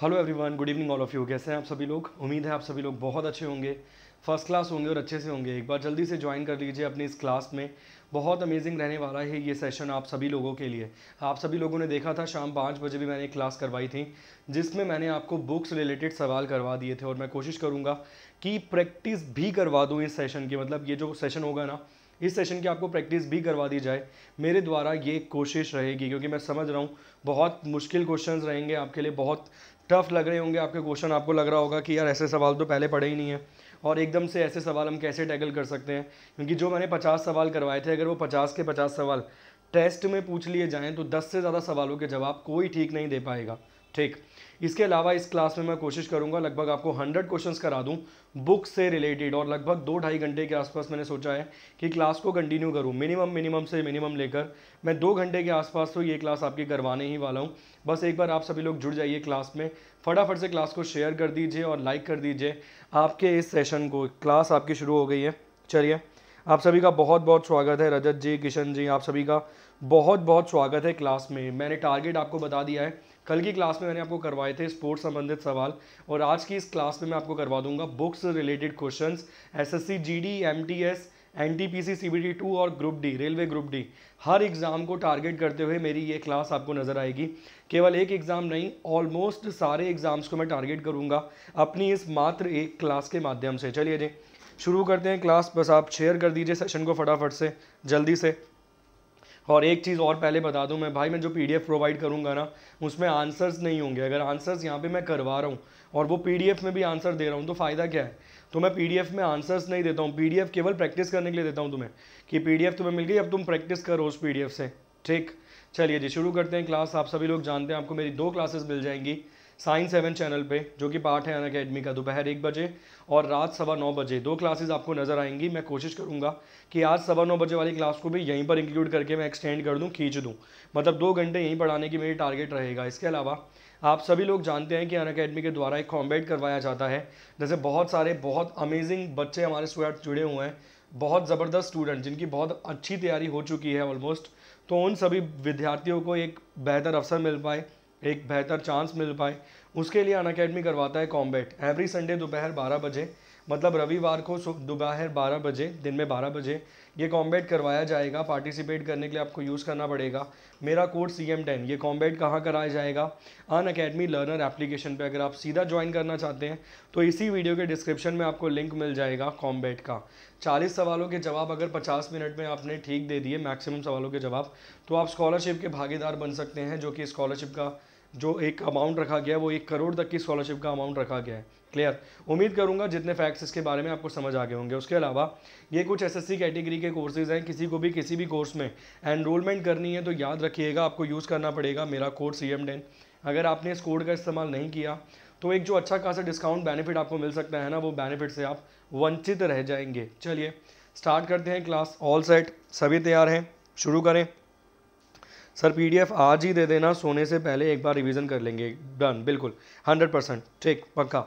hello everyone good evening all of you कैसे हैं आप सभी लोग उम्मीद है आप सभी लोग बहुत अच्छे होंगे फर्स्ट क्लास होंगे और अच्छे से होंगे एक बार जल्दी से ज्वाइन कर लीजिए अपनी इस क्लास में बहुत अमेजिंग रहने वाला है ये सेशन आप सभी लोगों के लिए आप सभी लोगों ने देखा था शाम पाँच बजे भी मैंने एक क्लास करवाई थी जिसमें मैंने आपको बुक्स रिलेटेड सवाल करवा दिए थे और मैं कोशिश करूँगा कि प्रैक्टिस भी करवा दूँ इस सेशन की मतलब ये जो सेशन होगा ना इस सेशन की आपको प्रैक्टिस भी करवा दी जाए मेरे द्वारा ये कोशिश रहेगी क्योंकि मैं समझ रहा हूँ बहुत मुश्किल क्वेश्चंस रहेंगे आपके लिए बहुत टफ़ लग रहे होंगे आपके क्वेश्चन आपको लग रहा होगा कि यार ऐसे सवाल तो पहले पढ़े ही नहीं है और एकदम से ऐसे सवाल हम कैसे टैकल कर सकते हैं क्योंकि जो मैंने पचास सवाल करवाए थे अगर वो पचास के पचास सवाल टेस्ट में पूछ लिए जाएँ तो दस से ज़्यादा सवालों के जवाब कोई ठीक नहीं दे पाएगा ठीक इसके अलावा इस क्लास में मैं कोशिश करूंगा लगभग आपको 100 क्वेश्चंस करा दूं बुक से रिलेटेड और लगभग दो ढाई घंटे के आसपास मैंने सोचा है कि क्लास को कंटिन्यू करूं मिनिमम मिनिमम से मिनिमम लेकर मैं दो घंटे के आसपास तो ये क्लास आपकी करवाने ही वाला हूं बस एक बार आप सभी लोग जुड़ जाइए क्लास में फटाफट से क्लास को शेयर कर दीजिए और लाइक कर दीजिए आपके इस सेशन को क्लास आपकी शुरू हो गई है चलिए आप सभी का बहुत बहुत स्वागत है रजत जी किशन जी आप सभी का बहुत बहुत स्वागत है क्लास में मैंने टारगेट आपको बता दिया है कल की क्लास में मैंने आपको करवाए थे स्पोर्ट्स संबंधित सवाल और आज की इस क्लास में मैं आपको करवा दूंगा books related questions SSC GD MTS N T P C C B T two और group D railway group D हर एग्ज़ाम को टारगेट करते हुए मेरी ये क्लास आपको नज़र आएगी केवल एक एग्ज़ाम नहीं ऑलमोस्ट सारे एग्ज़ाम्स को मैं टारगेट करूँगा अपनी इस मात्र एक क्लास के माध्यम से चलिए जी शुरू करते हैं क्लास बस आप शेयर कर दीजिए सेशन को फटाफट से जल्दी से और एक चीज़ और पहले बता दूं मैं भाई मैं जो पीडीएफ प्रोवाइड करूंगा ना उसमें आंसर्स नहीं होंगे अगर आंसर्स यहाँ पे मैं करवा रहा हूँ और वो पीडीएफ में भी आंसर दे रहा हूँ तो फ़ायदा क्या है तो मैं पीडीएफ में आंसर्स नहीं देता हूँ पीडीएफ केवल प्रैक्टिस करने के लिए देता हूँ तुम्हें कि पीडीएफ तुम्हें मिल गई अब तुम प्रैक्टिस करो उस पीडीएफ से ठीक चलिए जी शुरू करते हैं क्लास आप सभी लोग जानते हैं आपको मेरी दो क्लासेस मिल जाएंगी साइंस सेवन चैनल पे जो कि पाठ है अन अकेडमी का दोपहर एक बजे और रात सवा नौ बजे दो क्लासेस आपको नज़र आएंगी मैं कोशिश करूँगा कि आज सवा नौ बजे वाली क्लास को भी यहीं पर इंक्लूड करके मैं एक्सटेंड कर दूँ खींच दूँ मतलब दो घंटे यहीं पढ़ाने की मेरी टारगेट रहेगा इसके अलावा आप सभी लोग जानते हैं कि अन अकेडमी के द्वारा एक कॉम्बेट करवाया जाता है जैसे बहुत सारे बहुत अमेजिंग बच्चे हमारे स्टूडेंट जुड़े हुए हैं बहुत ज़बरदस्त स्टूडेंट जिनकी बहुत अच्छी तैयारी हो चुकी है ऑलमोस्ट तो उन सभी विद्यार्थियों को एक बेहतर अवसर मिल पाए एक बेहतर चांस मिल पाए उसके लिए अन अकेडमी करवाता है कॉम्बेट एवरी संडे दोपहर बारह बजे मतलब रविवार को दोपहर बारह बजे दिन में बारह बजे ये कॉम्बेट करवाया जाएगा पार्टिसिपेट करने के लिए आपको यूज़ करना पड़ेगा मेरा कोर्स सी एम टेन ये कॉम्बैट कहाँ कराया जाएगा अन अकेडमी लर्नर एप्लीकेशन पे अगर आप सीधा ज्वाइन करना चाहते हैं तो इसी वीडियो के डिस्क्रिप्शन में आपको लिंक मिल जाएगा कॉम्बैट का चालीस सवालों के जवाब अगर पचास मिनट में आपने ठीक दे दिए मैक्सिमम सवालों के जवाब तो आप स्कॉलरशिप के भागीदार बन सकते हैं जो कि स्कॉलरशिप का जो एक अमाउंट रखा गया है वो एक करोड़ तक की स्कॉलरशिप का अमाउंट रखा गया है क्लियर उम्मीद करूंगा जितने फैक्ट्स इसके बारे में आपको समझ आ गए होंगे उसके अलावा ये कुछ एसएससी कैटेगरी के कोर्सेज हैं किसी को भी किसी भी कोर्स में एनरोलमेंट करनी है तो याद रखिएगा आपको यूज़ करना पड़ेगा मेरा कोड सी एम टेन अगर आपने इस कोड का इस्तेमाल नहीं किया तो एक जो अच्छा खासा डिस्काउंट बेनिफिट आपको मिल सकता है ना वो बेनिफिट से आप वंचित रह जाएंगे चलिए स्टार्ट करते हैं क्लास ऑल सेट सभी तैयार हैं शुरू करें सर पीडीएफ आज ही दे देना सोने से पहले एक बार रिवीजन कर लेंगे डन बिल्कुल हंड्रेड परसेंट ठीक पक्का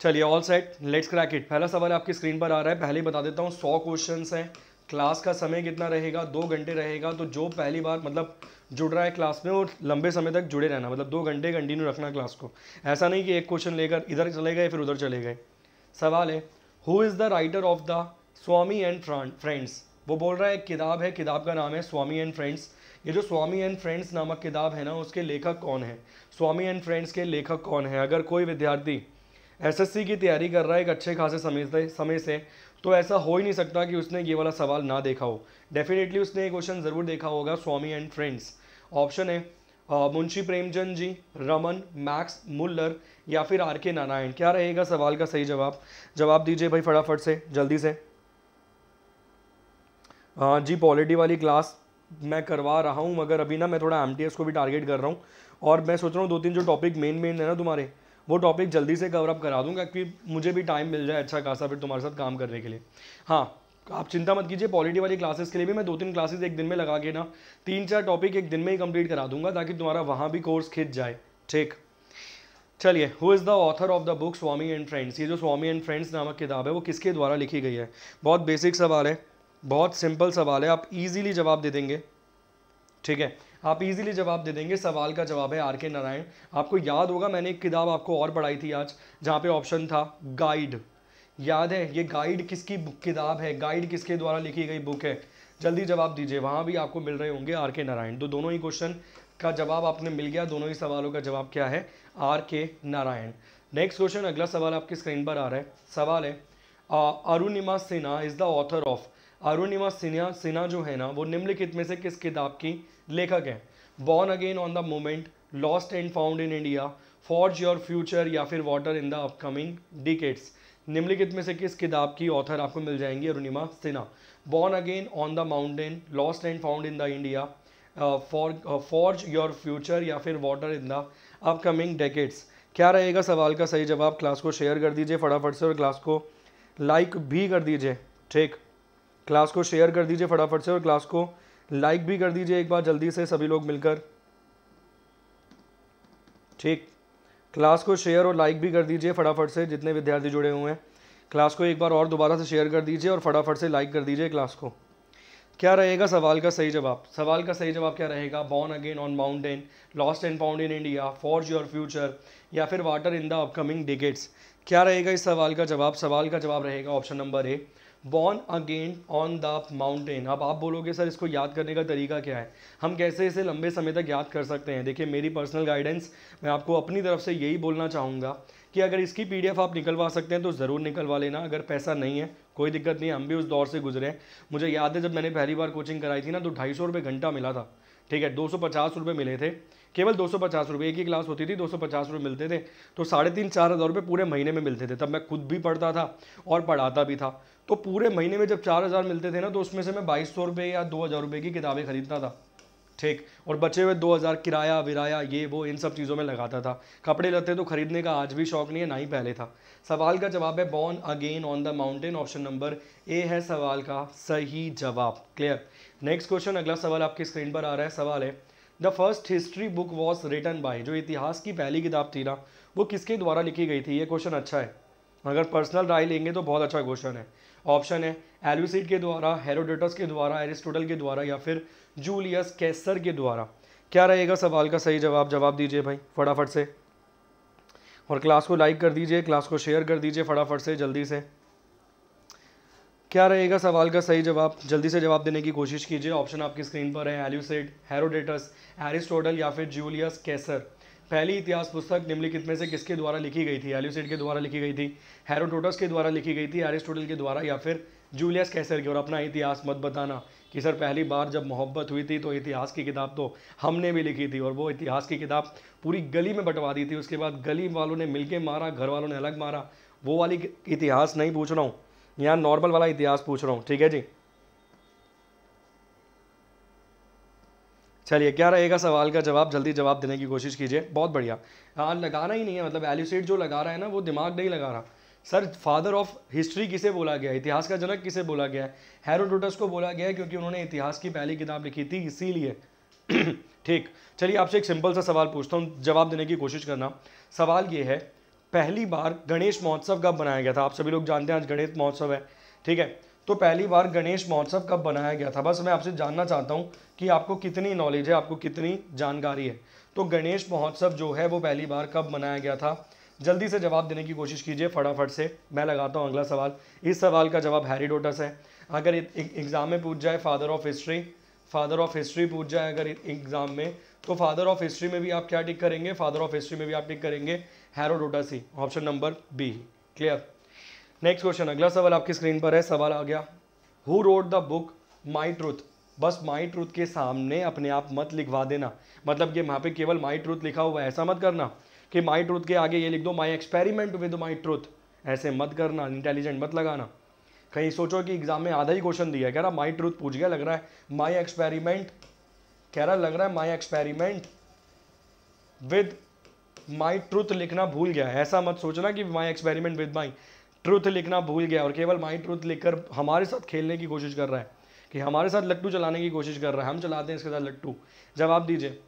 चलिए all set let's crack it पहला सवाल आपकी स्क्रीन पर आ रहा है पहले ही बता देता हूँ सौ क्वेश्चन हैं क्लास का समय कितना रहेगा दो घंटे रहेगा तो जो पहली बार मतलब जुड़ रहा है क्लास में वो लंबे समय तक जुड़े रहना मतलब दो घंटे कंटिन्यू रखना क्लास को ऐसा नहीं कि एक क्वेश्चन लेकर इधर चले गए फिर उधर चले गए सवाल है who is the writer of the Swami and friends वो बोल रहा है एक किताब है किताब का नाम है स्वामी एंड फ्रेंड्स ये जो स्वामी एंड फ्रेंड्स नामक किताब है ना उसके लेखक कौन है स्वामी एंड फ्रेंड्स के लेखक कौन है अगर कोई विद्यार्थी एसएससी की तैयारी कर रहा है एक अच्छे खासे समय समय से तो ऐसा हो ही नहीं सकता कि उसने ये वाला सवाल ना देखा हो डेफिनेटली उसने ये क्वेश्चन ज़रूर देखा होगा स्वामी एंड फ्रेंड्स ऑप्शन है मुंशी प्रेमचंद जी रमन मैक्स मुल्लर या फिर आर के नारायण क्या रहेगा सवाल का सही जवाब जवाब दीजिए भाई फटाफट से जल्दी से आ, जी पॉलिटी वाली क्लास मैं करवा रहा हूँ मगर अभी ना मैं थोड़ा एम को भी टारगेट कर रहा हूँ और मैं सोच रहा हूँ दो तीन जो टॉपिक मेन मेन है ना तुम्हारे वो टॉपिक जल्दी से कवरअप करा दूंगा क्योंकि मुझे भी टाइम मिल जाए अच्छा खासा फिर तुम्हारे साथ काम करने के लिए हाँ आप चिंता मत कीजिए पॉलिटी वाली क्लासेस के लिए भी मैं दो तीन क्लासेस एक दिन में लगा के ना तीन चार टॉपिक एक दिन में ही कंप्लीट करा दूंगा ताकि तुम्हारा वहाँ भी कोर्स खिंच जाए ठीक चलिए who is the author of the book Swami and friends ये जो स्वामी एंड फ्रेंड्स नामक किताब है वो किसके द्वारा लिखी गई है बहुत बेसिक सवाल है बहुत सिंपल सवाल है आप ईजिली जवाब दे देंगे ठीक है आप इजीली जवाब दे देंगे सवाल का जवाब है आर के नारायण आपको याद होगा मैंने एक किताब आपको और पढ़ाई थी आज जहाँ पे ऑप्शन था गाइड याद है ये गाइड किसकी किताब है गाइड किसके द्वारा लिखी गई बुक है जल्दी जवाब दीजिए वहाँ भी आपको मिल रहे होंगे आर के नारायण तो दोनों ही क्वेश्चन का जवाब आपने मिल गया दोनों ही सवालों का जवाब क्या है आर के नारायण नेक्स्ट क्वेश्चन अगला सवाल आपकी स्क्रीन पर आ रहा है सवाल है Arunima Sinha is the author of Arunima Sinha Sinha जो है ना वो निम्नलिखित में से किस किताब की लेखक हैं born again on the moment lost and found in India forge your future या फिर water in the upcoming decades निम्नलिखित में से किस किताब की ऑथर आपको मिल जाएंगी Arunima Sinha born again on the mountain lost and found in the India for forge your future या फिर water in the upcoming decades क्या रहेगा सवाल का सही जवाब क्लास को शेयर कर दीजिए फटाफट से और क्लास को लाइक भी कर दीजिए ठीक क्लास को शेयर कर दीजिए फटाफट से और क्लास को लाइक भी कर दीजिए एक बार जल्दी से सभी लोग मिलकर ठीक क्लास को शेयर और लाइक भी कर दीजिए फटाफट से जितने विद्यार्थी जुड़े हुए हैं क्लास को एक बार और दोबारा से शेयर कर दीजिए और फटाफट से लाइक कर दीजिए क्लास को क्या रहेगा सवाल का सही जवाब सवाल का सही जवाब क्या रहेगा born again on mountain lost and found in India for your future या फिर water in the upcoming decades क्या रहेगा इस सवाल का जवाब सवाल का जवाब रहेगा option number A born again on the mountain अब आप बोलोगे सर इसको याद करने का तरीका क्या है हम कैसे इसे लंबे समय तक याद कर सकते हैं देखिए मेरी पर्सनल गाइडेंस मैं आपको अपनी तरफ से यही बोलना चाहूँगा कि अगर इसकी पी आप निकलवा सकते हैं तो ज़रूर निकलवा लेना अगर पैसा नहीं है कोई दिक्कत नहीं हम भी उस दौर से गुजरे हैं मुझे याद है जब मैंने पहली बार कोचिंग कराई थी ना तो ढाई सौ रुपये घंटा मिला था ठीक है दो सौ पचास मिले थे केवल दो सौ पचास रुपये एक ही क्लास होती थी दो सौ पचास मिलते थे तो साढ़े तीन चार हज़ार रुपये पूरे महीने में मिलते थे तब मैं खुद भी पढ़ता था और पढ़ाता भी था तो पूरे महीने में जब चार हज़ार मिलते थे ना तो उसमें से मैं बाईस सौ रुपये या दो हज़ार रुपये की किताबें ख़रीदता था ठीक और बचे हुए दो हज़ार किराया विराया ये वो इन सब चीज़ों में लगाता था कपड़े लते तो खरीदने का आज भी शौक नहीं है ना ही पहले था सवाल का जवाब है born again on the mountain option number A है सवाल का सही जवाब क्लियर नेक्स्ट क्वेश्चन अगला सवाल आपकी स्क्रीन पर आ रहा है सवाल है the first history book was written by जो इतिहास की पहली किताब थी ना वो किसके द्वारा लिखी गई थी ये क्वेश्चन अच्छा है अगर पर्सनल राय लेंगे तो बहुत अच्छा क्वेश्चन है ऑप्शन है एलुसिड के द्वारा हेरोडोटस के द्वारा एरिस्टोटल के द्वारा या फिर जूलियस कैसर के द्वारा क्या रहेगा सवाल का सही जवाब जवाब दीजिए भाई फटाफट से और क्लास को लाइक कर दीजिए क्लास को शेयर कर दीजिए फटाफट से जल्दी से क्या रहेगा सवाल का सही जवाब जल्दी से जवाब देने की कोशिश कीजिए ऑप्शन आपकी स्क्रीन पर है एल्यूसेड हेरोडेटस एरिस्टोटल या फिर जूलियस कैसर पहली इतिहास पुस्तक निम्नलिखित में से किसके द्वारा लिखी गई थी एल्यूसेड के द्वारा लिखी गई थी हेरोडोटस के द्वारा लिखी गई थी एरिस्टोटल के द्वारा या फिर जूलियस कैसर की और अपना इतिहास मत बताना कि सर पहली बार जब मोहब्बत हुई थी तो इतिहास की किताब तो हमने भी लिखी थी और वो इतिहास की किताब पूरी गली में बंटवा दी थी उसके बाद गली वालों ने मिलके मारा घर वालों ने अलग मारा वो वाली इतिहास नहीं पूछ रहा हूँ यहाँ नॉर्मल वाला इतिहास पूछ रहा हूँ ठीक है जी चलिए क्या रहेगा सवाल का जवाब जल्दी जवाब देने की कोशिश कीजिए बहुत बढ़िया हाँ लगाना ही नहीं है मतलब एल्यूसेट जो लगा रहा है ना वो दिमाग नहीं लगा रहा सर फादर ऑफ हिस्ट्री किसे बोला गया इतिहास का जनक किसे बोला गया हैरोडोटस को बोला गया है क्योंकि उन्होंने इतिहास की पहली किताब लिखी थी इसीलिए ठीक चलिए आपसे एक सिंपल सा सवाल पूछता हूँ जवाब देने की कोशिश करना सवाल ये है पहली बार गणेश महोत्सव कब बनाया गया था आप सभी लोग जानते हैं आज गणेश महोत्सव है ठीक है तो पहली बार गणेश महोत्सव कब बनाया गया था बस मैं आपसे जानना चाहता हूँ कि आपको कितनी नॉलेज है आपको कितनी जानकारी है तो गणेश महोत्सव जो है वो पहली बार कब मनाया गया था जल्दी से जवाब देने की कोशिश कीजिए फटाफट से मैं लगाता हूँ अगला सवाल इस सवाल का जवाब हैरी डोटस है अगर एग्ज़ाम में पूछ जाए father of history father of history पूछ जाए अगर एग्ज़ाम में तो फादर ऑफ हिस्ट्री में भी आप क्या टिक करेंगे फादर ऑफ हिस्ट्री में भी आप टिक करेंगे हैरोडोटासी option number B clear next question अगला सवाल आपकी स्क्रीन पर है सवाल आ गया who wrote the book my truth बस माई ट्रूथ के सामने अपने आप मत लिखवा देना मतलब कि वहाँ पे केवल माई ट्रूथ लिखा हुआ ऐसा मत करना कि माई ट्रूथ के आगे ये लिख दो my experiment with my truth ऐसे मत करना इंटेलिजेंट मत लगाना कहीं सोचो कि एग्जाम में आधा ही क्वेश्चन दिया है कह रहा माई ट्रूथ पूछ गया लग रहा है माई एक्सपेरिमेंट कह रहा लग रहा है my experiment with my truth लिखना भूल गया है ऐसा मत सोचना कि my experiment with my truth लिखना भूल गया और केवल माई ट्रूथ लिखकर हमारे साथ खेलने की कोशिश कर रहा है कि हमारे साथ लट्टू चलाने की कोशिश कर रहा है हम चलाते हैं इसके साथ लट्टू जवाब दीजिए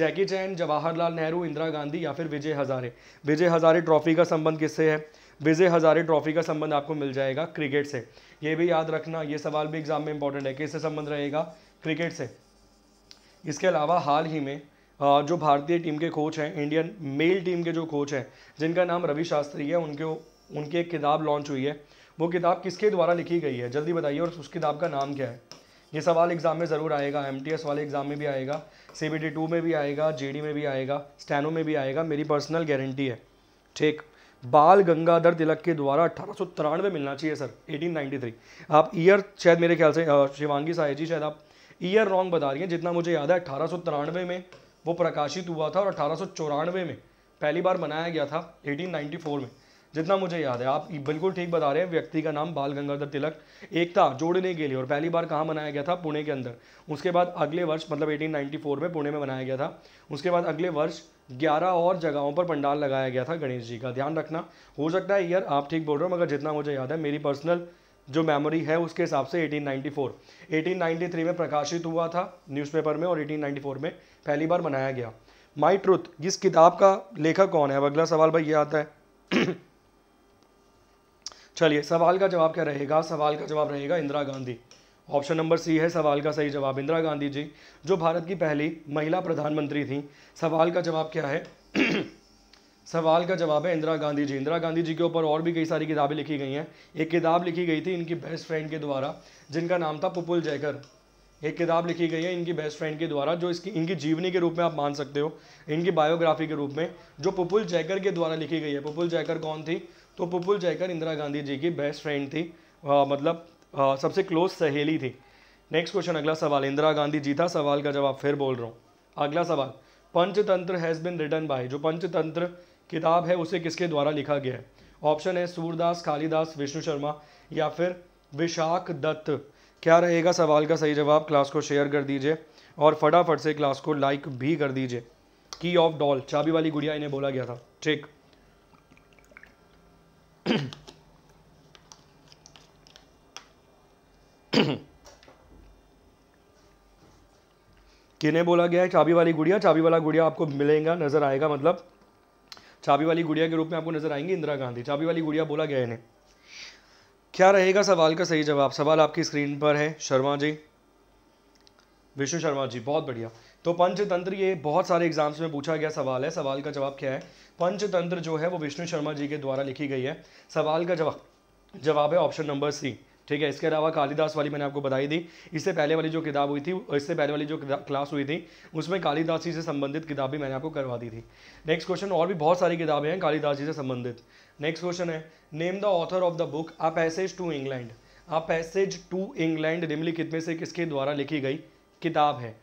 जैकी चैन जवाहरलाल नेहरू इंदिरा गांधी या फिर विजय हज़ारे विजय हज़ारे ट्रॉफी का संबंध किससे है विजय हज़ारे ट्रॉफी का संबंध आपको मिल जाएगा क्रिकेट से ये भी याद रखना ये सवाल भी एग्जाम में इंपॉर्टेंट है किससे संबंध रहेगा क्रिकेट से इसके अलावा हाल ही में जो भारतीय टीम के कोच हैं इंडियन मेल टीम के जो कोच हैं जिनका नाम रवि शास्त्री है उनके उनकी एक किताब लॉन्च हुई है वो किताब किसके द्वारा लिखी गई है जल्दी बताइए और उस किताब का नाम क्या है ये सवाल एग्ज़ाम में ज़रूर आएगा एम वाले एग्ज़ाम में भी आएगा सी बी टी टू में भी आएगा जे में भी आएगा स्टैनो में भी आएगा मेरी पर्सनल गारंटी है ठीक बाल गंगाधर तिलक के द्वारा अठारह तिरानवे मिलना चाहिए सर 1893 आप ईयर शायद मेरे ख्याल से शिवांगी साहे जी शायद आप ईयर रॉन्ग बता रही हैं जितना मुझे याद है अठारह में वो प्रकाशित हुआ था और अठारह में पहली बार बनाया गया था 1894 में जितना मुझे याद है आप बिल्कुल ठीक बता रहे हैं व्यक्ति का नाम बाल गंगाधर तिलक एकता जोड़ने के लिए और पहली बार कहाँ बनाया गया था पुणे के अंदर उसके बाद अगले वर्ष मतलब 1894 में पुणे में बनाया गया था उसके बाद अगले वर्ष 11 और जगहों पर पंडाल लगाया गया था गणेश जी का ध्यान रखना हो सकता है ईयर आप ठीक बोल रहे हो मगर जितना मुझे याद है मेरी पर्सनल जो मेमोरी है उसके हिसाब से 1894 1893 में प्रकाशित हुआ था न्यूज़पेपर में और 1894 में पहली बार बनाया गया माई ट्रुथ जिस किताब का लेखक कौन है अब अगला सवाल भाई ये आता है चलिए सवाल का जवाब क्या रहेगा सवाल का जवाब रहेगा Indira Gandhi option number C है सवाल का सही जवाब इंदिरा गांधी जी जो भारत की पहली महिला प्रधानमंत्री थी सवाल का जवाब क्या है सवाल का जवाब है इंदिरा गांधी जी इंदिरा गांधी जी के ऊपर और भी कई सारी किताबें लिखी गई हैं एक किताब लिखी गई थी इनकी बेस्ट फ्रेंड के द्वारा जिनका नाम था पुपुल जयकर एक किताब लिखी गई है इनकी बेस्ट फ्रेंड के द्वारा जो इसकी इनकी जीवनी के रूप में आप मान सकते हो इनकी बायोग्राफी के रूप में जो पुपुल जयकर के द्वारा लिखी गई है पुपुल जयकर कौन थी तो पुपुल जयकर इंदिरा गांधी जी की बेस्ट फ्रेंड थी आ, मतलब आ, सबसे क्लोज सहेली थी नेक्स्ट क्वेश्चन अगला सवाल इंदिरा गांधी जी था सवाल का जवाब फिर बोल रहा हूँ अगला सवाल Panchatantra has been written by जो पंचतंत्र किताब है उसे किसके द्वारा लिखा गया है ऑप्शन है सूरदास कालीदास विष्णु शर्मा या फिर विशाख दत्त क्या रहेगा सवाल का सही जवाब क्लास को शेयर कर दीजिए और फटाफट से क्लास को लाइक भी कर दीजिए की ऑफ डॉल चाबी वाली गुड़िया इन्हें बोला गया था ठीक किन्हें बोला गया है चाबी वाली गुड़िया चाबी वाला गुड़िया आपको मिलेगा नज़र आएगा मतलब चाबी वाली गुड़िया के रूप में आपको नज़र आएंगे इंदिरा गांधी चाबी वाली गुड़िया बोला गया इन्हें क्या रहेगा सवाल का सही जवाब सवाल आपकी स्क्रीन पर है शर्मा जी विष्णु शर्मा जी बहुत बढ़िया तो पंचतंत्र ये बहुत सारे एग्जाम्स में पूछा गया सवाल है सवाल का जवाब क्या है पंचतंत्र जो है वो विष्णु शर्मा जी के द्वारा लिखी गई है सवाल का जवाब जवाब है ऑप्शन नंबर सी ठीक है इसके अलावा कालिदास वाली मैंने आपको बताई दी इससे पहले वाली जो किताब हुई थी इससे पहले वाली जो क्लास हुई थी उसमें कालिदास जी से संबंधित किताब भी मैंने आपको करवा दी थी नेक्स्ट क्वेश्चन और भी बहुत सारी किताबें हैं कालिदास जी से संबंधित नेक्स्ट क्वेश्चन है name the author of the book a passage to England a passage to England निम्नलिखित में से किसके द्वारा लिखी गई किताब है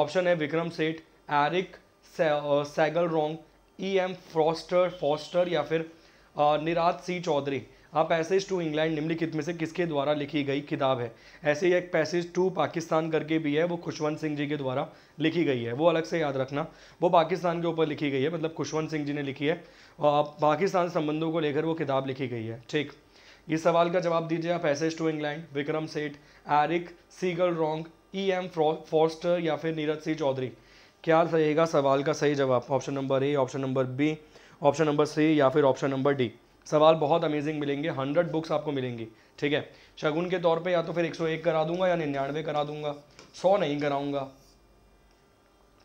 ऑप्शन है Vikram Seth Eric Segal wrong E M Forster Forster या फिर निराध सी चौधरी आप पैसेज टू इंग्लैंड निम्नलिखित में से किसके द्वारा लिखी गई किताब है ऐसे ही एक पैसेज टू पाकिस्तान करके भी है वो खुशवंत सिंह जी के द्वारा लिखी गई है वो अलग से याद रखना वो पाकिस्तान के ऊपर लिखी गई है मतलब खुशवंत सिंह जी ने लिखी है और पाकिस्तान संबंधों को लेकर वो किताब लिखी गई है ठीक इस सवाल का जवाब दीजिए आप passage to England Vikram Seth Eric Segal wrong E M Forster या फिर नीरज सिंह चौधरी क्या रहेगा सवाल का सही जवाब option number A option number B option number C या फिर ऑप्शन नंबर डी सवाल बहुत अमेजिंग मिलेंगे हंड्रेड बुक्स आपको मिलेंगी ठीक है शगुन के तौर पे या तो फिर 101 करा दूंगा या निन्यानवे करा दूंगा सौ नहीं कराऊंगा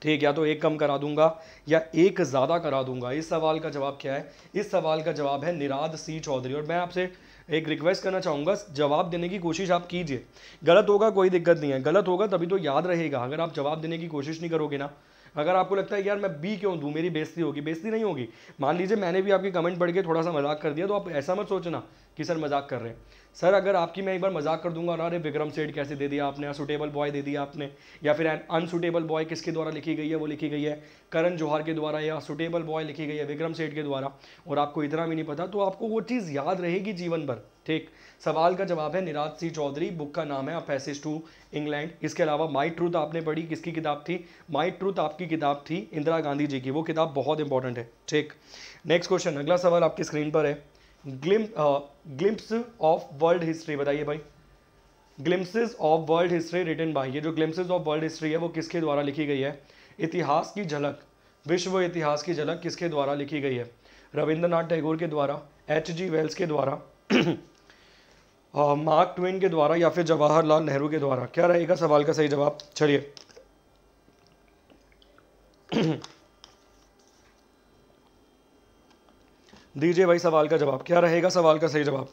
ठीक या तो एक कम करा दूंगा या एक ज़्यादा करा दूंगा इस सवाल का जवाब क्या है इस सवाल का जवाब है निराध सी चौधरी और मैं आपसे एक रिक्वेस्ट करना चाहूँगा जवाब देने की कोशिश आप कीजिए गलत होगा कोई दिक्कत नहीं है गलत होगा तभी तो याद रहेगा अगर आप जवाब देने की कोशिश नहीं करोगे ना अगर आपको लगता है यार मैं बी क्यों दूँ मेरी बेस्ती होगी बेस्ती नहीं होगी मान लीजिए मैंने भी आपकी कमेंट पढ़ के थोड़ा सा मजाक कर दिया तो आप ऐसा मत सोचना कि सर मजाक कर रहे हैं सर अगर आपकी मैं एक बार मजाक कर दूंगा अरे विक्रम सेठ कैसे दे दिया आपने सुटेबल बॉय दे दिया आपने या फिर अनसुटेबल बॉय किसके द्वारा लिखी गई है वो लिखी गई है करण जोहार के द्वारा या सुटेबल बॉय लिखी गई है विक्रम सेठ के द्वारा और आपको इतना भी नहीं पता तो आपको वो चीज़ याद रहेगी जीवन भर ठीक सवाल का जवाब है निराज सिंह चौधरी बुक का नाम है अ पैसेज टू इंग्लैंड इसके अलावा माई ट्रूथ आपने पढ़ी किसकी किताब थी माई ट्रूथ आपकी किताब थी इंदिरा गांधी जी की वो किताब बहुत इंपॉर्टेंट है ठीक नेक्स्ट क्वेश्चन अगला सवाल आपकी स्क्रीन पर है glim glimpses of world history बताइए भाई glimpses of world history written by ये जो ग्लिम्सिस ऑफ वर्ल्ड हिस्ट्री है वो किसके द्वारा लिखी गई है इतिहास की झलक विश्व इतिहास की झलक किसके द्वारा लिखी गई है रविंद्रनाथ टैगोर के द्वारा एच जी वेल्स के द्वारा मार्क ट्वेन के द्वारा या फिर जवाहरलाल नेहरू के द्वारा क्या रहेगा सवाल का सही जवाब चलिए दीजिए भाई सवाल का जवाब क्या रहेगा सवाल का सही जवाब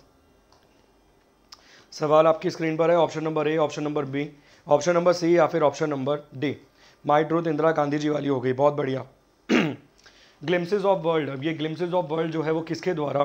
सवाल आपकी स्क्रीन पर है option number A option number B option number C या फिर option number D my truth Indira Gandhi ji वाली हो गई बहुत बढ़िया ग्लिम्सिस ऑफ वर्ल्ड अब ये ग्लिम्सिस ऑफ वर्ल्ड जो है वो किसके द्वारा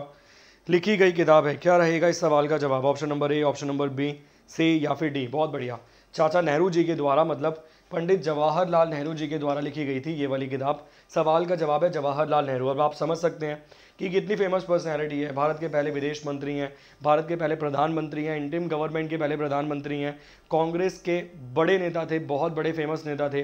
लिखी गई किताब है क्या रहेगा इस सवाल का जवाब option number A option number B C या फिर डी बहुत बढ़िया चाचा नेहरू जी के द्वारा मतलब पंडित जवाहरलाल नेहरू जी के द्वारा लिखी गई थी ये वाली किताब सवाल का जवाब है जवाहरलाल नेहरू अब आप समझ सकते हैं कि कितनी फेमस पर्सनैलिटी है भारत के पहले विदेश मंत्री हैं भारत के पहले प्रधानमंत्री हैं इंटिम गवर्नमेंट के पहले प्रधानमंत्री हैं कांग्रेस के बड़े नेता थे बहुत बड़े फेमस नेता थे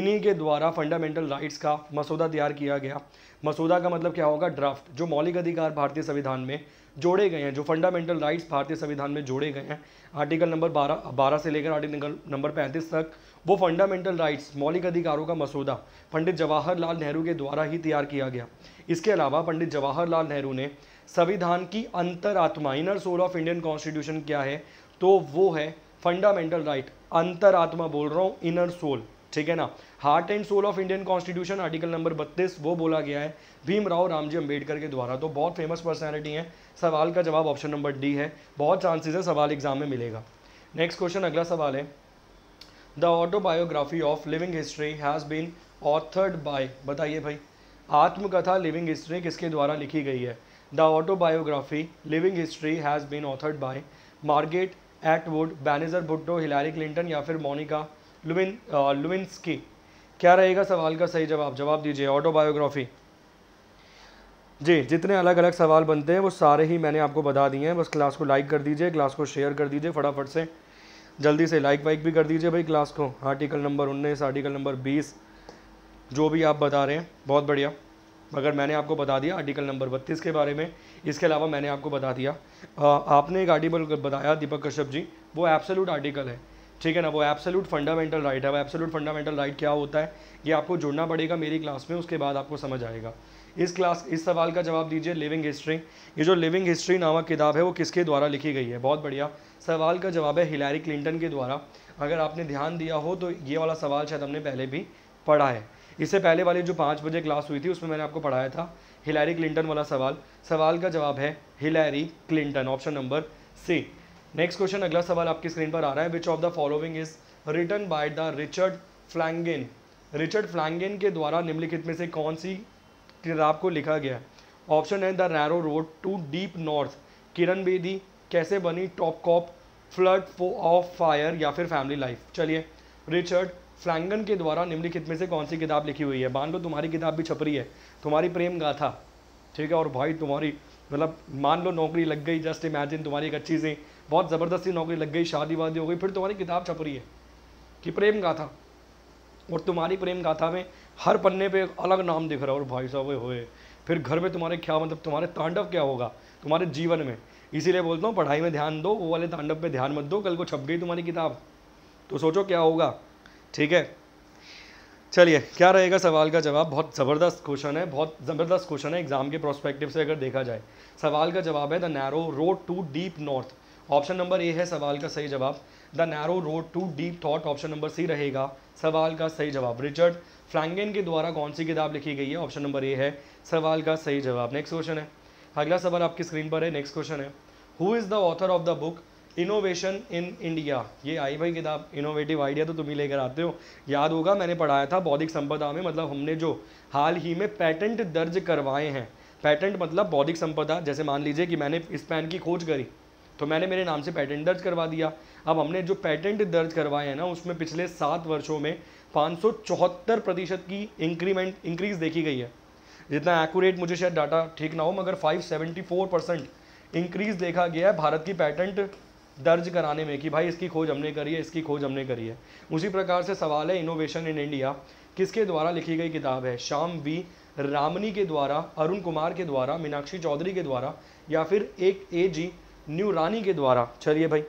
इन्हीं के द्वारा फंडामेंटल राइट्स का मसौदा तैयार किया गया मसौदा का मतलब क्या होगा ड्राफ्ट जो मौलिक अधिकार भारतीय संविधान में जोड़े गए हैं जो फंडामेंटल राइट्स भारतीय संविधान में जोड़े गए हैं आर्टिकल नंबर बारह बारह से लेकर आर्टिकल नंबर पैंतीस तक वो फंडामेंटल राइट्स मौलिक अधिकारों का मसौदा पंडित जवाहरलाल नेहरू के द्वारा ही तैयार किया गया इसके अलावा पंडित जवाहरलाल नेहरू ने संविधान की अंतरात्मा inner soul of Indian constitution क्या है तो वो है फंडामेंटल राइट अंतरात्मा बोल रहा हूँ इनर सोल ठीक है ना heart and soul of Indian constitution article number बत्तीस वो बोला गया है भीमराव रामजी अंबेडकर के द्वारा तो बहुत फेमस पर्सनैलिटी है सवाल का जवाब ऑप्शन नंबर डी है बहुत चांसेस है सवाल एग्जाम में मिलेगा नेक्स्ट क्वेश्चन अगला सवाल है the autobiography of living history has been authored by बताइए भाई आत्मकथा लिविंग हिस्ट्री किसके द्वारा लिखी गई है the autobiography living history has been authored by Margaret Atwood Benazir Bhutto Hillary Clinton या फिर मोनिका लुविन लुविंसकी क्या रहेगा सवाल का सही जवाब जवाब दीजिए ऑटोबायोग्राफी जी जितने अलग अलग सवाल बनते हैं वो सारे ही मैंने आपको बता दिए हैं बस क्लास को लाइक कर दीजिए क्लास को शेयर कर दीजिए फटाफट से जल्दी से लाइक वाइक भी कर दीजिए भाई क्लास को आर्टिकल नंबर उन्नीस आर्टिकल नंबर बीस जो भी आप बता रहे हैं बहुत बढ़िया मगर मैंने आपको बता दिया आर्टिकल नंबर बत्तीस के बारे में इसके अलावा मैंने आपको बता दिया आ, आपने एक आर्टिकल बताया दीपक कश्यप जी वो एब्सोलूट आर्टिकल है ठीक है ना वो एब्सोलूट फंडामेंटल राइट है वो एब्सोलूट फंडामेंटल राइट क्या होता है ये आपको जुड़ना पड़ेगा मेरी क्लास में उसके बाद आपको समझ आएगा इस क्लास इस सवाल का जवाब दीजिए लिविंग हिस्ट्री ये जो लिविंग हिस्ट्री नामक किताब है वो किसके द्वारा लिखी गई है बहुत बढ़िया सवाल का जवाब है हिलैरी क्लिंटन के द्वारा अगर आपने ध्यान दिया हो तो ये वाला सवाल शायद हमने पहले भी पढ़ा है इससे पहले वाली जो पाँच बजे क्लास हुई थी उसमें मैंने आपको पढ़ाया था हिलारी क्लिंटन वाला सवाल सवाल का जवाब है Hillary Clinton option number C next question अगला सवाल आपकी स्क्रीन पर आ रहा है which of the following is written by the Richard Flanagan Richard Flanagan के द्वारा निम्नलिखित में से कौन सी किताब को लिखा गया ऑप्शन है the narrow road to deep north Kiran Bedi कैसे बनी top cop flood of fire या फिर फैमिली लाइफ चलिए रिचर्ड फ्लैंगन के द्वारा निम्नलिखित में से कौन सी किताब लिखी हुई है मान लो तुम्हारी किताब भी छपरी है तुम्हारी प्रेम गाथा ठीक है और भाई तुम्हारी मतलब मान लो नौकरी लग गई जस्ट इमेजिन तुम्हारी एक अच्छी सी बहुत ज़बरदस्ती नौकरी लग गई शादी वादी हो गई फिर तुम्हारी किताब छप रही है कि प्रेम गाथा और तुम्हारी प्रेम गाथा में हर पन्ने पे एक अलग नाम दिख रहा है और भाई साहब होए फिर घर में तुम्हारे क्या मतलब तुम्हारे तांडव क्या होगा तुम्हारे जीवन में इसीलिए बोलता हूँ पढ़ाई में ध्यान दो वो वाले तांडव पे ध्यान मत दो कल को छप गई तुम्हारी किताब तो सोचो क्या होगा ठीक है चलिए क्या रहेगा सवाल का जवाब बहुत ज़बरदस्त क्वेश्चन है बहुत ज़बरदस्त क्वेश्चन है एग्जाम के प्रोस्पेक्टिव से अगर देखा जाए सवाल का जवाब है the narrow road to deep north option number A है सवाल का सही जवाब the narrow road to deep thought option number C रहेगा सवाल का सही जवाब रिचर्ड फ्रैंगन के द्वारा कौन सी किताब लिखी गई है ऑप्शन नंबर ए है सवाल का सही जवाब नेक्स्ट क्वेश्चन है अगला सवाल आपकी स्क्रीन पर है नेक्स्ट क्वेश्चन है who is the author of the book innovation in India ये आई भाई किताब इनोवेटिव आइडिया तो तुम ही लेकर आते हो याद होगा मैंने पढ़ाया था बौद्धिक संपदा में मतलब हमने जो हाल ही में पैटेंट दर्ज करवाए हैं पैटेंट मतलब बौद्धिक संपदा जैसे मान लीजिए कि मैंने इस पेन की खोज करी तो मैंने मेरे नाम से पैटेंट दर्ज करवा दिया अब हमने जो पैटेंट दर्ज करवाए हैं ना उसमें पिछले सात वर्षों में पाँच प्रतिशत की इंक्रीमेंट इंक्रीज देखी गई है जितना एक्यूरेट मुझे शायद डाटा ठीक ना हो मगर 574 परसेंट इंक्रीज देखा गया है भारत की पैटेंट दर्ज कराने में कि भाई इसकी खोज हमने करी है इसकी खोज हमने करी है उसी प्रकार से सवाल है इनोवेशन इन इंडिया किसके द्वारा लिखी गई किताब है श्याम वी रामनी के द्वारा अरुण कुमार के द्वारा मीनाक्षी चौधरी के द्वारा या फिर एक ए जी न्यू रानी के द्वारा चलिए भाई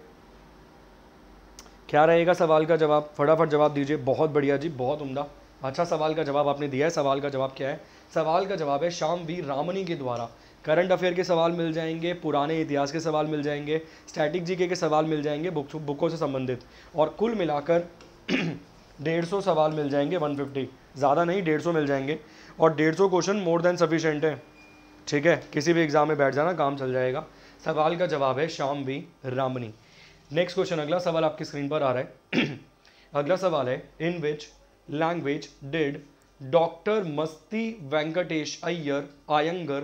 क्या रहेगा सवाल का जवाब फटाफट जवाब दीजिए बहुत बढ़िया जी बहुत उमदा अच्छा सवाल का जवाब आपने दिया है सवाल का जवाब क्या है सवाल का जवाब है श्याम वीर रामनी के द्वारा करंट अफेयर के सवाल मिल जाएंगे पुराने इतिहास के सवाल मिल जाएंगे स्टैटिक जीके के सवाल मिल जाएंगे बुक बुकों से संबंधित और कुल मिलाकर डेढ़ सौ सवाल मिल जाएंगे वन फिफ्टी ज़्यादा नहीं डेढ़ सौ मिल जाएंगे और डेढ़ सौ क्वेश्चन मोर देन सफिशेंट है ठीक है किसी भी एग्ज़ाम में बैठ जाना काम चल जाएगा सवाल का जवाब है Shyam V Ramani next question अगला सवाल आपकी स्क्रीन पर आ रहा है अगला सवाल है in which language did doctor Masti Venkatesh Iyer Iyengar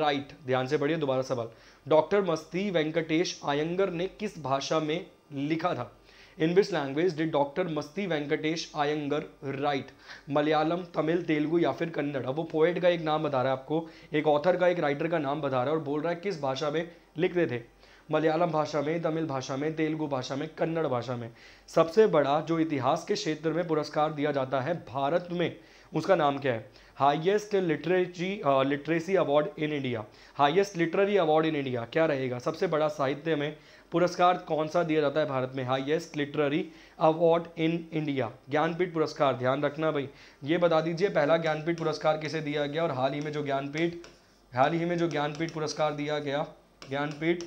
right ध्यान से पढ़िए दोबारा सवाल डॉक्टर मस्ती वेंकटेश आयंगर ने किस भाषा में लिखा था in which language did doctor Masti Venkatesh Iyengar write Malayalam Tamil Telugu या फिर कन्नड़ वो पोएट का एक नाम बता रहा है आपको एक ऑथर का एक राइटर का नाम बता रहा है और बोल रहा है किस भाषा में लिखते थे मलयालम भाषा में तमिल भाषा में तेलुगु भाषा में कन्नड़ भाषा में सबसे बड़ा जो इतिहास के क्षेत्र में पुरस्कार दिया जाता है भारत में उसका नाम क्या है highest literature literacy award in India highest literary award in India क्या रहेगा सबसे बड़ा साहित्य में पुरस्कार कौन सा दिया जाता है भारत में highest literary award in India Jnanpith पुरस्कार ध्यान रखना भाई ये बता दीजिए पहला ज्ञानपीठ पुरस्कार किसे दिया गया और हाल ही में जो ज्ञानपीठ हाल ही में जो ज्ञानपीठ पुरस्कार दिया गया ज्ञानपीठ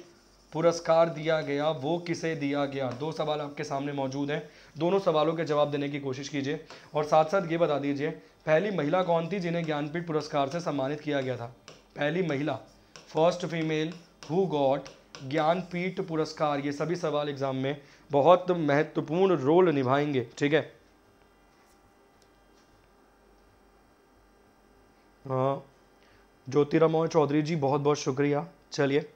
पुरस्कार दिया गया वो किसे दिया गया दो सवाल आपके सामने मौजूद हैं दोनों सवालों के जवाब देने की कोशिश कीजिए और साथ साथ ये बता दीजिए पहली महिला कौन थी जिन्हें ज्ञानपीठ पुरस्कार से सम्मानित किया गया था पहली महिला first female who got Jnanpith पुरस्कार ये सभी सवाल एग्जाम में बहुत महत्वपूर्ण रोल निभाएंगे ठीक है हाँ, ज्योतिरामोह चौधरी जी बहुत बहुत शुक्रिया चलिए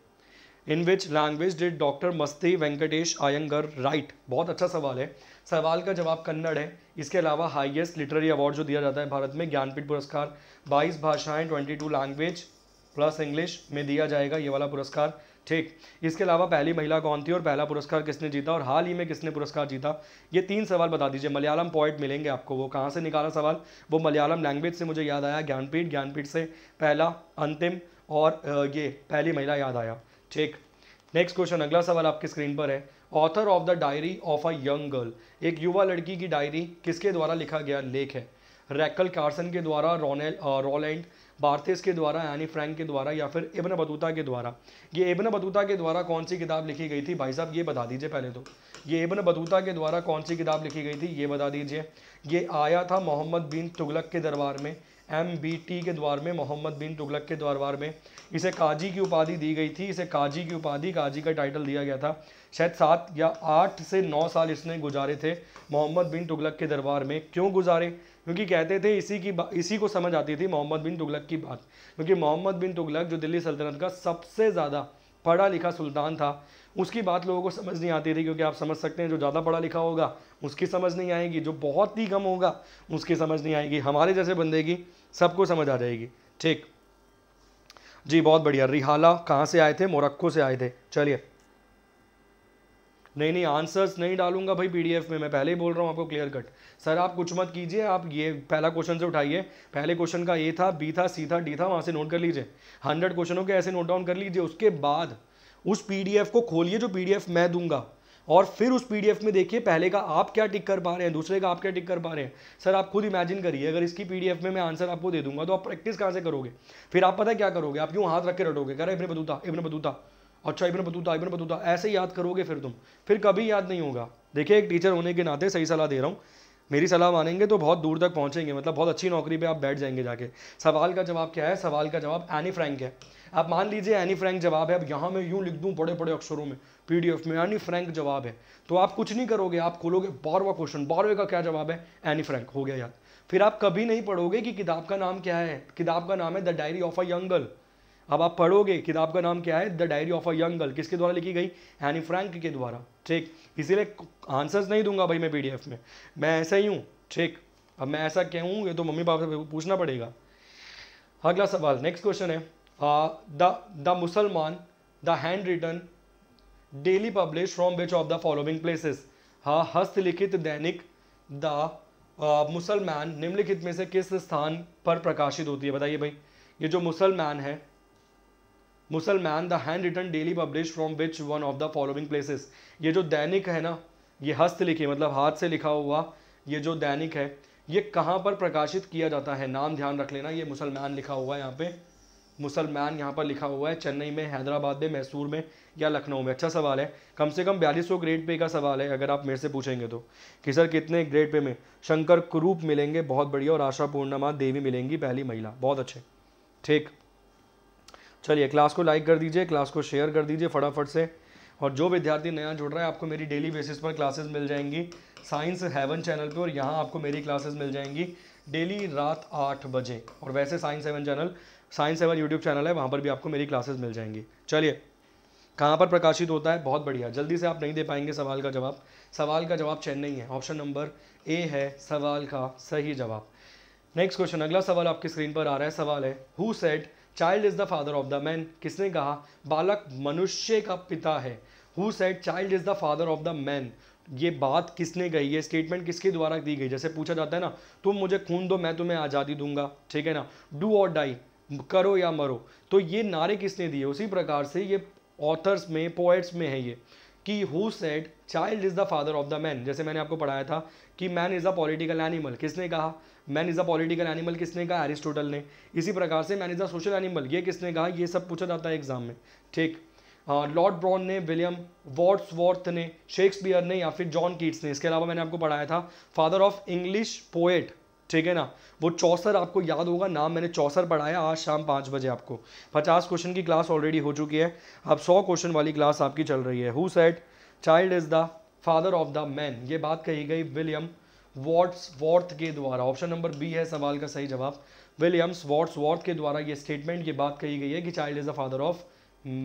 in which language did doctor Masti Venkatesh Iyengar right बहुत अच्छा सवाल है सवाल का जवाब कन्नड़ है इसके अलावा हाईएस्ट लिटरेरी अवार्ड जो दिया जाता है भारत में ज्ञानपीठ पुरस्कार 22 भाषाएं 22 लैंग्वेज प्लस इंग्लिश में दिया जाएगा ये वाला पुरस्कार ठीक इसके अलावा पहली महिला कौन थी और पहला पुरस्कार किसने जीता और हाल ही में किसने पुरस्कार जीता ये तीन सवाल बता दीजिए मलयालम पॉइंट मिलेंगे आपको वो कहाँ से निकाला सवाल वो मलयालम लैंग्वेज से मुझे याद आया ज्ञानपीठ ज्ञानपीठ से पहला अंतिम और ये पहली महिला याद आया ठीक नेक्स्ट क्वेश्चन अगला सवाल आपकी स्क्रीन पर है author of the diary of a young girl एक युवा लड़की की डायरी किसके द्वारा लिखा गया लेख है रैकल कार्सन के द्वारा रोनेल रोलैंड बार्थेस के द्वारा यानी फ्रैंक के द्वारा या फिर इब्न बतूता के द्वारा ये इब्न बतूता के द्वारा कौन सी किताब लिखी गई थी भाई साहब ये बता दीजिए पहले तो ये इब्न बतूता के द्वारा कौन सी किताब लिखी गई थी ये बता दीजिए ये आया था मोहम्मद बिन तुगलक के दरबार में एम बी टी के द्वार में मोहम्मद बिन तुगलक के द्वारवार में इसे काजी की उपाधि दी गई थी इसे काजी की उपाधि काजी का टाइटल दिया गया था शायद सात या आठ से नौ साल इसने गुजारे थे मोहम्मद बिन तुगलक के दरबार में क्यों गुजारे क्योंकि कहते थे इसी की इसी को समझ आती थी मोहम्मद बिन तुगलक की बात क्योंकि मोहम्मद बिन तुगलक जो दिल्ली सल्तनत का सबसे ज़्यादा पढ़ा लिखा सुल्तान था उसकी बात लोगों को समझ नहीं आती थी क्योंकि आप समझ सकते हैं जो ज़्यादा पढ़ा लिखा होगा उसकी समझ नहीं आएगी जो बहुत ही कम होगा उसकी समझ नहीं आएगी हमारे जैसे बंदे की सबको समझ आ जाएगी ठीक जी बहुत बढ़िया रिहाला कहाँ से आए थे मोरक्को से आए थे चलिए नहीं नहीं आंसर्स नहीं डालूंगा भाई पीडीएफ में मैं पहले ही बोल रहा हूँ आपको क्लियर कट सर आप कुछ मत कीजिए आप ये पहला क्वेश्चन से उठाइए पहले क्वेश्चन का ए था बी था सी था डी था वहाँ से नोट कर लीजिए हंड्रेड क्वेश्चनों के ऐसे नोट डाउन कर लीजिए उसके बाद उस पीडीएफ को खोलिए जो पीडीएफ मैं दूंगा और फिर उस पीडीएफ में देखिए पहले का आप क्या टिक कर पा रहे हैं दूसरे का आप क्या टिक कर पा रहे हैं सर आप खुद इमेजिन करिए अगर इसकी पीडीएफ में मैं आंसर आपको दे दूंगा तो आप प्रैक्टिस कहाँ से करोगे फिर आप पता है क्या करोगे आप क्यों हाथ रख के रटोगे कह रहे इबन बतूता इबन बतूता अच्छा इबन बतूता इबन बतूता ऐसे याद करोगे फिर तुम फिर कभी याद नहीं होगा देखिए एक टीचर होने के नाते सही सलाह दे रहा हूँ मेरी सलाह मानेंगे तो बहुत दूर तक पहुँचेंगे मतलब बहुत अच्छी नौकरी पर आप बैठ जाएंगे जाके सवाल का जवाब क्या है सवाल का जवाब एनी फ्रैंक है आप मान लीजिए एनी फ्रैंक जवाब है अब यहाँ मैं यूँ लिख दूँ बड़े बड़े अक्षरों में पीडीएफ में एनी फ्रैंक जवाब है तो आप कुछ नहीं करोगे आप खोलोगे बारहवा क्वेश्चन बारहवें का क्या जवाब है एनी फ्रैंक हो गया याद फिर आप कभी नहीं पढ़ोगे कि किताब का नाम क्या है किताब का नाम है the diary of a young girl अब आप पढ़ोगे किताब का नाम क्या है the diary of a young girl किसके द्वारा लिखी गई हैनी फ्रैंक के द्वारा ठीक इसीलिए आंसर्स नहीं दूंगा भाई मैं पीडीएफ में मैं ऐसा ही हूँ ठीक अब मैं ऐसा कहूँ ये तो मम्मी पापा से पूछना पड़ेगा अगला सवाल नेक्स्ट क्वेश्चन है the Musalman the hand written daily publish from which of the following places हाँ हस्तलिखित दैनिक द मुसलमान निम्नलिखित में से किस स्थान पर प्रकाशित होती है बताइए भाई ये जो मुसलमान है Musalman the hand written daily publish from which one of the following places ये जो दैनिक है ना ये हस्तलिखित मतलब हाथ से लिखा हुआ ये जो दैनिक है ये कहाँ पर प्रकाशित किया जाता है नाम ध्यान रख लेना ये मुसलमान लिखा हुआ है यहाँ पे मुसलमान यहाँ पर लिखा हुआ है चेन्नई में हैदराबाद में मैसूर में या लखनऊ में अच्छा सवाल है कम से कम बयालीस सौ ग्रेड पे का सवाल है अगर आप मेरे से पूछेंगे तो कि सर कितने ग्रेड पे में शंकर कुरूप मिलेंगे बहुत बढ़िया और आशा पूर्णिमा देवी मिलेंगी पहली महिला बहुत अच्छे ठीक चलिए क्लास को लाइक कर दीजिए क्लास को शेयर कर दीजिए फटाफट से और जो विद्यार्थी नया जुड़ रहा है आपको मेरी डेली बेसिस पर क्लासेस मिल जाएंगी साइंस हेवन चैनल पे और यहाँ आपको मेरी क्लासेस मिल जाएंगी डेली रात आठ बजे और वैसे science heaven channel science seven YouTube channel है वहाँ पर भी आपको मेरी क्लासेस मिल जाएंगी चलिए कहाँ पर प्रकाशित होता है बहुत बढ़िया जल्दी से आप नहीं दे पाएंगे सवाल का जवाब सवाल का जवाब चेन्नई है ऑप्शन नंबर ए है सवाल का सही जवाब नेक्स्ट क्वेश्चन अगला सवाल आपकी स्क्रीन पर आ रहा है सवाल है who said child is the father of the man किसने कहा बालक मनुष्य का पिता है who said child is the father of the man ये बात किसने कही ये स्टेटमेंट किसके द्वारा दी गई जैसे पूछा जाता है ना तुम मुझे खून दो मैं तुम्हें आज़ादी दूंगा ठीक है ना डू और डाई करो या मरो तो ये नारे किसने दिए उसी प्रकार से ये ऑथर्स में पोएट्स में है ये कि who said child is the father of the man जैसे मैंने आपको पढ़ाया था कि man is a political animal किसने कहा man is a political animal किसने कहा एरिस्टोटल ने इसी प्रकार से man is a social animal ये किसने कहा ये सब पूछा जाता है एग्जाम में ठीक लॉर्ड ब्रॉन ने विलियम वॉर्थ ने शेक्सपियर ने या फिर जॉन कीट्स ने इसके अलावा मैंने आपको पढ़ाया था फादर ऑफ इंग्लिश पोएट ठीक है ना वो चौसर आपको याद होगा नाम मैंने चौसर पढ़ाया आज शाम पाँच बजे आपको पचास क्वेश्चन की क्लास ऑलरेडी हो चुकी है अब सौ क्वेश्चन वाली क्लास आपकी चल रही है who said child is the father of the man ये बात कही गई विलियम वॉट्स वॉर्थ के द्वारा ऑप्शन नंबर बी है सवाल का सही जवाब विलियम्स वॉट्स वॉर्थ के द्वारा ये स्टेटमेंट ये बात कही गई है कि child is the father of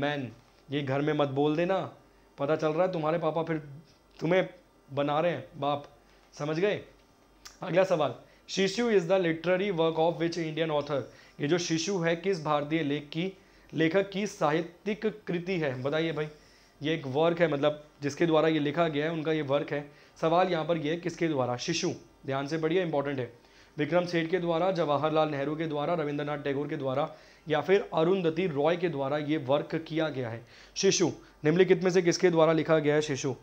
man ये घर में मत बोल देना पता चल रहा है तुम्हारे पापा फिर तुम्हें बना रहे हैं बाप समझ गए अगला सवाल Shishu is the literary work of which Indian author ये जो शिशु है किस भारतीय लेख की लेखक की साहित्यिक कृति है बताइए भाई ये एक वर्क है मतलब जिसके द्वारा ये लिखा गया है उनका ये वर्क है सवाल यहाँ पर यह है किसके द्वारा शिशु ध्यान से बढ़िया इंपॉर्टेंट है विक्रम सेठ के द्वारा जवाहरलाल नेहरू के द्वारा रविंद्रनाथ टैगोर के द्वारा या फिर अरुंधति रॉय के द्वारा ये वर्क किया गया है शिशु निम्नलिखित में से किसके द्वारा लिखा गया है शिशु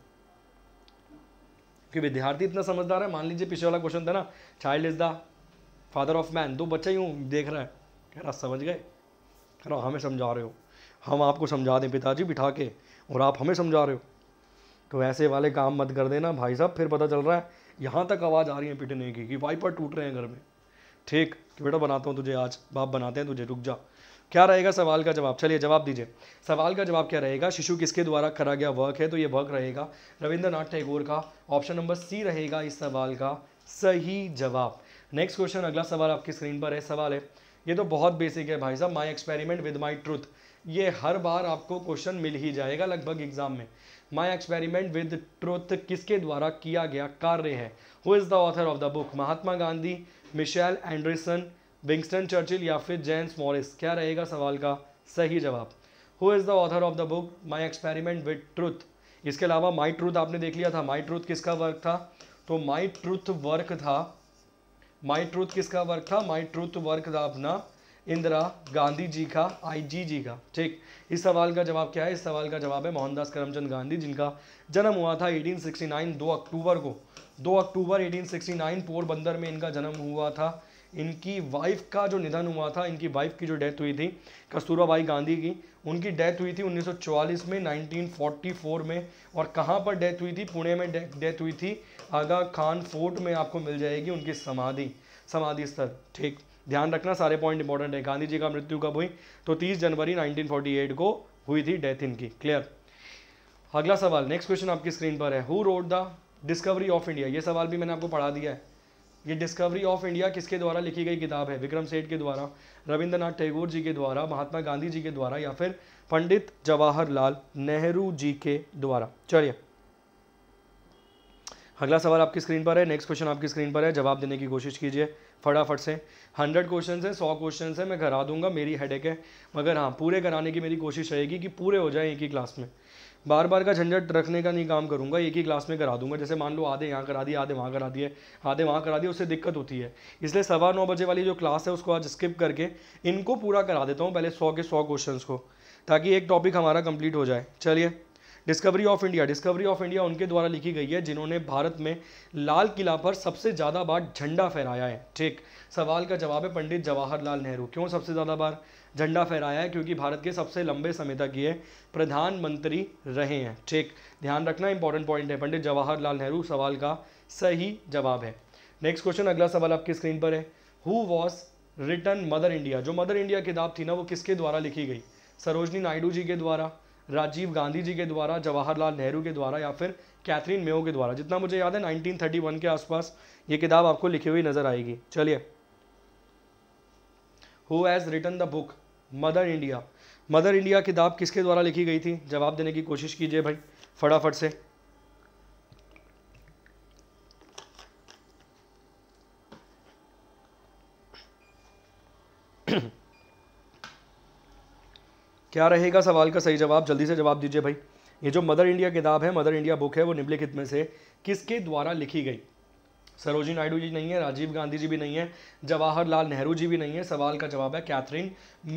क्योंकि विद्यार्थी इतना समझदार है मान लीजिए पिछले वाला क्वेश्चन था ना child is the father of man दो बच्चा यूँ देख रहा है कह रहा समझ गए कह रहा हमें समझा रहे हो हम आपको समझा दें पिताजी बिठा के और आप हमें समझा रहे हो तो ऐसे वाले काम मत कर देना भाई साहब फिर पता चल रहा है यहाँ तक आवाज़ आ रही है पिटने की कि वाइपर टूट रहे हैं घर में ठीक बेटा बनाता हूँ तुझे आज बाप बनाते हैं तुझे रुक जा क्या रहेगा सवाल का जवाब चलिए जवाब दीजिए सवाल का जवाब क्या रहेगा शिशु किसके द्वारा करा गया वर्क है तो ये वर्क रहेगा रविंद्रनाथ टैगोर का ऑप्शन नंबर सी रहेगा इस सवाल का सही जवाब नेक्स्ट क्वेश्चन अगला सवाल आपकी स्क्रीन पर है सवाल है ये तो बहुत बेसिक है भाई साहब my experiment with my truth ये हर बार आपको क्वेश्चन मिल ही जाएगा लगभग एग्जाम में माई एक्सपेरिमेंट विद ट्रुथ किसके द्वारा किया गया कार्य है who is the author of the book Mahatma Gandhi Michelle Anderson Winston Churchill या फिर जेम्स मॉरिस क्या रहेगा सवाल का सही जवाब who is the author of the book my experiment with truth इसके अलावा माई ट्रूथ आपने देख लिया था माई ट्रूथ किसका वर्क था तो माई ट्रूथ वर्क था माई ट्रूथ किसका वर्क था माई ट्रूथ वर्क था अपना इंदिरा गांधी जी का आईजी जी का ठीक इस सवाल का जवाब क्या है इस सवाल का जवाब है मोहनदास करमचंद गांधी जिनका जन्म हुआ था 1869 2 अक्टूबर को 2 अक्टूबर 1869 पोरबंदर में इनका जन्म हुआ था इनकी वाइफ का जो निधन हुआ था इनकी वाइफ की जो डेथ हुई थी कस्तूराबाई गांधी की उनकी डेथ हुई थी 1944 में 1944 में और कहाँ पर डेथ हुई थी पुणे में डेथ हुई थी आगा खान फोर्ट में आपको मिल जाएगी उनकी समाधि समाधि स्थल ठीक ध्यान रखना सारे पॉइंट इंपॉर्टेंट है गांधी जी का मृत्यु कब हुई तो तीस जनवरी नाइनटीन को हुई थी डेथ इनकी क्लियर अगला सवाल नेक्स्ट क्वेश्चन आपकी स्क्रीन पर है who wrote the discovery of India ये सवाल भी मैंने आपको पढ़ा दिया है ये डिस्कवरी ऑफ इंडिया किसके द्वारा लिखी गई किताब है विक्रम सेठ के द्वारा रविंद्रनाथ टैगोर जी के द्वारा महात्मा गांधी जी के द्वारा या फिर पंडित जवाहरलाल नेहरू जी के द्वारा चलिए अगला सवाल आपकी स्क्रीन पर है नेक्स्ट क्वेश्चन आपकी स्क्रीन पर है जवाब देने की कोशिश कीजिए फटाफट से हंड्रेड क्वेश्चन है सौ क्वेश्चन है मैं करा दूंगा मेरी हेडेक है मगर हाँ पूरे कराने की मेरी कोशिश रहेगी कि पूरे हो जाए एक ही क्लास में बार बार का झंझट रखने का नहीं काम करूंगा एक ही क्लास में करा दूंगा जैसे मान लो आधे यहाँ करा दिए आधे वहाँ करा दिए आधे वहाँ करा दिए उससे दिक्कत होती है इसलिए सवा नौ बजे वाली जो क्लास है उसको आज स्किप करके इनको पूरा करा देता हूँ पहले सौ के सौ क्वेश्चन को ताकि एक टॉपिक हमारा कंप्लीट हो जाए चलिए discovery of India discovery of India उनके द्वारा लिखी गई है जिन्होंने भारत में लाल किला पर सबसे ज़्यादा बार झंडा फहराया है ठीक सवाल का जवाब है पंडित जवाहरलाल नेहरू क्यों सबसे ज़्यादा बार झंडा फहराया है क्योंकि भारत के सबसे लंबे समय तक ये प्रधानमंत्री रहे हैं ठीक ध्यान रखना इंपॉर्टेंट पॉइंट है पंडित जवाहरलाल नेहरू सवाल का सही जवाब है नेक्स्ट क्वेश्चन अगला सवाल आपकी स्क्रीन पर है who was written mother India जो मदर इंडिया किताब थी ना वो किसके द्वारा लिखी गई सरोजनी नायडू जी के द्वारा राजीव गांधी जी के द्वारा जवाहरलाल नेहरू के द्वारा या फिर कैथरीन मेयो के द्वारा जितना मुझे याद है 1931 के आसपास ये किताब आपको लिखी हुई नजर आएगी चलिए who has written the book mother India mother India किताब किसके द्वारा लिखी गई थी जवाब देने की कोशिश कीजिए भाई फटाफट से क्या रहेगा सवाल का सही जवाब जल्दी से जवाब दीजिए भाई ये जो मदर इंडिया किताब है मदर इंडिया बुक है वो निम्नलिखित में से किसके द्वारा लिखी गई सरोजी नायडू जी नहीं है राजीव गांधी जी भी नहीं है जवाहरलाल नेहरू जी भी नहीं है सवाल का जवाब है कैथरीन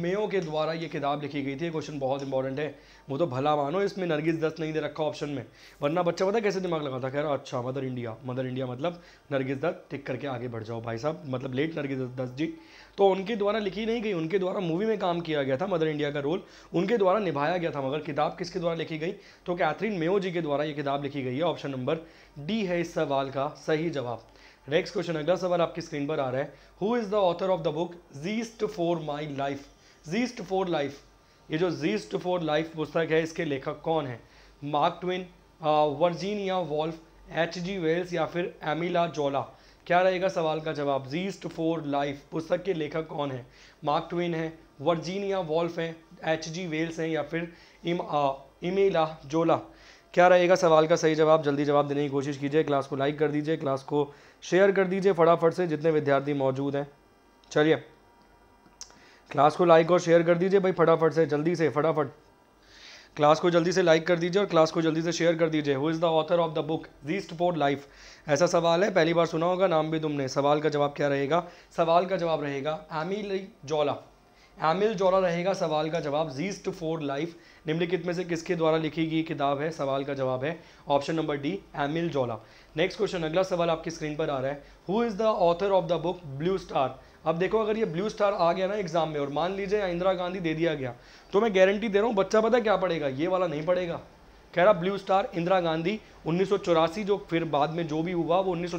मेयो के द्वारा ये किताब लिखी गई थी क्वेश्चन बहुत इंपॉर्टेंट है वो तो भला मानो इसमें नरगिस दत्त नहीं दे रखा ऑप्शन में वरना बच्चा पता कैसे दिमाग लगा था कह रहा अच्छा मदर इंडिया मदर इंडिया मतलब नरगिस दत्त टिक करके आगे बढ़ जाओ भाई साहब मतलब लेट नरगिस दत्त जी तो उनके द्वारा लिखी नहीं गई उनके द्वारा मूवी में काम किया गया था मदर इंडिया का रोल उनके द्वारा निभाया गया था मगर किताब किसके द्वारा लिखी गई तो कैथरीन मेो जी के द्वारा ये किताब लिखी गई है ऑप्शन नंबर डी है इस सवाल का सही जवाब नेक्स्ट क्वेश्चन अगला सवाल आपकी स्क्रीन पर आ रहा है who is the author of the book zest for my life zest for life ये जो जीस्ट फॉर लाइफ पुस्तक है इसके लेखक कौन है Mark Twain Virginia Woolf H G Wells या फिर एमिला जोला क्या रहेगा सवाल का जवाब जीस्ट फॉर लाइफ पुस्तक के लेखक कौन है मार्क ट्विन है वर्जीनिया वॉल्फ है एच जी वेल्स हैं या फिर इम इमेला जोला क्या रहेगा सवाल का सही जवाब जल्दी जवाब देने की कोशिश कीजिए क्लास को लाइक कर दीजिए क्लास को शेयर कर दीजिए फटाफट से जितने विद्यार्थी मौजूद हैं चलिए क्लास को लाइक और शेयर कर दीजिए भाई फटाफट से जल्दी से फटाफट क्लास को जल्दी से लाइक कर दीजिए और क्लास को जल्दी से शेयर कर दीजिए who is the author of the book zest for life ऐसा सवाल है पहली बार सुना होगा नाम भी तुमने सवाल का जवाब क्या रहेगा सवाल का जवाब रहेगा एमिल जौला एमिल जौला रहेगा सवाल का जवाब जीस्ट फोर लाइफ निम्नलिखित में से किसके द्वारा लिखी गई किताब है सवाल का जवाब है option number D Emile Zola next question अगला सवाल आपकी स्क्रीन पर आ रहा है who is the author of the book blue star अब देखो अगर ये ब्लू स्टार आ गया ना एग्जाम में और मान लीजिए या इंदिरा गांधी दे दिया गया तो मैं गारंटी दे रहा हूँ बच्चा पता क्या पढ़ेगा ये वाला नहीं पढ़ेगा कह रहा ब्लू स्टार इंदिरा गांधी उन्नीस जो फिर बाद में जो भी हुआ वो उन्नीस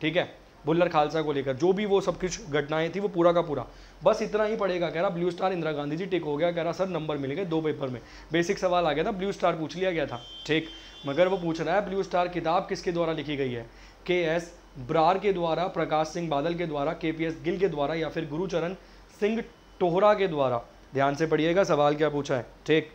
ठीक है बुल्लर खालसा को लेकर जो भी वो सब कुछ घटनाएं थी वो पूरा का पूरा बस इतना ही पड़ेगा कह रहा blue star Indira Gandhi ji tick हो गया कह रहा सर नंबर मिल गए दो पेपर में बेसिक सवाल आ गया था ब्लू स्टार पूछ लिया गया था ठीक मगर वो पूछ रहा है ब्लू स्टार किताब किसके द्वारा लिखी गई है के एस ब्रार के द्वारा प्रकाश सिंह बादल के द्वारा के गिल के द्वारा या फिर गुरुचरण सिंह टोहरा के द्वारा ध्यान से पढ़िएगा सवाल क्या पूछा है ठीक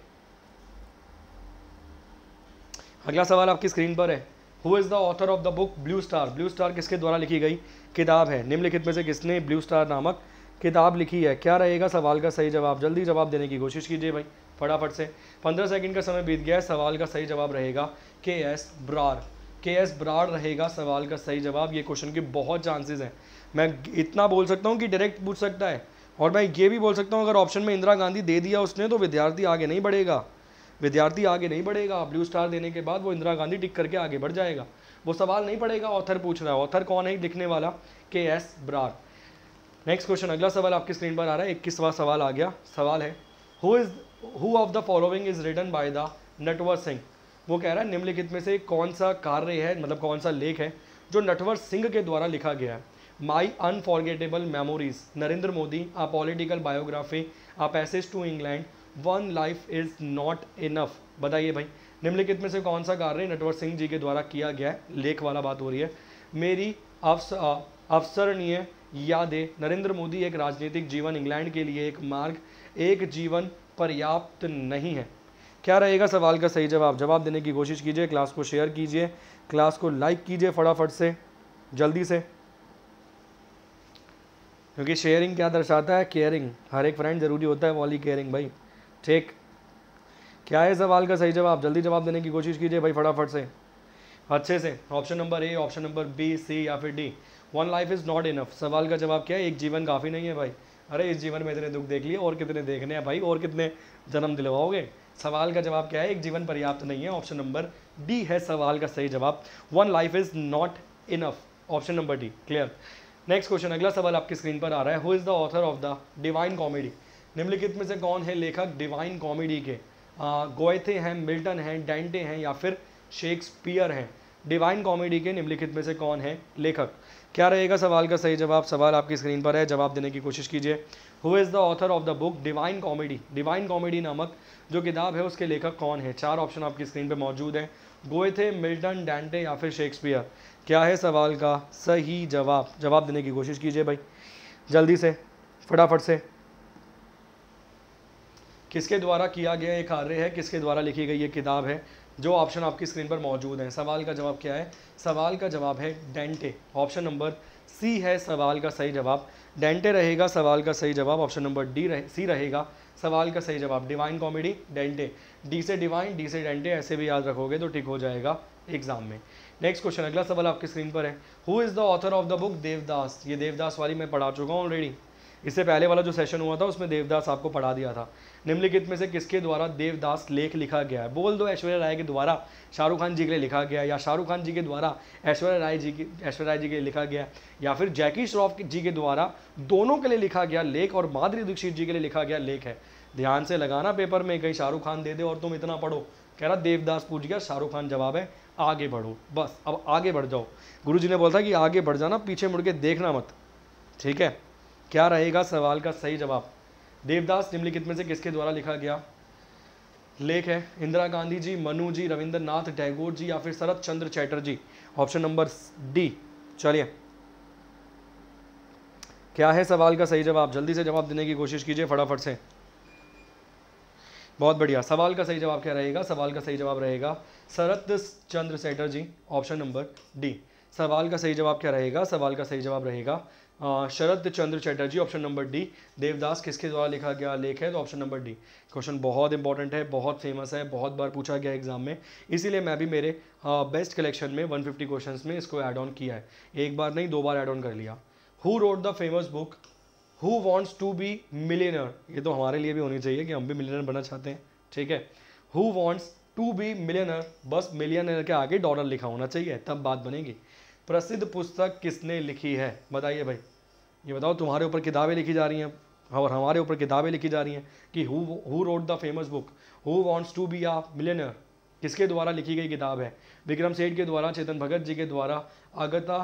अगला सवाल आपकी स्क्रीन पर है who is the author of the book blue star blue star किसके द्वारा लिखी गई किताब है निम्नलिखित में से किसने ब्लू स्टार नामक किताब लिखी है क्या रहेगा सवाल का सही जवाब जल्दी जवाब देने की कोशिश कीजिए भाई फटाफट से पंद्रह सेकंड का समय बीत गया है सवाल का सही जवाब रहेगा के एस ब्रार के एस ब्राड रहेगा सवाल का सही जवाब ये क्वेश्चन के बहुत चांसेस हैं मैं इतना बोल सकता हूँ कि डायरेक्ट पूछ सकता है और मैं ये भी बोल सकता हूँ अगर ऑप्शन में इंदिरा गांधी दे दिया उसने तो विद्यार्थी आगे नहीं बढ़ेगा विद्यार्थी आगे नहीं बढ़ेगा ब्लू स्टार देने के बाद वो इंदिरा गांधी टिक करके आगे बढ़ जाएगा वो सवाल नहीं पड़ेगा ऑथर पूछ रहा है ऑथर कौन है लिखने वाला के एस ब्रार नेक्स्ट क्वेश्चन अगला सवाल आपकी स्क्रीन पर आ रहा है इक्कीसवा सवाल आ गया सवाल है who is who of the following is written by the Natwar Singh वो कह रहा है निम्नलिखित में से कौन सा कार्य है मतलब कौन सा लेख है जो नटवर सिंह के द्वारा लिखा गया है my unforgettable memories Narendra Modi a political biography a passage to England one life is not enough बताइए भाई निम्नलिखित में से कौन सा कार्य नटवर सिंह जी के द्वारा किया गया है लेख वाला बात हो रही है मेरी अवस अवसरणीय यादें नरेंद्र मोदी एक राजनीतिक जीवन इंग्लैंड के लिए एक मार्ग एक जीवन पर्याप्त नहीं है क्या रहेगा सवाल का सही जवाब जवाब देने की कोशिश कीजिए क्लास को शेयर कीजिए क्लास को लाइक कीजिए फटाफट से जल्दी से क्योंकि शेयरिंग क्या दर्शाता है केयरिंग हर एक फ्रेंड ज़रूरी होता है वॉली केयरिंग भाई ठीक क्या है सवाल का सही जवाब जल्दी जवाब देने की कोशिश कीजिए भाई फटाफट से अच्छे से option number A option number B C या फिर D one life is not enough सवाल का जवाब क्या है एक जीवन काफ़ी नहीं है भाई अरे इस जीवन में इतने दुख देख लिए और कितने देखने हैं भाई और कितने जन्म दिलवाओगे सवाल का जवाब क्या है एक जीवन पर्याप्त नहीं है ऑप्शन नंबर डी है सवाल का सही जवाब one life is not enough option number D clear next question अगला सवाल आपकी स्क्रीन पर आ रहा है who is the author of the divine comedy निम्नलिखित में से कौन है लेखक डिवाइन कॉमेडी के गोयथे हैं मिल्टन हैं डेंटे हैं या फिर शेक्सपियर हैं डिवाइन कॉमेडी के निम्नलिखित में से कौन है लेखक क्या रहेगा सवाल का सही जवाब सवाल आपकी स्क्रीन पर है जवाब देने की कोशिश कीजिए who is the author of the book divine comedy divine comedy नामक जो किताब है उसके लेखक कौन है चार ऑप्शन आपकी स्क्रीन पर मौजूद हैं गोएथे मिल्टन डेंटे या फिर शेक्सपियर क्या है सवाल का सही जवाब जवाब देने की कोशिश कीजिए भाई जल्दी से फटाफट से किसके द्वारा किया गया ये कार्य है किसके द्वारा लिखी गई ये किताब है जो ऑप्शन आपकी स्क्रीन पर मौजूद हैं सवाल का जवाब क्या है सवाल का जवाब है डेंटे ऑप्शन नंबर सी है सवाल का सही जवाब डेंटे रहेगा सवाल का सही जवाब ऑप्शन नंबर डी रहे सी रहेगा सवाल का सही जवाब डिवाइन कॉमेडी डेंटे डी से डिवाइन डी से डेंटे ऐसे भी याद रखोगे तो ठीक हो जाएगा एग्जाम में नेक्स्ट क्वेश्चन अगला सवाल आपकी स्क्रीन पर है who is the author of the book Devdas ये देवदास वाली मैं पढ़ा चुका हूँ ऑलरेडी इससे पहले वाला जो सेशन हुआ था उसमें देवदास आपको पढ़ा दिया था निम्नलिखित में से किसके द्वारा देवदास लेख लिखा गया है बोल दो ऐश्वर्या राय के द्वारा शाहरुख खान जी के लिए लिखा गया या शाहरुख खान जी के द्वारा ऐश्वर्या राय जी की ऐश्वर्या राय जी के लिए लिखा गया या फिर जैकी श्रॉफ जी के द्वारा दोनों के लिए लिखा गया लेख और माधुरी दीक्षित जी के लिए लिखा गया लेख है ध्यान से लगाना पेपर में कहीं शाहरुख खान दे दे और तुम इतना पढ़ो कह रहा देवदास पूछ गया शाहरुख खान जवाब है आगे बढ़ो बस अब आगे बढ़ जाओ गुरु जी ने बोला था कि आगे बढ़ जाना पीछे मुड़ के देखना मत ठीक है क्या रहेगा सवाल का सही जवाब देवदास निम्नलिखित में से किसके द्वारा लिखा गया लेख है इंदिरा गांधी जी मनु जी रविंद्र नाथ टैगोर जी या फिर Sharad Chandra Chatterjee option number D चलिए क्या है सवाल का सही जवाब जल्दी से जवाब देने की कोशिश कीजिए फटाफट से बहुत बढ़िया सवाल का सही जवाब क्या रहेगा सवाल का सही जवाब रहेगा Sharad Chandra Chatterjee option number D सवाल का सही जवाब क्या रहेगा सवाल का सही जवाब रहेगा हाँ, Sharad Chandra Chatterjee option number D Devdas किसके द्वारा लिखा गया लेख है तो ऑप्शन नंबर डी क्वेश्चन बहुत इंपॉर्टेंट है बहुत फेमस है बहुत बार पूछा गया एग्जाम में इसीलिए मैं भी मेरे बेस्ट हाँ, कलेक्शन में 150 फिफ्टी क्वेश्चन में इसको ऐड ऑन किया है एक बार नहीं दो बार ऐड ऑन कर लिया who wrote the famous book who wants to be millionaire ये तो हमारे लिए भी होनी चाहिए कि हम भी मिलेनर बनना चाहते हैं ठीक है who wants to be millionaire बस मिलियनर के आगे डॉलर लिखा होना चाहिए तब बात बनेगी प्रसिद्ध पुस्तक किसने लिखी है बताइए भाई ये बताओ तुम्हारे ऊपर किताबें लिखी जा रही हैं और हमारे ऊपर किताबें लिखी जा रही हैं कि who wrote the famous book who wants to be a millionaire किसके द्वारा लिखी गई किताब है विक्रम सेठ के द्वारा चेतन भगत जी के द्वारा आगता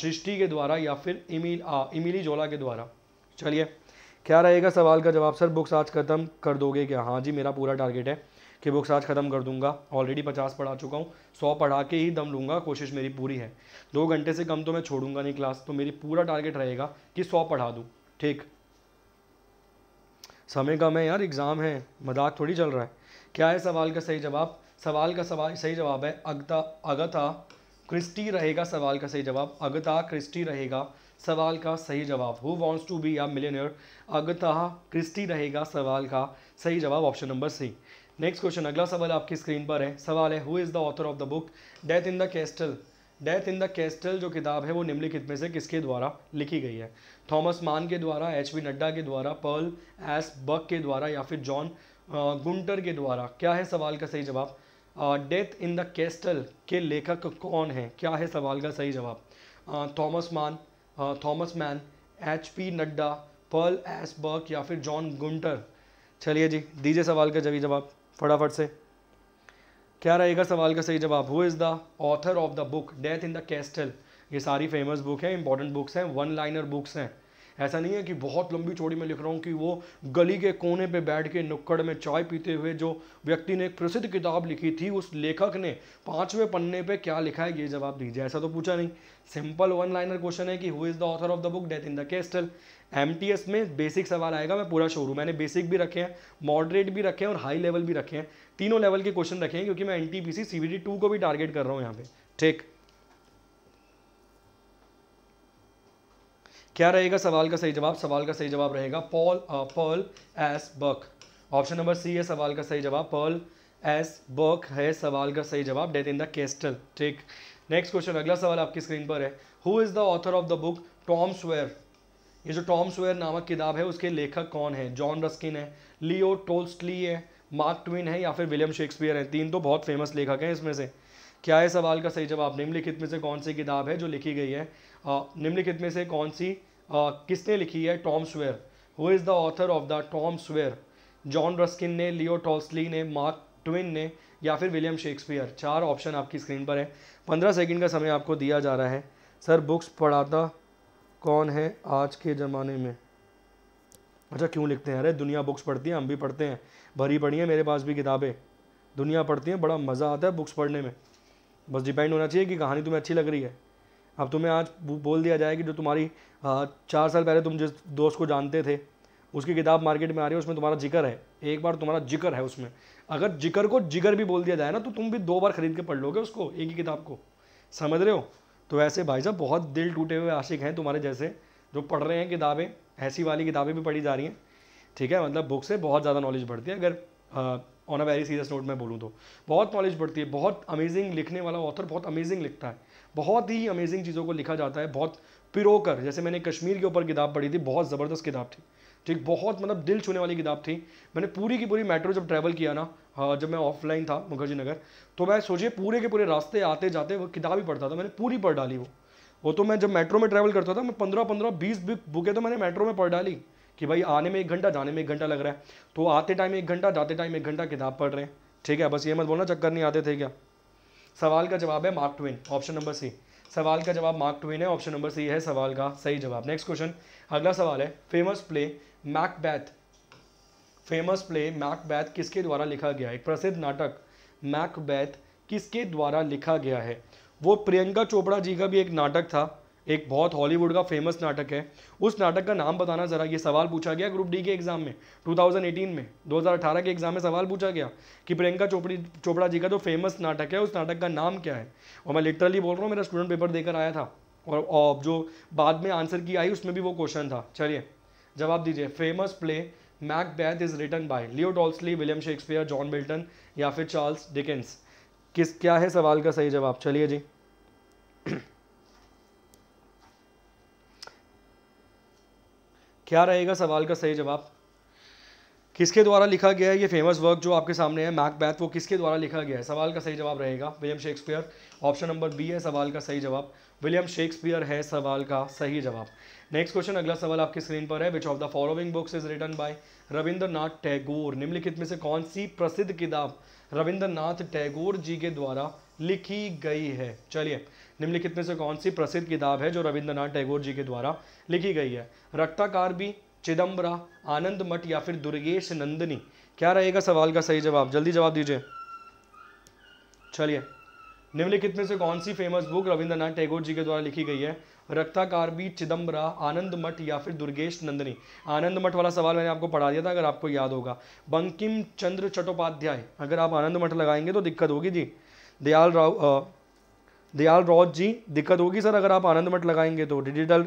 सृष्टि के द्वारा या फिर इमील आ, इमीली जोला के द्वारा चलिए क्या रहेगा सवाल का जवाब सर बुक्स आज ख़त्म कर दोगे क्या हाँ जी मेरा पूरा टारगेट है कि बुक्स आज ख़त्म कर दूंगा ऑलरेडी पचास पढ़ा चुका हूँ सौ पढ़ा के ही दम लूँगा कोशिश मेरी पूरी है दो घंटे से कम तो मैं छोड़ूंगा नहीं क्लास तो मेरी पूरा टारगेट रहेगा कि सौ पढ़ा दूँ ठीक समय कम है यार एग्ज़ाम है मजाक थोड़ी चल रहा है क्या है सवाल का सही जवाब सवाल का सवाल सही जवाब है अगता अगता क्रिस्टी रहेगा सवाल का सही जवाब अगता क्रिस्टी रहेगा सवाल का सही जवाब हु वॉन्ट्स टू बी या मिलेनियर अगता क्रिस्टी रहेगा सवाल का सही जवाब option number C next question अगला सवाल आपकी स्क्रीन पर है सवाल है who is the author of the book death in the castle death in the castle जो किताब है वो निम्नलिखित में से किसके द्वारा लिखी गई है थॉमस मान के द्वारा एच वी नड्डा के द्वारा पर्ल एस बक के द्वारा या फिर जॉन गुंटर के द्वारा क्या है सवाल का सही जवाब डेथ इन द कैस्टल के लेखक कौन हैं क्या है सवाल का सही जवाब Thomas Mann Thomas Mann H P Nadda Pearl S Buck या फिर जॉन गुंटर चलिए जी दीजिए सवाल का जवी जवाब फटाफट से क्या रहेगा सवाल का सही जवाब who is the author of the book death in the castle ये सारी फेमस बुक हैं इंपॉर्टेंट बुक्स हैं वन लाइनर बुक्स हैं ऐसा नहीं है कि बहुत लंबी चौड़ी में लिख रहा हूँ कि वो गली के कोने पे बैठ के नुक्कड़ में चाय पीते हुए जो व्यक्ति ने एक प्रसिद्ध किताब लिखी थी उस लेखक ने पाँचवें पन्ने पे क्या लिखा है ये जवाब दीजिए ऐसा तो पूछा नहीं सिंपल वन लाइनर क्वेश्चन है कि who is the author of the book death in the castle एम में बेसिक सवाल आएगा मैं पूरा शोरूम मैंने बेसिक भी रखे हैं मॉडरेट भी रखे हैं और हाई लेवल भी रखे हैं तीनों लेवल के क्वेश्चन रखे हैं क्योंकि मैं एन टी पी को भी टारगेट कर रहा हूँ यहाँ पे ठीक क्या रहेगा सवाल का सही जवाब सवाल का सही जवाब रहेगा Paul Pearl S Buck option number C है सवाल का सही जवाब पर्ल एस बक है सवाल का सही जवाब डेथ इन द केस्टल ठीक नेक्स्ट क्वेश्चन अगला सवाल आपकी स्क्रीन पर है who is the author of the book Tom Sawyer ये जो टॉम स्वेयर नामक किताब है उसके लेखक कौन है जॉन रस्किन है लियो टोल्स्टली है मार्क ट्विन है या फिर विलियम शेक्सपियर है तीन तो बहुत फेमस लेखक हैं इसमें से क्या है सवाल का सही जवाब निम्नलिखित में से कौन सी किताब है जो लिखी गई है निम्नलिखित में से कौन सी आ, किसने लिखी है Tom Sawyer who is the author of the Tom Sawyer John Ruskin ने लियो टॉल्सली ने मार्क ट्विन ने या फिर विलियम शेक्सपियर चार ऑप्शन आपकी स्क्रीन पर है पंद्रह सेकेंड का समय आपको दिया जा रहा है सर बुक्स पढ़ाता कौन है आज के ज़माने में अच्छा क्यों लिखते हैं अरे दुनिया बुक्स पढ़ती है हम भी पढ़ते हैं भरी पड़ी है मेरे पास भी किताबें दुनिया पढ़ती हैं बड़ा मज़ा आता है बुक्स पढ़ने में बस डिपेंड होना चाहिए कि कहानी तुम्हें अच्छी लग रही है अब तुम्हें आज बोल दिया जाए कि जो तुम्हारी चार साल पहले तुम जिस दोस्त को जानते थे उसकी किताब मार्केट में आ रही है उसमें तुम्हारा जिक्र है एक बार तुम्हारा जिक्र है उसमें अगर जिक्र को जिगर भी बोल दिया जाए ना तो तुम भी दो बार खरीद के पढ़ लोगे उसको एक ही किताब को समझ रहे हो तो ऐसे भाई साहब बहुत दिल टूटे हुए आशिक हैं तुम्हारे जैसे जो पढ़ रहे हैं किताबें ऐसी वाली किताबें भी पढ़ी जा रही हैं ठीक है मतलब बुक से बहुत ज़्यादा नॉलेज बढ़ती है अगर on a very serious note मैं बोलूँ तो बहुत नॉलेज बढ़ती है बहुत अमेजिंग लिखने वाला ऑथर बहुत अमेजिंग लिखता है बहुत ही अमेजिंग चीज़ों को लिखा जाता है बहुत पिरो कर जैसे मैंने कश्मीर के ऊपर किताब पढ़ी थी बहुत ज़बरदस्त किताब थी ठीक बहुत मतलब दिल छूने वाली किताब थी मैंने पूरी की पूरी मेट्रो जब ट्रैवल किया ना हाँ, जब मैं ऑफलाइन था मुखर्जी नगर तो मैं सोचिए पूरे के पूरे रास्ते आते जाते वो किताब ही पढ़ता था मैंने पूरी पढ़ डाली वो वो तो मैं जब मेट्रो में ट्रैवल करता था मैं पंद्रह पंद्रह बीस बुकें तो मैंने मेट्रो में पढ़ डाली कि भाई आने में एक घंटा जाने में एक घंटा लग रहा है तो आते टाइम एक घंटा जाते टाइम एक घंटा किताब पढ़ रहे हैं ठीक है बस ये मत बोलना चक्कर नहीं आते थे क्या सवाल का जवाब है Mark Twain option number C सवाल का जवाब मार्क ट्वेन है ऑप्शन नंबर सी है सवाल का सही जवाब नेक्स्ट क्वेश्चन अगला सवाल है famous play Macbeth famous play Macbeth किसके द्वारा लिखा गया है एक प्रसिद्ध नाटक मैकबैथ किसके द्वारा लिखा गया है वो प्रियंका चोपड़ा जी का भी एक नाटक था एक बहुत हॉलीवुड का फेमस नाटक है उस नाटक का नाम बताना ज़रा ये सवाल पूछा गया ग्रुप डी के एग्ज़ाम में 2018 में 2018 के एग्ज़ाम में सवाल पूछा गया कि प्रियंका चोपड़ी चोपड़ा जी का जो फेमस नाटक है उस नाटक का नाम क्या है और मैं लिटरली बोल रहा हूँ मेरा स्टूडेंट पेपर देकर आया था और, और जो बाद में आंसर की आई उसमें भी वो क्वेश्चन था चलिए जवाब दीजिए famous play Macbeth is written by Leo Tolstoy William Shakespeare John Milton या फिर चार्ल्स डिकेंस किस क्या है सवाल का सही जवाब चलिए जी क्या रहेगा सवाल का सही जवाब किसके द्वारा लिखा गया है ये फेमस वर्क जो आपके सामने है मैकबैथ वो किसके द्वारा लिखा गया है सवाल का सही जवाब रहेगा William Shakespeare option number B है सवाल का सही जवाब विलियम शेक्सपियर है सवाल का सही जवाब नेक्स्ट क्वेश्चन अगला सवाल आपकी स्क्रीन पर है which of the following books is written by Rabindranath Tagore निम्नलिखित में से कौन सी प्रसिद्ध किताब रविंद्रनाथ टैगोर जी के द्वारा लिखी गई है चलिए निम्नलिखित में से कौन सी प्रसिद्ध किताब है जो रविंद्रनाथ टैगोर जी के द्वारा लिखी गई है रक्ताकार भी चिदम्बरा आनंद मठ या फिर दुर्गेश नंदिनी क्या रहेगा सवाल का सही जवाब जल्दी जवाब दीजिए चलिए निम्नलिखित में से कौन सी फेमस बुक रविंद्रनाथ टैगोर जी के द्वारा लिखी गई है रक्ताकार भी चिदम्बरा आनंद मठ या फिर दुर्गेश नंदनी आनंद मठ वाला सवाल मैंने आपको पढ़ा दिया था अगर आपको याद होगा बंकिम चंद्र चट्टोपाध्याय अगर आप आनंद मठ लगाएंगे तो दिक्कत होगी जी दयाल राव दयाल राउत जी दिक्कत होगी सर अगर आप आनंद मठ लगाएंगे तो डिजिटल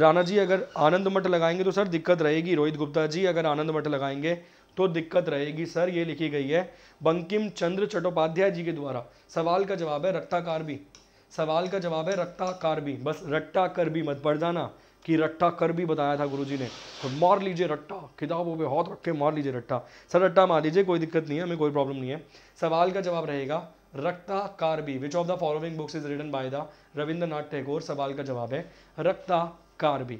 राणा जी अगर आनंद मठ लगाएंगे तो सर दिक्कत रहेगी रोहित गुप्ता जी अगर आनंद मठ लगाएंगे तो दिक्कत रहेगी सर ये लिखी गई है बंकिम चंद्र चट्टोपाध्याय जी के द्वारा सवाल का जवाब है रक्ताकार भी सवाल का जवाब है रट्टा कार भी बस रट्टा कर भी मत पढ़ जाना कि रट्टा कर भी बताया था गुरुजी ने तो मार लीजिए रट्टा किताबों पे हौत रख के मार लीजिए रट्टा सर रट्टा मार लीजिए कोई दिक्कत नहीं है हमें कोई प्रॉब्लम नहीं है सवाल का जवाब रहेगा Raktakarabi which of the following books is written by the Rabindranath Tagore सवाल का जवाब है Raktakarabi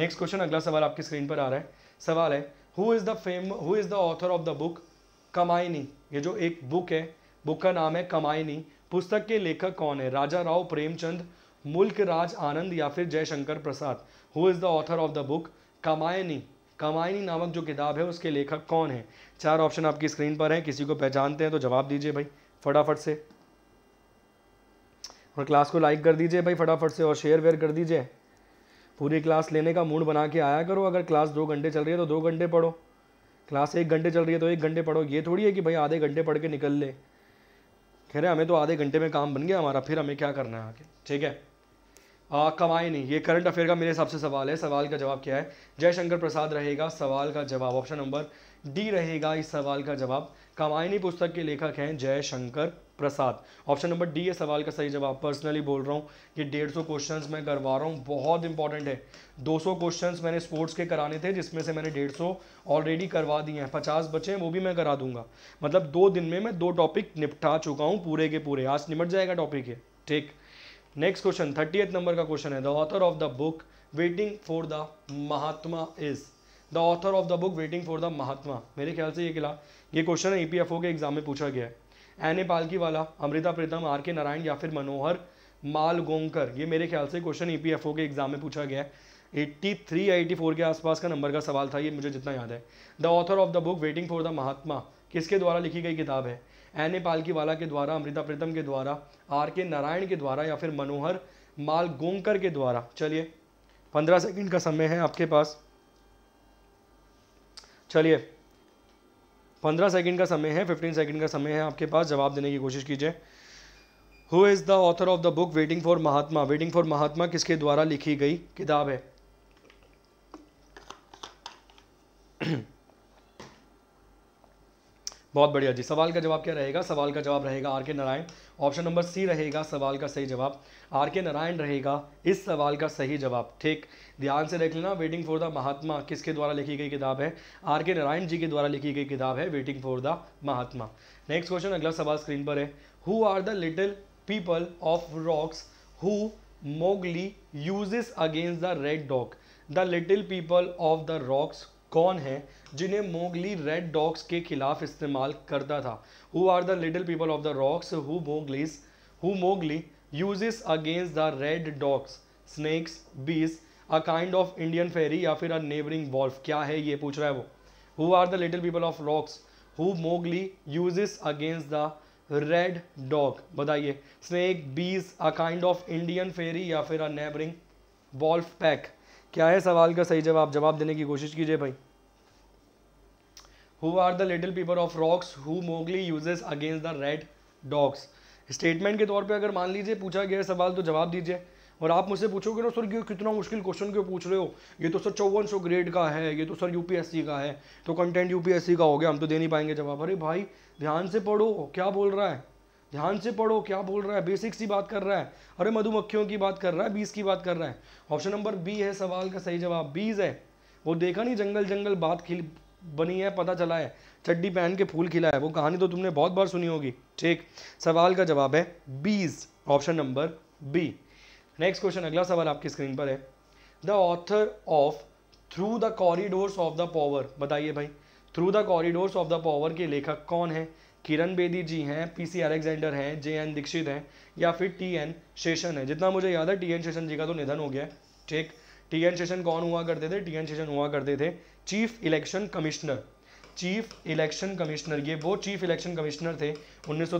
next question अगला सवाल आपकी स्क्रीन पर आ रहा है सवाल है who is the fame who is the author of the book Kamayani ये जो एक बुक है बुक का नाम है कमायनी पुस्तक के लेखक कौन है राजा राव प्रेमचंद मुल्क राज आनंद या फिर Jaishankar Prasad who is the author of the book Kamayani Kamayani नामक जो किताब है उसके लेखक कौन है चार ऑप्शन आपकी स्क्रीन पर हैं किसी को पहचानते हैं तो जवाब दीजिए भाई फटाफट से और क्लास को लाइक कर दीजिए भाई फटाफट से और शेयर वेयर कर दीजिए पूरी क्लास लेने का मूड बना के आया करो अगर क्लास दो घंटे चल रही है तो दो घंटे पढ़ो क्लास एक घंटे चल रही है तो एक घंटे पढ़ो ये थोड़ी है कि भाई आधे घंटे पढ़ के निकल ले कह रहे हमें तो आधे घंटे में काम बन गया हमारा फिर हमें क्या करना है आगे ठीक है आ, कमाए नहीं ये करंट अफेयर का मेरे हिसाब से सवाल है सवाल का जवाब क्या है जयशंकर प्रसाद रहेगा सवाल का जवाब ऑप्शन नंबर डी रहेगा इस सवाल का जवाब कमायनी पुस्तक के लेखक हैं Jaishankar Prasad option number D है सवाल का सही जवाब पर्सनली बोल रहा हूँ कि डेढ़ सौ क्वेश्चन मैं करवा रहा हूँ बहुत इंपॉर्टेंट है दो सौ क्वेश्चन मैंने स्पोर्ट्स के कराने थे जिसमें से मैंने डेढ़ सौ ऑलरेडी करवा दिए हैं पचास बचे हैं वो भी मैं करा दूंगा मतलब दो दिन में मैं दो टॉपिक निपटा चुका हूँ पूरे के पूरे आज निपट जाएगा टॉपिक ये ठीक नेक्स्ट क्वेश्चन थर्टी नंबर का क्वेश्चन है the author of the book waiting for the Mahatma is the author of the book waiting for the Mahatma मेरे ख्याल से ये किला ये question E P F O के एग्जाम में पूछा गया है एन ए पालकी वाला अमृता प्रीतम आर के नारायण या फिर मनोहर मालगोंकर ये मेरे ख्याल से क्वेश्चन ई e के एग्जाम में पूछा गया है थ्री या 84 के आसपास का नंबर का सवाल था ये मुझे जितना याद है the author of the book waiting for the Mahatma किसके द्वारा लिखी गई किताब है एन ए पालकी वाला के द्वारा अमृता प्रीतम के द्वारा आर के नारायण के द्वारा या फिर मनोहर मालगोंकर के द्वारा चलिए पंद्रह सेकंड का समय है आपके पास चलिए पंद्रह सेकंड का समय है फिफ्टीन सेकंड का समय है आपके पास जवाब देने की कोशिश कीजिए who is the author of the book waiting for Mahatma waiting for Mahatma किसके द्वारा लिखी गई किताब है बहुत बढ़िया जी सवाल का जवाब क्या रहेगा सवाल का जवाब रहेगा आर के नारायण ऑप्शन नंबर सी रहेगा सवाल का सही जवाब आर के नारायण रहेगा इस सवाल का सही जवाब ठीक ध्यान से देख लेना वेटिंग फॉर द महात्मा किसके द्वारा लिखी गई किताब है आर के नारायण जी के द्वारा लिखी गई किताब है waiting for the Mahatma next question अगला सवाल स्क्रीन पर है who are the little people of rocks who Mowgli uses against the red dog the little people of the rocks कौन है जिन्हें मोगली रेड डॉग्स के खिलाफ इस्तेमाल करता था who are the little people of the rocks who Mowglis who Mowgli uses against the red dogs snakes bees a kind of Indian fairy या फिर अ नेबरिंग वॉल्फ क्या है ये पूछ रहा है वो who are the little people of rocks who Mowgli uses against the red dog बताइए snake bees a kind of Indian fairy या फिर अ नेबरिंग वॉल्फ पैक क्या है सवाल का सही जवाब जवाब देने की कोशिश कीजिए भाई who are the little people of rocks who Mowgli uses against the red dogs statement के तौर पे अगर मान लीजिए पूछा गया सवाल तो जवाब दीजिए और आप मुझसे पूछोगे ना सर ये कितना मुश्किल क्वेश्चन क्यों पूछ रहे हो ये तो सर चौवन सौ ग्रेड का है ये तो सर यूपीएससी का है तो कंटेंट यूपीएससी का हो गया हम तो दे नहीं पाएंगे जवाब अरे भाई ध्यान से पढ़ो क्या बोल रहा है ध्यान से पढ़ो क्या बोल रहा है बेसिक सी बात कर रहा है अरे मधुमक्खियों की बात कर रहा है बीस की बात कर रहा है ऑप्शन नंबर बी है सवाल का सही जवाब बीज है वो देखा नहीं जंगल जंगल बात खिल बनी है पता चला है चड्डी पहन के फूल खिला है वो कहानी तो तुमने बहुत बार सुनी होगी ठीक सवाल का जवाब है bees option number B next question अगला सवाल आपकी स्क्रीन पर है the author of through the corridors of the power बताइए भाई through the corridors of the power के लेखक कौन है किरण बेदी जी हैं पी सी अलेक्जेंडर हैं जे एन दीक्षित हैं या फिर टी एन शेषन है जितना मुझे याद है टी एन शेषन जी का तो निधन हो गया ठीक टी एन शेषन कौन हुआ करते थे टी एन शेषन हुआ करते थे chief election commissioner chief election commissioner ये वो चीफ इलेक्शन कमिश्नर थे उन्नीस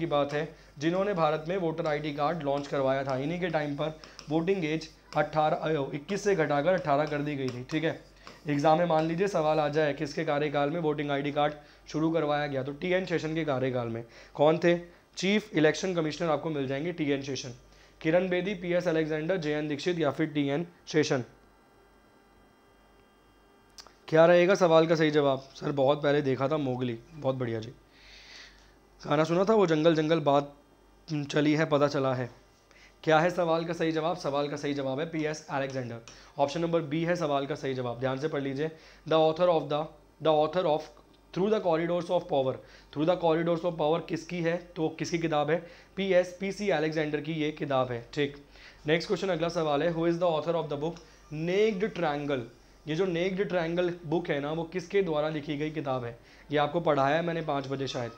की बात है जिन्होंने भारत में वोटर आईडी कार्ड लॉन्च करवाया था इन्हीं के टाइम पर वोटिंग एज 18 इक्कीस से घटाकर 18 कर दी गई थी ठीक है एग्ज़ाम में मान लीजिए सवाल आ जाए किसके कार्यकाल में वोटिंग आईडी कार्ड शुरू करवाया गया तो टी एन शेषन के कार्यकाल में कौन थे चीफ इलेक्शन कमिश्नर आपको मिल जाएंगे T N Seshan Kiran Bedi P S Alexander J N Dikshit या फिर टी एन शेषन क्या रहेगा सवाल का सही जवाब सर बहुत पहले देखा था मोगली बहुत बढ़िया जी गाना सुना था वो जंगल जंगल बात चली है पता चला है क्या है सवाल का सही जवाब सवाल का सही जवाब है P S Alexander option number B है सवाल का सही जवाब ध्यान से पढ़ लीजिए the author of the the author of through the corridors of power through the corridors of power किसकी है तो किसकी किताब है P S P C Alexander की ये किताब है ठीक नेक्स्ट क्वेश्चन अगला सवाल है who is the author of the book naked triangle ये जो नेक्ड ट्रायंगल बुक है ना वो किसके द्वारा लिखी गई किताब है ये आपको पढ़ाया है मैंने पाँच बजे शायद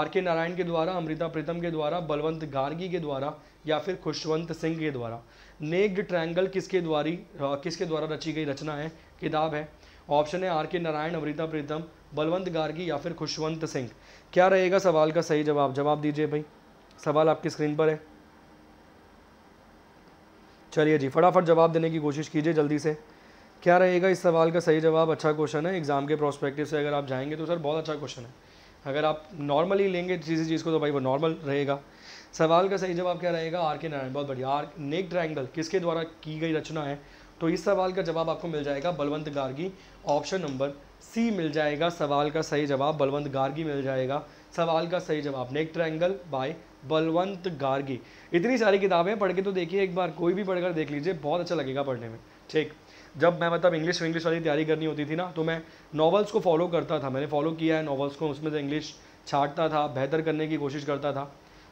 आर के नारायण के द्वारा अमृता प्रीतम के द्वारा बलवंत गार्गी के द्वारा या फिर खुशवंत सिंह के द्वारा नेक्ड ट्रैंगल किसके द्वारी किसके द्वारा रची गई रचना है किताब है ऑप्शन है आर के नारायण अमृता प्रीतम बलवंत गार्गी या फिर खुशवंत सिंह क्या रहेगा सवाल का सही जवाब जवाब दीजिए भाई सवाल आपकी स्क्रीन पर है चलिए जी फटाफट जवाब देने की कोशिश कीजिए जल्दी से क्या रहेगा इस सवाल का सही जवाब अच्छा क्वेश्चन है एग्ज़ाम के प्रोस्पेक्टिव से अगर आप जाएंगे तो सर बहुत अच्छा क्वेश्चन है अगर आप नॉर्मली लेंगे किसी चीज़ को तो भाई वो नॉर्मल रहेगा सवाल का सही जवाब क्या रहेगा आर के नारायण बहुत बढ़िया आर नेक ट्रायंगल किसके द्वारा की गई रचना है तो इस सवाल का जवाब आपको मिल जाएगा Balwant Gargi option number C मिल जाएगा सवाल का सही जवाब बलवंत गार्गी मिल जाएगा सवाल का सही जवाब naked triangle by Balwant Gargi इतनी सारी किताबें पढ़ के तो देखिए एक बार कोई भी पढ़कर देख लीजिए बहुत अच्छा लगेगा पढ़ने में ठीक जब मैं मतलब इंग्लिश इंग्लिश वाली तैयारी करनी होती थी ना तो मैं नॉवल्स को फॉलो करता था मैंने फॉलो किया है नॉवल्स को उसमें से इंग्लिश छाटता था बेहतर करने की कोशिश करता था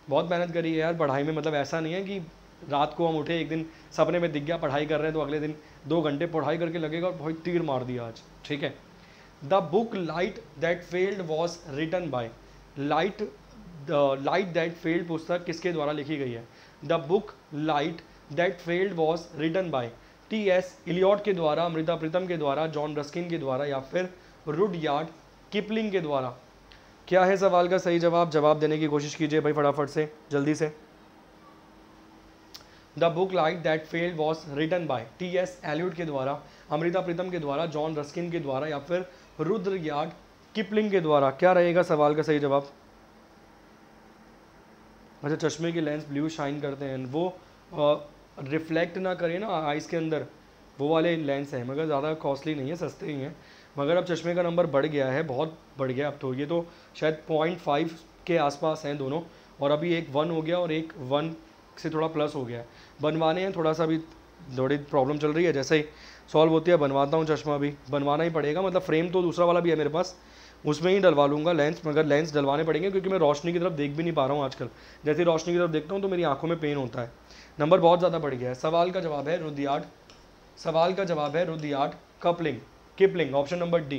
बहुत मेहनत करी है यार पढ़ाई में मतलब ऐसा नहीं है कि रात को हम उठे एक दिन सपने में दिख गया पढ़ाई कर रहे हैं तो अगले दिन दो घंटे पढ़ाई करके लगेगा और बहुत तीर मार दिया आज ठीक है the book light that failed was written by light the light that failed पुस्तक किसके द्वारा लिखी गई है the book light that failed was written by T S Eliot के द्वारा अमृता प्रीतम के द्वारा जॉन रस्किन के द्वारा या फिर रुड यार्ड किपलिंग के द्वारा क्या है सवाल का सही जवाब जवाब देने की कोशिश कीजिए भाई फटाफट से जल्दी से the book light that failed was written by T S Eliot के द्वारा अमृता प्रीतम के द्वारा जॉन रस्किन के द्वारा या फिर रुद्र याग किपलिंग के द्वारा क्या रहेगा सवाल का सही जवाब अच्छा चश्मे के लेंस ब्लू शाइन करते हैं वो आ, रिफ्लेक्ट ना करें ना आइस के अंदर वो वाले लेंस हैं मगर ज़्यादा कॉस्टली नहीं है सस्ते ही हैं मगर अब चश्मे का नंबर बढ़ गया है बहुत बढ़ गया अब तो ये तो शायद पॉइंट फाइव के आसपास हैं दोनों और अभी एक वन हो गया और एक वन से थोड़ा प्लस हो गया बनवाने हैं थोड़ा सा अभी थोड़ी प्रॉब्लम चल रही है जैसे ही सॉल्व होती है बनवाता हूँ चश्मा भी बनवाना ही पड़ेगा मतलब फ्रेम तो दूसरा वाला भी है मेरे पास उसमें ही डलवा लूँगा लेंस मगर लेंस डलवाने पड़ेंगे क्योंकि मैं रोशनी की तरफ देख भी नहीं पा रहा हूँ आजकल जैसे रोशनी की तरफ देखता हूँ तो मेरी आंखों में पेन होता है नंबर बहुत ज़्यादा बढ़ गया है सवाल का जवाब है रुदियाड सवाल का जवाब है Rudyard Kipling Kipling option number D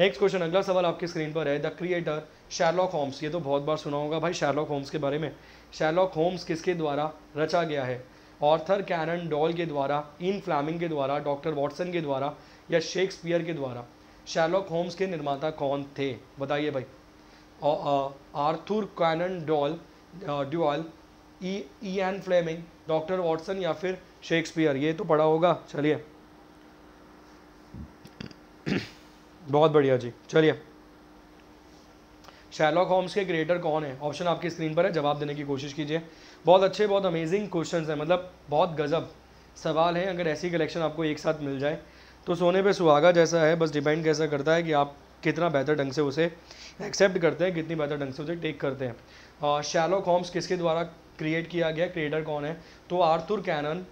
next question अगला सवाल आपकी स्क्रीन पर है द क्रिएटर शेरलॉक होम्स ये तो बहुत बार सुना होगा भाई शेरलॉक होम्स के बारे में शेरलॉक होम्स किसके द्वारा रचा गया है ऑर्थर कैरन डॉल के द्वारा इन फ्लैमिंग के द्वारा डॉक्टर वॉटसन के द्वारा या शेक्सपियर के द्वारा शैलॉक होम्स के निर्माता कौन थे बताइए भाई Arthur Conan Doyle Doyle Ian Fleming doctor Watson या फिर शेक्सपियर ये तो पढ़ा होगा चलिए बहुत बढ़िया जी चलिए शैलॉक होम्स के क्रिएटर कौन है ऑप्शन आपकी स्क्रीन पर है जवाब देने की कोशिश कीजिए बहुत अच्छे बहुत अमेजिंग क्वेश्चन हैं मतलब बहुत गज़ब सवाल हैं अगर ऐसी कलेक्शन आपको एक साथ मिल जाए तो सोने पे सुहागा जैसा है बस डिपेंड कैसा करता है कि आप कितना बेहतर ढंग से उसे एक्सेप्ट करते हैं कितनी बेहतर ढंग से उसे टेक करते हैं शैलो कॉम्स किसके द्वारा क्रिएट किया गया क्रिएटर कौन है तो आर्थुर कैनन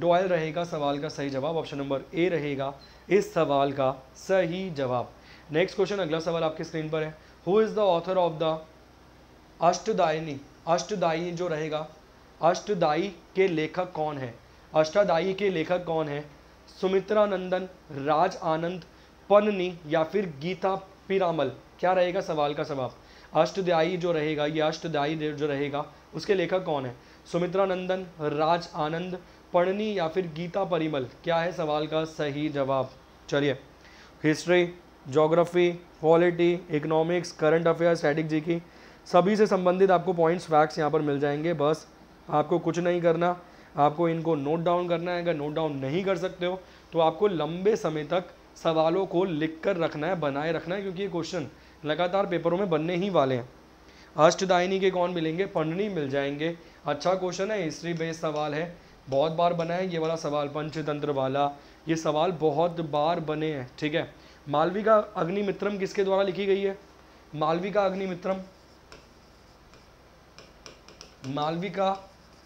डॉयल रहेगा सवाल का सही जवाब ऑप्शन नंबर ए रहेगा इस सवाल का सही जवाब नेक्स्ट क्वेश्चन अगला सवाल आपकी स्क्रीन पर है who is the author of the Ashtadhyayi Ashtadhyayi जो रहेगा अष्टदाई के लेखक कौन है अष्टादाई के लेखक कौन है सुमित्रा नंदन राज आनंद पन्नी या फिर गीता पिरामल क्या रहेगा सवाल का सवाब अष्टदाई जो रहेगा या अष्टदाई जो रहेगा उसके लेखक कौन है सुमित्रा नंदन राज आनंद पढ़नी या फिर गीता परिमल क्या है सवाल का सही जवाब चलिए history geography polity economics current affairs एडिक जी की सभी से संबंधित आपको पॉइंट्स फैक्ट्स यहाँ पर मिल जाएंगे बस आपको कुछ नहीं करना आपको इनको नोट डाउन करना है अगर नोट डाउन नहीं कर सकते हो तो आपको लंबे समय तक सवालों को लिख कर रखना है बनाए रखना है क्योंकि ये क्वेश्चन लगातार पेपरों में बनने ही वाले हैं अष्टदायिनी के कौन मिलेंगे पंडनी मिल जाएंगे अच्छा क्वेश्चन है हिस्ट्री बेस्ड सवाल है बहुत बार बना है ये वाला सवाल पंचतंत्र वाला ये सवाल बहुत बार बने हैं ठीक है मालविका अग्निमित्रम किसके द्वारा लिखी गई है मालविका अग्निमित्रम मालविका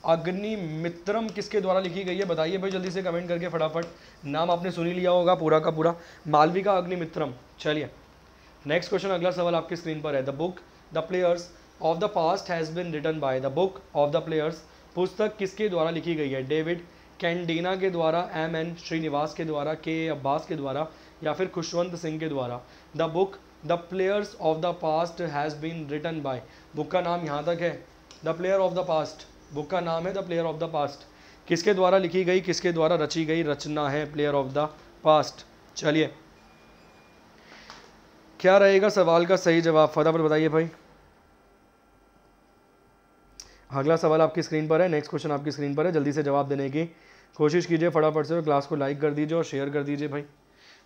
अग्नि मित्रम किसके द्वारा लिखी गई है बताइए भाई जल्दी से कमेंट करके फटाफट नाम आपने सुनी लिया होगा पूरा का पूरा मालविका अग्नि मित्रम चलिए नेक्स्ट क्वेश्चन अगला सवाल आपकी स्क्रीन पर है the book the players of the past has been written by the book of the players पुस्तक किसके द्वारा लिखी गई है डेविड कैंडीना के द्वारा एम एन श्रीनिवास के द्वारा के अब्बास के द्वारा या फिर खुशवंत सिंह के द्वारा the book the players of the past has been written by book का नाम यहाँ तक है the player of the past book का नाम है the player of the past किसके द्वारा लिखी गई किसके द्वारा रची गई रचना है प्लेयर ऑफ द पास्ट चलिए क्या रहेगा सवाल का सही जवाब फटाफट बताइए भाई अगला सवाल आपकी स्क्रीन पर है नेक्स्ट क्वेश्चन आपकी स्क्रीन पर है जल्दी से जवाब देने की कोशिश कीजिए फटाफट से और क्लास को लाइक कर दीजिए और शेयर कर दीजिए भाई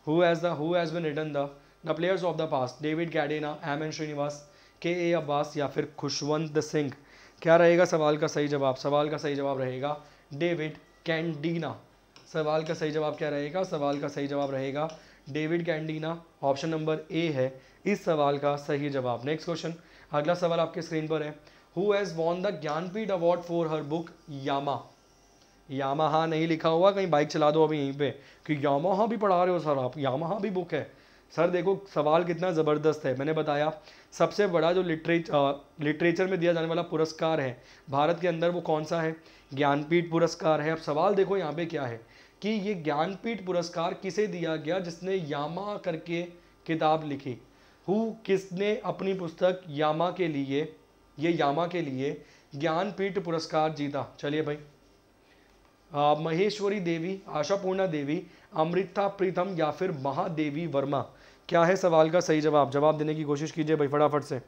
who has the who has been written the the players of the past David Cadena M N Srinivas K A Abbas या फिर खुशवंत सिंह क्या रहेगा सवाल का सही जवाब सवाल का सही जवाब रहेगा डेविड कैंडीना सवाल का सही जवाब क्या रहेगा सवाल का सही जवाब रहेगा David Candina option number A है इस सवाल का सही जवाब नेक्स्ट क्वेश्चन अगला सवाल आपके स्क्रीन पर है who has won the Jnanpith award for her book Yama हाँ नहीं लिखा हुआ कहीं बाइक चला दो अभी यहीं पे कि हाँ भी पढ़ा रहे हो सर आप यामाहा भी बुक है सर देखो सवाल कितना ज़बरदस्त है मैंने बताया सबसे बड़ा जो लिटरेच लिटरेचर में दिया जाने वाला पुरस्कार है भारत के अंदर वो कौन सा है ज्ञानपीठ पुरस्कार है अब सवाल देखो यहाँ पे क्या है कि ये ज्ञानपीठ पुरस्कार किसे दिया गया जिसने यामा करके किताब लिखी हु किसने अपनी पुस्तक यामा के लिए ये यामा के लिए ज्ञानपीठ पुरस्कार जीता चलिए भाई महेश्वरी देवी आशापूर्णा देवी अमृता प्रीतम या फिर महादेवी वर्मा क्या है सवाल का सही जवाब जवाब देने की कोशिश कीजिए भाई फटाफट से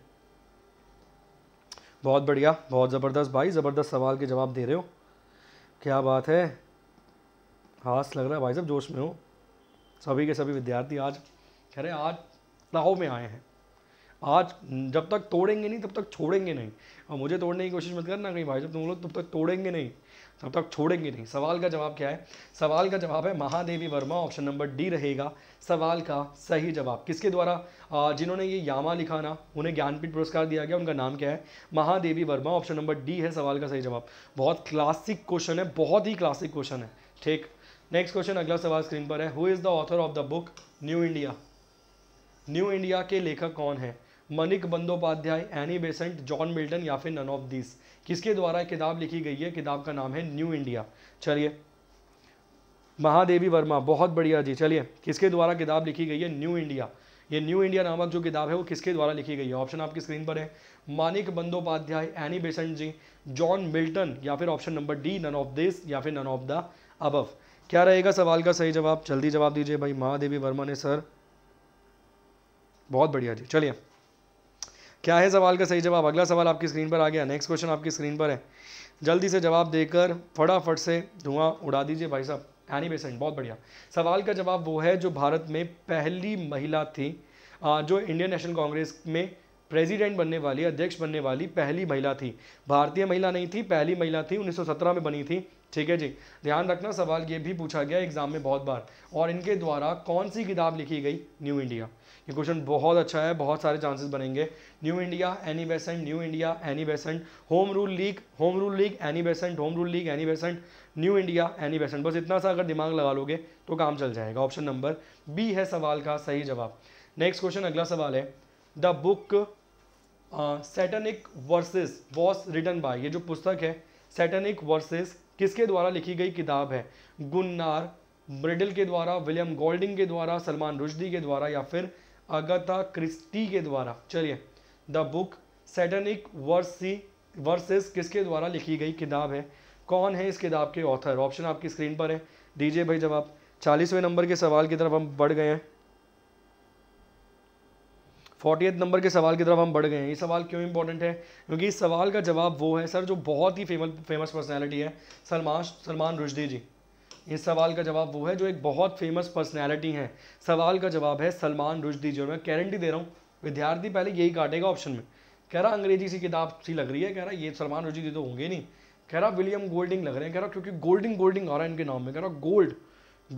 बहुत बढ़िया बहुत ज़बरदस्त भाई ज़बरदस्त सवाल के जवाब दे रहे हो क्या बात है हास लग रहा है भाई साहब जोश में हो सभी के सभी विद्यार्थी आज कह रहे आज लाहौर में आए हैं आज जब तक तोड़ेंगे नहीं तब तक छोड़ेंगे नहीं और मुझे तोड़ने की कोशिश मत करना कहीं भाई जब तुम लोग तब तक तोड़ेंगे नहीं तब तो तक छोड़ेंगे नहीं सवाल का जवाब क्या है सवाल का जवाब है Mahadevi Verma option number D रहेगा सवाल का सही जवाब किसके द्वारा जिन्होंने ये यामा लिखा ना उन्हें ज्ञानपीठ पुरस्कार दिया गया उनका नाम क्या है Mahadevi Verma option number D है सवाल का सही जवाब बहुत क्लासिक क्वेश्चन है बहुत ही क्लासिक क्वेश्चन है ठीक नेक्स्ट क्वेश्चन अगला सवाल स्क्रीन पर है who is the author of the book New India New India के लेखक कौन है Manik Bandopadhyay Annie Besant John Milton या फिर नन ऑफ दिस किसके द्वारा किताब लिखी गई है किताब का नाम है न्यू इंडिया चलिए महादेवी वर्मा बहुत बढ़िया जी चलिए किसके द्वारा किताब लिखी गई है न्यू इंडिया ये न्यू इंडिया नामक जो किताब है वो किसके द्वारा लिखी गई है ऑप्शन आपकी स्क्रीन पर है Manik Bandopadhyay Annie Besant ji John Milton या फिर option number D none of this या फिर नन ऑफ द अबव क्या रहेगा सवाल का सही जवाब जल्दी जवाब दीजिए भाई महादेवी वर्मा ने सर बहुत बढ़िया जी चलिए क्या है सवाल का सही जवाब अगला सवाल आपकी स्क्रीन पर आ गया नेक्स्ट क्वेश्चन आपकी स्क्रीन पर है जल्दी से जवाब देकर फटाफट से धुआं उड़ा दीजिए भाई साहब एनी बेसेंट बहुत बढ़िया सवाल का जवाब वो है जो भारत में पहली महिला थी जो इंडियन नेशनल कांग्रेस में प्रेसिडेंट बनने वाली अध्यक्ष बनने वाली पहली महिला थी भारतीय महिला नहीं थी पहली महिला थी 1917 में बनी थी ठीक है जी ध्यान रखना सवाल ये भी पूछा गया एग्जाम में बहुत बार और इनके द्वारा कौन सी किताब लिखी गई न्यू इंडिया ये क्वेश्चन बहुत अच्छा है बहुत सारे चांसेस बनेंगे New India Annie Besant New India Annie Besant home rule league home rule league Annie Besant home rule league Annie Besant New India Annie Besant बस इतना सा अगर दिमाग लगा लोगे तो काम चल जाएगा ऑप्शन नंबर बी है सवाल का सही जवाब नेक्स्ट क्वेश्चन अगला सवाल है the book Satanic Verses was written by ये जो पुस्तक है सेटनिक वर्सेस किसके द्वारा लिखी गई किताब है गुन्नार ब्रिडल के द्वारा विलियम गोल्डिंग के द्वारा सलमान रुश्दी के द्वारा या फिर अगाथा क्रिस्टी के द्वारा चलिए the book Satanic verse verses किसके द्वारा लिखी गई किताब है कौन है इस किताब के ऑथर ऑप्शन आपकी स्क्रीन पर है दीजिए भाई जवाब चालीसवें नंबर के सवाल की तरफ हम बढ़ गए हैं फोर्टी नंबर के सवाल की तरफ हम बढ़ गए हैं ये सवाल क्यों इंपॉर्टेंट है क्योंकि इस सवाल का जवाब वो है सर जो बहुत ही फेमस फेमस पर्सनैलिटी है सलमान सलमान रुशदी जी इस सवाल का जवाब वो है जो एक बहुत फेमस पर्सनैलिटी है सवाल का जवाब है सलमान रुशदी जो मैं गारंटी दे रहा हूँ विद्यार्थी पहले यही काटेगा ऑप्शन में कह रहा अंग्रेजी सी किताब सी लग रही है कह रहा ये सलमान रुश्दी तो होंगे नहीं कह रहा विलियम गोल्डिंग लग रहे हैं कह रहा क्योंकि गोल्डिंग गोल्डिंग आ रहा है इनके नाम में कह रहा गोल्ड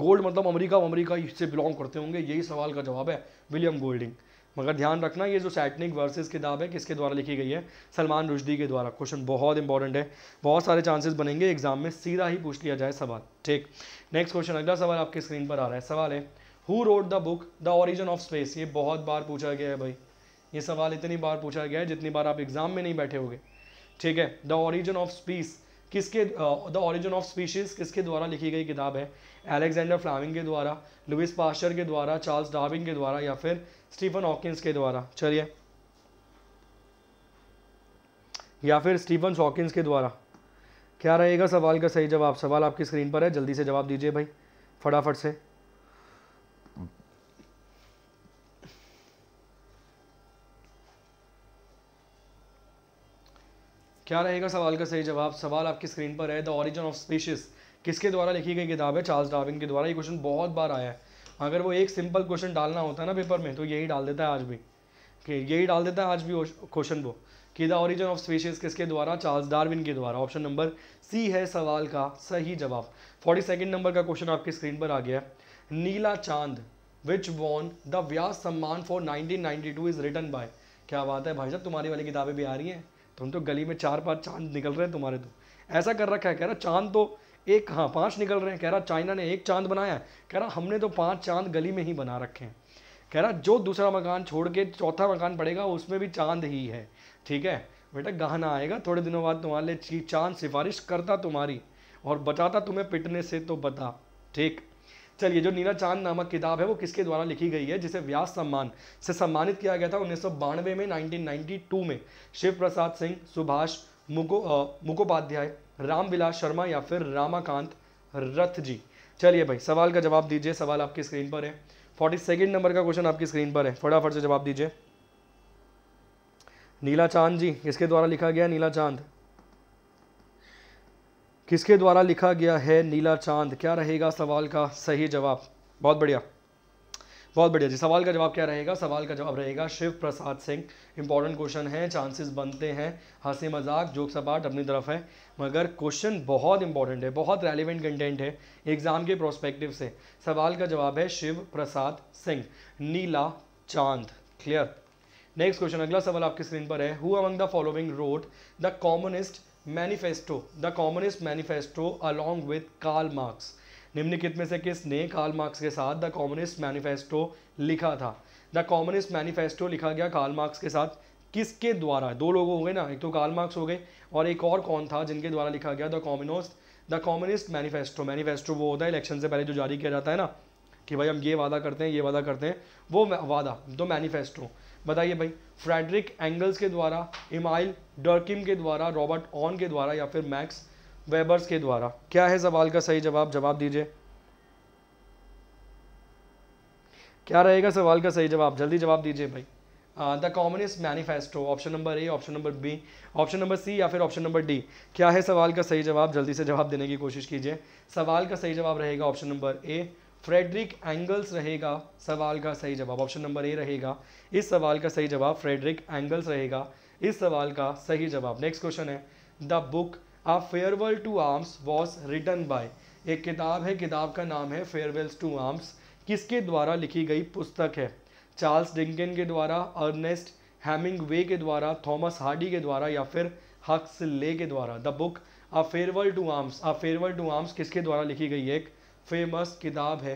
गोल्ड मतलब अमेरिका अमेरिका से बिलोंग करते होंगे यही सवाल का जवाब है विलियम गोल्डिंग मगर ध्यान रखना ये जो सैटनिक वर्सेस किताब है किसके द्वारा लिखी गई है सलमान रुशदी के द्वारा क्वेश्चन बहुत इंपॉर्टेंट है बहुत सारे चांसेस बनेंगे एग्जाम में सीधा ही पूछ लिया जाए सवाल ठीक नेक्स्ट क्वेश्चन अगला सवाल आपके स्क्रीन पर आ रहा है सवाल है who wrote the book the origin of space ये बहुत बार पूछा गया है भाई ये सवाल इतनी बार पूछा गया है जितनी बार आप एग्जाम में नहीं बैठे हो ठीक है द ऑरिजन ऑफ स्पीस किसके द ऑरिजन ऑफ स्पीशीज किसके द्वारा लिखी गई किताब है एलेक्जेंडर फ्लामिंग के द्वारा लुइस पास्चर के द्वारा चार्ल्स डार्विन के द्वारा या फिर स्टीफन हॉकिंस के द्वारा चलिए या फिर स्टीफन हॉकिंस के द्वारा क्या रहेगा सवाल का सही जवाब सवाल आपकी स्क्रीन पर है जल्दी से जवाब दीजिए भाई फटाफट से क्या रहेगा सवाल का सही जवाब सवाल आपकी स्क्रीन पर है द ऑरिजन ऑफ स्पीशीज किसके द्वारा लिखी गई किताब है चार्ल्स डार्विन के द्वारा ये क्वेश्चन बहुत बार आया है अगर वो एक सिंपल क्वेश्चन डालना होता है ना पेपर में तो यही डाल देता है आज भी कि यही डाल देता है आज भी क्वेश्चन वो कि द ऑरिजन ऑफ स्पीशीज किसके द्वारा चार्ल्स डार्विन के द्वारा ऑप्शन नंबर सी है सवाल का सही जवाब फोर्टी सेकेंड नंबर का क्वेश्चन आपकी स्क्रीन पर आ गया है नीला चांद विच वॉन द व्यास सम्मान फॉर 1992 इज रिटन बाय क्या बात है भाई साहब तुम्हारी वाली किताबें भी आ रही हैं तुम तो गली में चार पाँच चांद निकल रहे हैं तुम्हारे तो ऐसा कर रखा है कह रहा चांद तो एक हाँ पांच निकल रहे हैं कह रहा चाइना ने एक चांद बनाया कह रहा हमने तो पाँच चांद गली में ही बना रखे हैं कह रहा जो दूसरा मकान छोड़ के चौथा मकान पड़ेगा उसमें भी चांद ही है ठीक है बेटा गहना आएगा थोड़े दिनों बाद तुम्हारे लिए चांद सिफारिश करता तुम्हारी और बचाता तुम्हें पिटने से तो बता ठीक चलिए जो नीला चांद नामक किताब है वो किसके द्वारा लिखी गई है जिसे व्यास सम्मान से सम्मानित किया गया था उन्नीस में 1992 में शिव प्रसाद सिंह सुभाष मुको मुकोपाध्याय रामविलास शर्मा या फिर रामाकांत रथ जी चलिए भाई सवाल का जवाब दीजिए सवाल आपकी स्क्रीन पर है फोर्टी सेकेंड नंबर का क्वेश्चन आपकी स्क्रीन पर है फटाफट से जवाब दीजिए नीला चांद जी किसके द्वारा लिखा गया नीला चांद किसके द्वारा लिखा गया है नीला चांद क्या रहेगा सवाल का सही जवाब बहुत बढ़िया बहुत बढ़िया जी सवाल का जवाब क्या रहेगा सवाल का जवाब रहेगा शिव प्रसाद सिंह इंपॉर्टेंट क्वेश्चन है चांसेस बनते हैं हंसी मजाक जोक सपाट अपनी तरफ है मगर क्वेश्चन बहुत इंपॉर्टेंट है बहुत रेलिवेंट कंटेंट है एग्जाम के प्रोस्पेक्टिव से सवाल का जवाब है शिव प्रसाद सिंह नीला चांद क्लियर नेक्स्ट क्वेश्चन अगला सवाल आपकी स्क्रीन पर है who among the following wrote the communist manifesto the communist manifesto along with Karl Marx निम्नलिखित में से किसने कार्ल मार्क्स के साथ द कॉम्युनिस्ट मैनिफेस्टो लिखा था द कॉम्युनिस्ट मैनिफेस्टो लिखा गया कार्ल मार्क्स के साथ किसके द्वारा दो लोग हो गए ना एक तो कार्ल मार्क्स हो गए और एक और कौन था जिनके द्वारा लिखा गया the communist the communist manifesto manifesto वो होता है इलेक्शन से पहले जो जारी किया जाता है ना कि भाई हम ये वादा करते हैं ये वादा करते हैं वो वादा दो तो मैनिफेस्टो बताइए भाई फ्रेडरिक एंगल्स के द्वारा इमाइल डर्किम के द्वारा रॉबर्ट ऑन के द्वारा या फिर मैक्स वेबर्स के द्वारा क्या है सवाल का सही जवाब जवाब दीजिए क्या रहेगा सवाल का सही जवाब जल्दी जवाब दीजिए भाई the communist manifesto option number A option number B option number C या फिर ऑप्शन नंबर डी क्या है सवाल का सही जवाब जल्दी से जवाब देने की कोशिश कीजिए सवाल का सही जवाब रहेगा option number A Friedrich Engels रहेगा सवाल का सही जवाब ऑप्शन नंबर ए रहेगा इस सवाल का सही जवाब फ्रेडरिक एंगल्स रहेगा इस सवाल का सही जवाब नेक्स्ट क्वेश्चन है the book a farewell to arms was written by एक किताब है किताब का नाम है फेयरवेल्स टू आर्म्स किसके द्वारा लिखी गई पुस्तक है चार्ल्स डिंकन के द्वारा अर्नेस्ट हैमिंग वे के द्वारा थॉमस हार्डी के द्वारा या फिर हक्स ले के द्वारा the book a farewell to arms a farewell to arms किसके द्वारा लिखी गई एक फेमस किताब है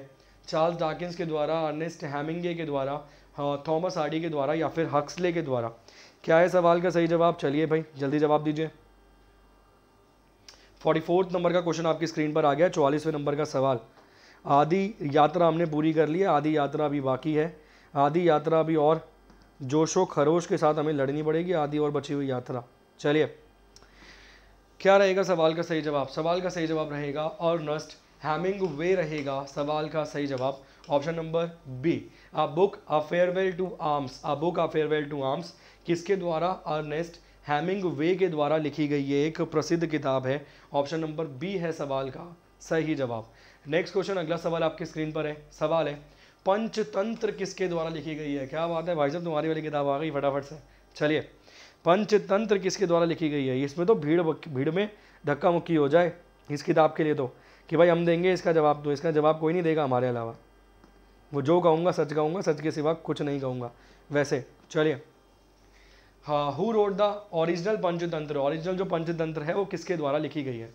चार्ल्स डाकिस के द्वारा अर्नेस्ट हैमिंगे के द्वारा थॉमस हार्डी के द्वारा या फिर हक्सले के द्वारा क्या है सवाल का सही जवाब चलिए भाई जल्दी जवाब दीजिए फोर्टी फोर्थ नंबर का क्वेश्चन आपकी स्क्रीन पर आ गया चौवालीसवें नंबर का सवाल आधी यात्रा हमने पूरी कर ली है आधी यात्रा अभी बाकी है आधी यात्रा अभी और जोशो खरोश के साथ हमें लड़नी पड़ेगी आधी और बची हुई यात्रा चलिए क्या रहेगा सवाल का सही जवाब सवाल का सही जवाब रहेगा और नस्ट हैमिंग वे रहेगा सवाल का सही जवाब option number B a book a farewell to arms a book a farewell to arms किसके द्वारा अर्नेस्ट हैमिंग वे के द्वारा लिखी गई है एक प्रसिद्ध किताब है ऑप्शन नंबर बी है सवाल का सही जवाब नेक्स्ट क्वेश्चन अगला सवाल आपकी स्क्रीन पर है सवाल है पंचतंत्र किसके द्वारा लिखी गई है क्या बात है भाई साहब तुम्हारी वाली किताब आ गई फटाफट से चलिए पंचतंत्र किसके द्वारा लिखी गई है इसमें तो भीड़ भीड़ में धक्का मुक्की हो जाए इस किताब के लिए तो कि भाई हम देंगे इसका जवाब तो इसका जवाब कोई नहीं देगा हमारे अलावा वो जो कहूँगा सच कहूँगा सच के सिवा कुछ नहीं कहूँगा वैसे चलिए who wrote the original Panchatantra original जो पंचतंत्र है वो किसके द्वारा लिखी गई है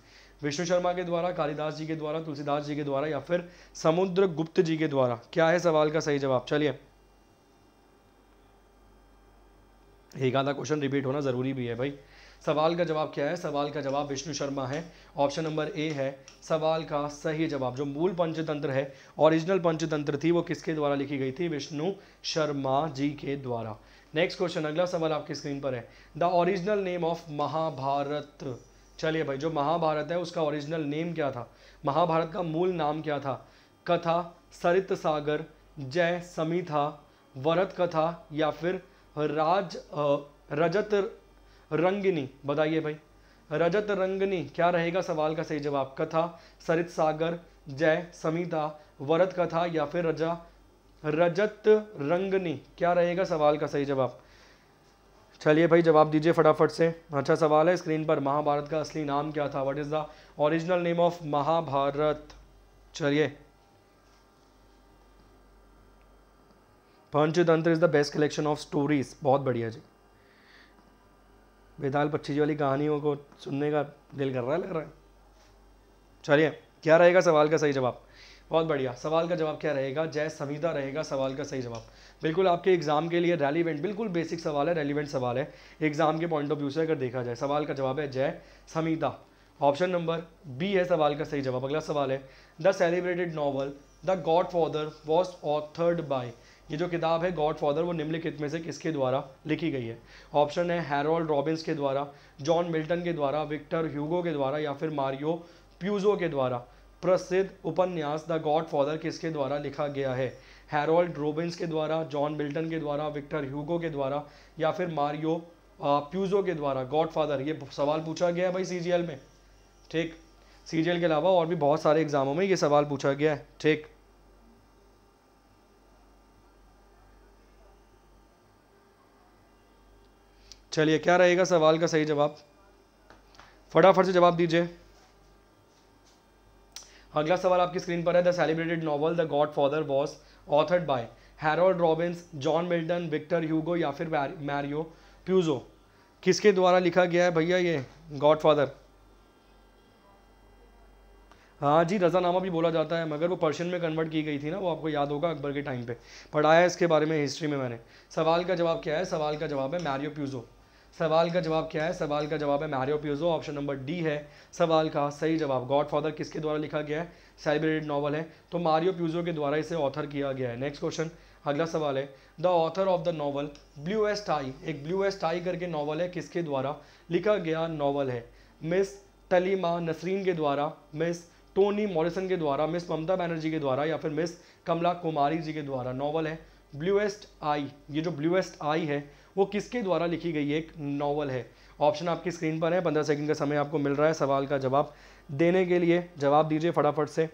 विष्णु शर्मा के द्वारा कालिदास जी के द्वारा तुलसीदास जी के द्वारा या फिर समुद्र गुप्त जी के द्वारा क्या है सवाल का सही जवाब चलिए एक आधा क्वेश्चन रिपीट होना ज़रूरी भी है भाई सवाल का जवाब क्या है सवाल का जवाब विष्णु शर्मा है ऑप्शन नंबर ए है सवाल का सही जवाब जो मूल पंचतंत्र है ओरिजिनल पंचतंत्र थी वो किसके द्वारा लिखी गई थी विष्णु शर्मा जी के द्वारा नेक्स्ट क्वेश्चन अगला सवाल आपकी स्क्रीन पर है the original name of Mahabharat चलिए भाई जो महाभारत है उसका ओरिजिनल नेम क्या था महाभारत का मूल नाम क्या था कथा सरित सागर जय समीथा वरत कथा या फिर राज रजत रंगिनी बताइए भाई रजत रंगनी क्या रहेगा सवाल का सही जवाब कथा सरित सागर जय समीता वरत कथा या फिर रजा रजत रंगनी क्या रहेगा सवाल का सही जवाब चलिए भाई जवाब दीजिए फटाफट से अच्छा सवाल है स्क्रीन पर महाभारत का असली नाम क्या था what is the original name of Mahabharat चलिए Panchatantra is the best collection of stories बहुत बढ़िया जी बेताल पक्षी जी वाली कहानियों को सुनने का दिल कर रहा है लग रहा है चलिए क्या रहेगा सवाल का सही जवाब बहुत बढ़िया सवाल का जवाब क्या रहेगा जय संविदा रहेगा सवाल का सही जवाब बिल्कुल आपके एग्जाम के लिए रेलिवेंट बिल्कुल बेसिक सवाल है रेलिवेंट सवाल है एग्जाम के पॉइंट ऑफ व्यू से अगर देखा जाए सवाल का जवाब है जय संविदा ऑप्शन नंबर बी है सवाल का सही जवाब अगला सवाल है the celebrated novel the Godfather was authored by ये जो किताब है गॉड फादर वो निम्नलिखित में से किसके द्वारा लिखी गई है ऑप्शन है हेरोल्ड रॉबिन्स के द्वारा जॉन मिल्टन के द्वारा विक्टर ह्यूगो के द्वारा या फिर मारियो प्यूजो के द्वारा प्रसिद्ध उपन्यास द गॉड फादर किसके द्वारा लिखा गया है हैरोल्ड रोबिन्स के द्वारा जॉन मिल्टन के द्वारा विक्टर ह्यूगो के द्वारा या फिर मारियो प्यूजो के द्वारा गॉड फादर ये सवाल पूछा गया है भाई सी में ठीक सी के अलावा और भी बहुत सारे एग्जामों में ये सवाल पूछा गया है ठीक चलिए क्या रहेगा सवाल का सही जवाब फटाफट से जवाब दीजिए अगला सवाल आपकी स्क्रीन पर है the celebrated novel the Godfather was authored by Harold Robbins John Milton Victor Hugo या फिर मैरियो प्यूजो किसके द्वारा लिखा गया है भैया ये गॉड फादर हाँ जी रजानामा भी बोला जाता है मगर वो पर्शियन में कन्वर्ट की गई थी ना वो आपको याद होगा अकबर के टाइम पे पढ़ाया है इसके बारे में हिस्ट्री में मैंने सवाल का जवाब क्या है सवाल का जवाब है मैरियो प्यूजो सवाल का जवाब क्या है सवाल का जवाब है Mario Puzo option number D है सवाल का सही जवाब गॉड फादर किसके द्वारा लिखा गया है सेलिब्रेटेड नॉवल है तो मारियो प्यूजो के द्वारा इसे ऑथर किया गया है नेक्स्ट क्वेश्चन अगला सवाल है the author of the novel bluest eye एक ब्लू एस्ट आई करके नॉवल है किसके द्वारा लिखा गया नॉवल है मिस तलीमा नसरीन के द्वारा मिस टोनी मॉरिसन के द्वारा मिस ममता बैनर्जी के द्वारा या फिर मिस कमला कुमारी जी के द्वारा नॉवल है ब्लूएस्ट आई ये जो ब्लूएस्ट आई है वो किसके द्वारा लिखी गई एक नावल है ऑप्शन आपकी स्क्रीन पर है पंद्रह सेकंड का समय आपको मिल रहा है सवाल का जवाब देने के लिए जवाब दीजिए फटाफट से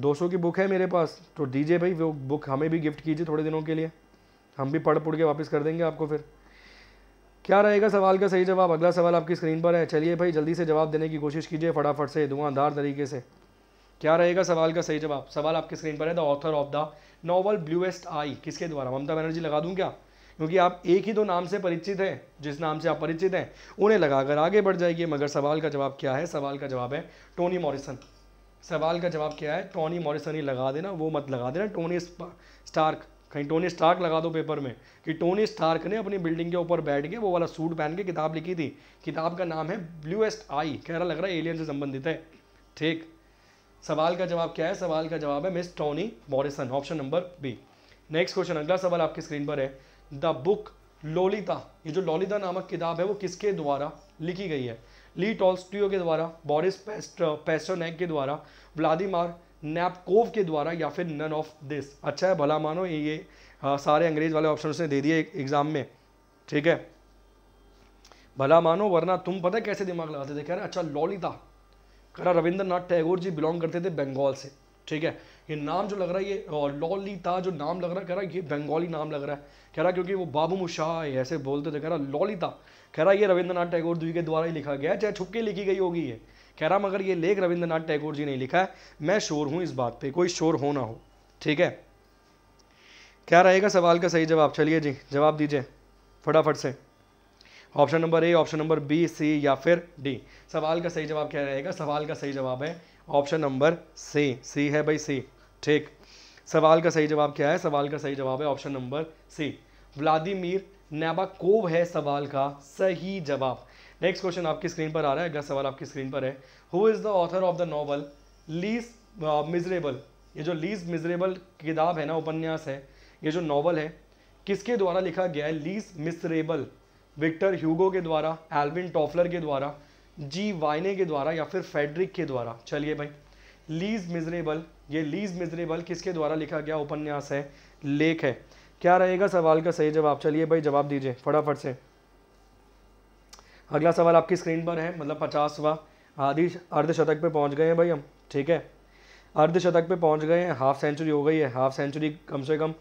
दो सौ की बुक है मेरे पास तो दीजिए भाई वो बुक हमें भी गिफ्ट कीजिए थोड़े दिनों के लिए हम भी पढ़ पुढ़ के वापस कर देंगे आपको फिर क्या रहेगा सवाल का सही जवाब अगला सवाल आपकी स्क्रीन पर है चलिए भाई जल्दी से जवाब देने की कोशिश कीजिए फटाफट से धुआंधार तरीके से क्या रहेगा सवाल का सही जवाब सवाल आपकी स्क्रीन पर है the author of the novel bluest eye किसके द्वारा ममता बनर्जी लगा दूं क्या क्योंकि आप एक ही दो नाम से परिचित हैं जिस नाम से आप परिचित हैं उन्हें लगाकर आगे बढ़ जाइए मगर सवाल का जवाब क्या है सवाल का जवाब है टोनी मॉरिसन सवाल का जवाब क्या है टोनी मॉरिसन ही लगा देना वो मत लगा देना टोनी स्टार्क कहीं टोनी स्टार्क लगा दो पेपर में कि टोनी स्टार्क ने अपनी बिल्डिंग के ऊपर बैठ के वो वाला सूट पहन के किताब लिखी थी किताब का नाम है ब्लूएस्ट आई कह रहा लग रहा है एलियन से संबंधित है ठीक सवाल का जवाब क्या है सवाल का जवाब है miss Tony Morrison option number B next question अगला सवाल आपकी स्क्रीन पर है द बुक लोलिता ये जो लोलिता नामक किताब है वो किसके द्वारा लिखी गई है ली टॉल्स्टियो के द्वारा बोरिस पेस्ट पेस्टोनैक के द्वारा व्लादिमार नैपकोव के द्वारा या फिर नन ऑफ दिस अच्छा है भला मानो ये, ये आ, हाँ, सारे अंग्रेज वाले ऑप्शन उसने दे दिए एग्जाम में ठीक है भला मानो वरना तुम पता कैसे दिमाग लगाते थे कह रहे अच्छा लोलिता करा रविंद्रनाथ टैगोर जी बिलोंग करते थे बंगाल से ठीक है ये नाम जो लग रहा है ये और जो नाम लग रहा है कह रहा ये बंगाली नाम लग रहा है कह रहा क्योंकि वो बाबू मुशाह ऐसे बोलते थे कह रहा लॉली कह रहा ये रविंद्रनाथ टैगोर जी के द्वारा ही लिखा गया है चाहे छुप के लिखी गई होगी ये कह रहा मगर ये लेख रविंद्रनाथ टैगोर जी ने लिखा है मैं शोर हूँ इस बात पर कोई शोर हो ना हो ठीक है क्या रहेगा सवाल का सही जवाब चलिए जी जवाब दीजिए फटाफट से option number A option number B C या फिर डी सवाल का सही जवाब क्या रहेगा सवाल का सही जवाब है ऑप्शन नंबर सी सी है भाई सी ठीक सवाल का सही जवाब क्या है सवाल का सही जवाब है option number C Vladimir Nabokov है सवाल का सही जवाब नेक्स्ट क्वेश्चन आपकी स्क्रीन पर आ रहा है अगला सवाल आपकी स्क्रीन पर है who is the author of the novel Les Miserables ये जो लीज मिजरेबल किताब है ना उपन्यास है ये जो नॉवल है किसके द्वारा लिखा गया है लीज मिसरेबल विक्टर ह्यूगो के द्वारा एल्विन टॉफलर के द्वारा जी वाइने के द्वारा या फिर फेडरिक के द्वारा चलिए भाई लीज मिजरेबल ये लीज मिजरेबल किसके द्वारा लिखा गया उपन्यास है लेख है क्या रहेगा सवाल का सही जवाब चलिए भाई जवाब दीजिए फटाफट से अगला सवाल आपकी स्क्रीन पर है मतलब पचासवा आधी अर्धशतक पे पहुंच गए हैं भाई हम ठीक है अर्धशतक पे पहुंच गए हैं हाफ सेंचुरी हो गई है हाफ सेंचुरी कम से कम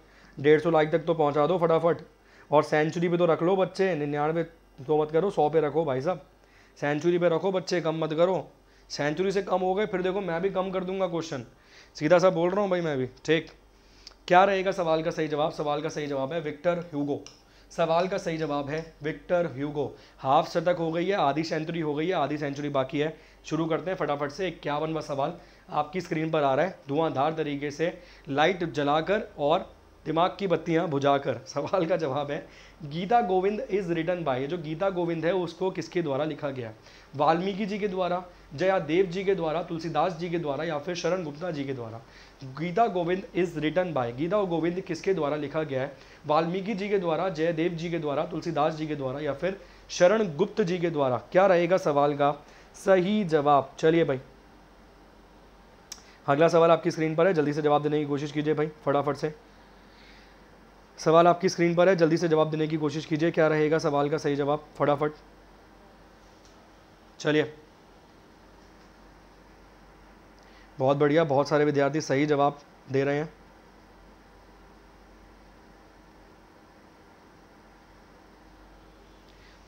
डेढ़ सौ लाइक तक तो पहुंचा दो फटाफट और सेंचुरी पे तो रख लो बच्चे निन्यानवे तो मत करो सौ पे रखो भाई साहब सेंचुरी पे रखो बच्चे कम मत करो सेंचुरी से कम हो गए फिर देखो मैं भी कम कर दूंगा क्वेश्चन सीधा सा बोल रहा हूँ भाई मैं भी ठीक क्या रहेगा सवाल का सही जवाब सवाल का सही जवाब है विक्टर ह्यूगो सवाल का सही जवाब है विक्टर ह्यूगो हाफ शतक हो गई है आधी सेंचुरी हो गई है आधी सेंचुरी बाकी है शुरू करते हैं फटाफट से इक्यावनवा सवाल आपकी स्क्रीन पर आ रहा है धुआंधार तरीके से लाइट जलाकर और दिमाग की बत्तियां बुझाकर सवाल का जवाब है Gita Govind is written by जो गीता गोविंद है उसको किसके द्वारा लिखा गया वाल्मीकि जी के द्वारा जया देव जी के द्वारा तुलसीदास जी के द्वारा या फिर शरण गुप्ता जी के द्वारा Gita Govind is written by Gita Govinda किसके द्वारा लिखा गया है वाल्मीकि जी के द्वारा जयदेव जी के द्वारा तुलसीदास जी के द्वारा या फिर शरण गुप्त जी के द्वारा क्या रहेगा सवाल का सही जवाब चलिए भाई अगला सवाल आपकी स्क्रीन पर है जल्दी से जवाब देने की कोशिश कीजिए भाई फटाफट से सवाल आपकी स्क्रीन पर है जल्दी से जवाब देने की कोशिश कीजिए क्या रहेगा सवाल का सही जवाब फटाफट चलिए बहुत बढ़िया बहुत सारे विद्यार्थी सही जवाब दे रहे हैं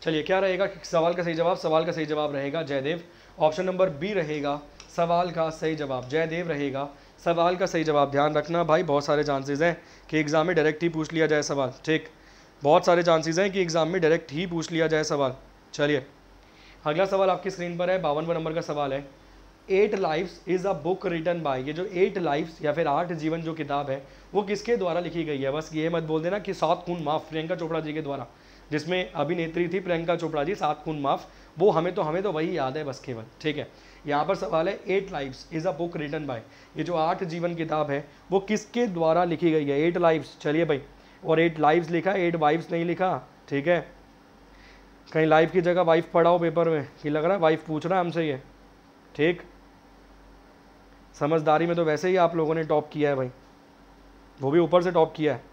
चलिए क्या रहेगा सवाल का सही जवाब सवाल का सही जवाब रहेगा जयदेव ऑप्शन नंबर बी रहेगा सवाल का सही जवाब जयदेव रहेगा सवाल का सही जवाब ध्यान रखना भाई बहुत सारे चांसेज हैं कि एग्ज़ाम में डायरेक्ट ही पूछ लिया जाए सवाल ठीक बहुत सारे चांसेज हैं कि एग्ज़ाम में डायरेक्ट ही पूछ लिया जाए सवाल चलिए अगला सवाल आपकी स्क्रीन पर है बावनवा नंबर का सवाल है eight lives is a book written by ये जो एट लाइफ्स या फिर आठ जीवन जो किताब है वो किसके द्वारा लिखी गई है बस ये मत बोल देना कि सात खून माफ प्रियंका चोपड़ा जी के द्वारा जिसमें अभिनेत्री थी प्रियंका चोपड़ा जी सात खून माफ वो हमें तो हमें तो वही याद है बस केवल ठीक है यहाँ पर सवाल है eight lives is a book written by ये जो आठ जीवन किताब है वो किसके द्वारा लिखी गई है एट लाइफ्स चलिए भाई और एट लाइफ्स लिखा एट वाइफ्स नहीं लिखा ठीक है कहीं लाइफ की जगह वाइफ पढ़ाओ पेपर में कि लग रहा है वाइफ पूछ रहा है हमसे ये ठीक समझदारी में तो वैसे ही आप लोगों ने टॉप किया है भाई वो भी ऊपर से टॉप किया है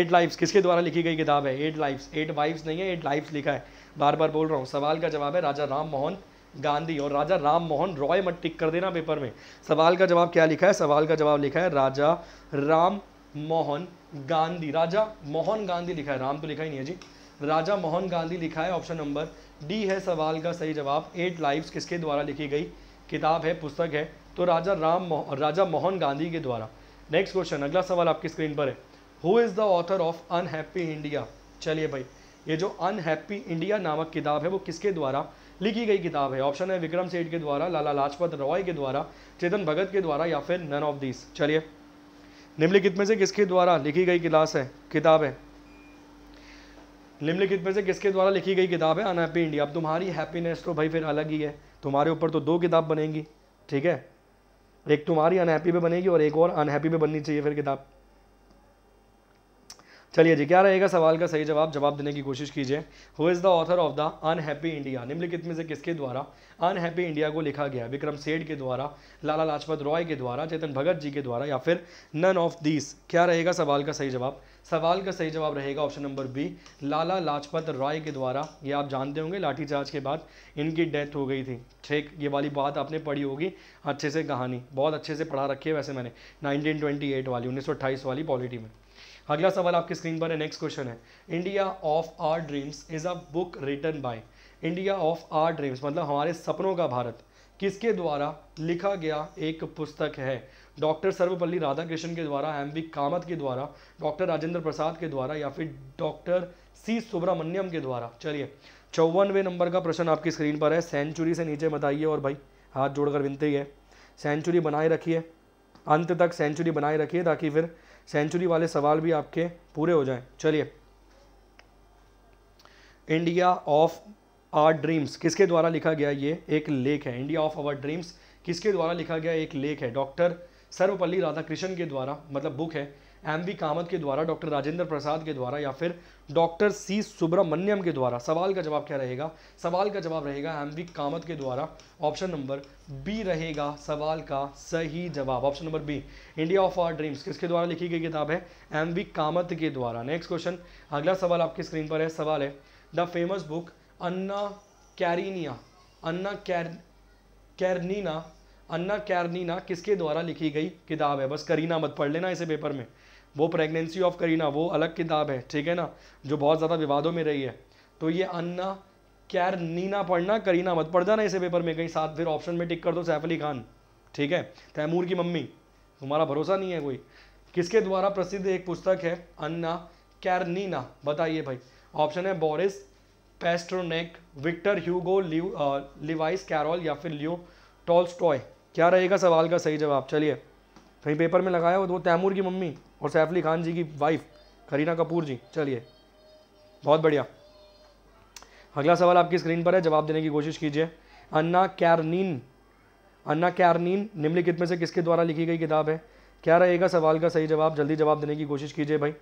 एट लाइफ्स किसके द्वारा लिखी गई किताब है एट लाइफ्स एट वाइफ्स नहीं है एट लाइफ्स लिखा है बार बार बोल रहा हूँ सवाल का जवाब है राजा राम मोहन गांधी और राजा राम मोहन रॉय मत टिक कर देना पेपर में सवाल का जवाब क्या लिखा है सवाल का जवाब लिखा है राजा राम मोहन गांधी राजा मोहन गांधी लिखा है राम तो लिखा ही नहीं है जी राजा मोहन गांधी लिखा है ऑप्शन नंबर डी है सवाल का सही जवाब एट लाइव्स किसके द्वारा लिखी गई किताब है पुस्तक है तो राजा राम मोह, राजा मोहन गांधी के द्वारा नेक्स्ट क्वेश्चन अगला सवाल आपकी स्क्रीन पर है who is the author of unhappy India चलिए भाई ये जो अनहैप्पी इंडिया नामक किताब है वो किसके द्वारा लिखी गई किताब है ऑप्शन है विक्रम सेठ के द्वारा लाला लाजपत रॉय के द्वारा चेतन भगत के द्वारा या फिर नन ऑफ दिस चलिए निम्नलिखित में से किसके द्वारा लिखी गई क्लास है किताब है निम्नलिखित में से किसके द्वारा लिखी गई किताब है अनहैप्पी इंडिया अब तुम्हारी हैप्पीनेस तो भाई फिर अलग ही है तुम्हारे ऊपर तो दो किताब बनेंगी ठीक है एक तुम्हारी अनहैप्पी पे बनेगी और एक और अनहैप्पी पे बननी चाहिए फिर किताब चलिए जी क्या रहेगा सवाल का सही जवाब जवाब देने की कोशिश कीजिए who is the author of the unhappy India निम्नलिखित में से किसके द्वारा अनहैप्पी इंडिया को लिखा गया विक्रम सेठ के द्वारा लाला लाजपत रॉय के द्वारा चेतन भगत जी के द्वारा या फिर नन ऑफ दीस क्या रहेगा सवाल का सही जवाब सवाल का सही जवाब रहेगा option number B Lala Lajpat Rai के द्वारा ये आप जानते होंगे लाठीचार्ज के बाद इनकी डेथ हो गई थी ठीक ये वाली बात आपने पढ़ी होगी अच्छे से कहानी बहुत अच्छे से पढ़ा रखी है वैसे मैंने 1928 वाली 1928 वाली पॉलिटी में अगला सवाल आपकी स्क्रीन पर है नेक्स्ट क्वेश्चन है India of our dreams is a book written by India of our dreams मतलब हमारे सपनों का भारत किसके द्वारा लिखा गया एक पुस्तक है डॉक्टर सर्वपल्ली राधाकृष्णन के द्वारा एम बी कामत के द्वारा डॉक्टर राजेंद्र प्रसाद के द्वारा या फिर डॉक्टर सी सुब्रमण्यम के द्वारा चलिए चौवनवे नंबर का प्रश्न आपकी स्क्रीन पर है सेंचुरी से नीचे बताइए और भाई हाथ जोड़कर विनती है सेंचुरी बनाए रखिए अंत तक सेंचुरी बनाए रखिए ताकि फिर सेंचुरी वाले सवाल भी आपके पूरे हो जाएं चलिए इंडिया ऑफ आर ड्रीम्स किसके द्वारा लिखा गया ये एक लेख है इंडिया ऑफ आवर ड्रीम्स किसके द्वारा लिखा गया एक लेख है डॉक्टर सर्वपल्ली राधाकृष्णन के द्वारा मतलब बुक है एम वी कामत के द्वारा डॉक्टर राजेंद्र प्रसाद के द्वारा या फिर डॉक्टर सी सुब्रमण्यम के द्वारा सवाल का जवाब क्या रहेगा सवाल का जवाब रहेगा एम वी कामत के द्वारा ऑप्शन नंबर बी रहेगा सवाल का सही जवाब option number B India of our dreams किसके द्वारा लिखी गई किताब है एम वी कामत के द्वारा नेक्स्ट क्वेश्चन अगला सवाल आपकी स्क्रीन पर है सवाल है the famous book Anna Karenina Anna Kar Karenina Anna Karenina किसके द्वारा लिखी गई किताब है बस करीना मत पढ़ लेना इसे पेपर में वो प्रेगनेंसी ऑफ करीना वो अलग किताब है ठीक है ना जो बहुत ज़्यादा विवादों में रही है तो ये अन्ना कैर नीना पढ़ना करीना मत पढ़ जाना इसे पेपर में कहीं साथ फिर ऑप्शन में टिक कर दो सैफ अली खान ठीक है तैमूर की मम्मी तुम्हारा भरोसा नहीं है कोई किसके द्वारा प्रसिद्ध एक पुस्तक है अन्ना कैरनीना बताइए भाई ऑप्शन है Boris Pasternak Victor Hugo Lew Lewis Carroll या फिर लियो टॉल क्या रहेगा सवाल का सही जवाब चलिए कहीं पेपर में लगाया हो तो तैमूर की मम्मी और सैफ अली खान जी की वाइफ करीना कपूर जी चलिए बहुत बढ़िया अगला सवाल आपकी स्क्रीन पर है जवाब देने की कोशिश कीजिए अन्ना कैरनीन अन्ना कैरनीन निम्नलिखित में से किसके द्वारा लिखी गई किताब है क्या रहेगा सवाल का सही जवाब जल्दी जवाब देने की कोशिश कीजिए भाई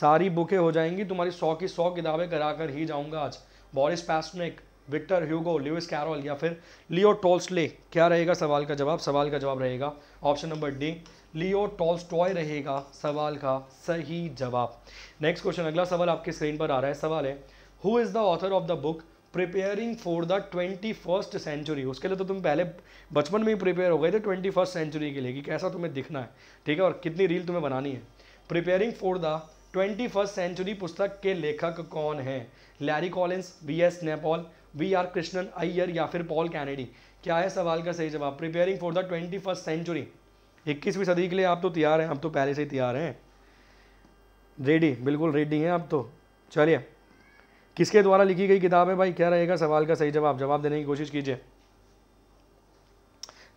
सारी बुकें हो जाएंगी तुम्हारी सौ की सौ किताबें करा कर ही जाऊंगा आज Boris Pasternak Victor Hugo Lewis Carroll या फिर लियो टोल्सले क्या रहेगा सवाल का जवाब सवाल का जवाब रहेगा option number D Leo Tolstoy रहेगा सवाल का सही जवाब नेक्स्ट क्वेश्चन अगला सवाल आपके स्क्रीन पर आ रहा है सवाल है who is the author of the book preparing for the twenty first century उसके लिए तो तुम पहले बचपन में ही प्रिपेयर हो गए थे ट्वेंटी फर्स्ट सेंचुरी के लिए कि कैसा तुम्हें दिखना है ठीक है और कितनी रील तुम्हें बनानी है preparing for the twenty first century पुस्तक के लेखक कौन हैं Larry Collins V S Naipaul V R Krishnan Iyer या फिर पॉल कैनेडी क्या है सवाल का सही जवाब preparing for the twenty first century इक्कीसवीं सदी के लिए आप तो तैयार हैं आप तो पहले से ही तैयार हैं रेडी बिल्कुल रेडी हैं आप तो चलिए किसके द्वारा लिखी गई किताब है भाई क्या रहेगा सवाल का सही जवाब जवाब देने की कोशिश कीजिए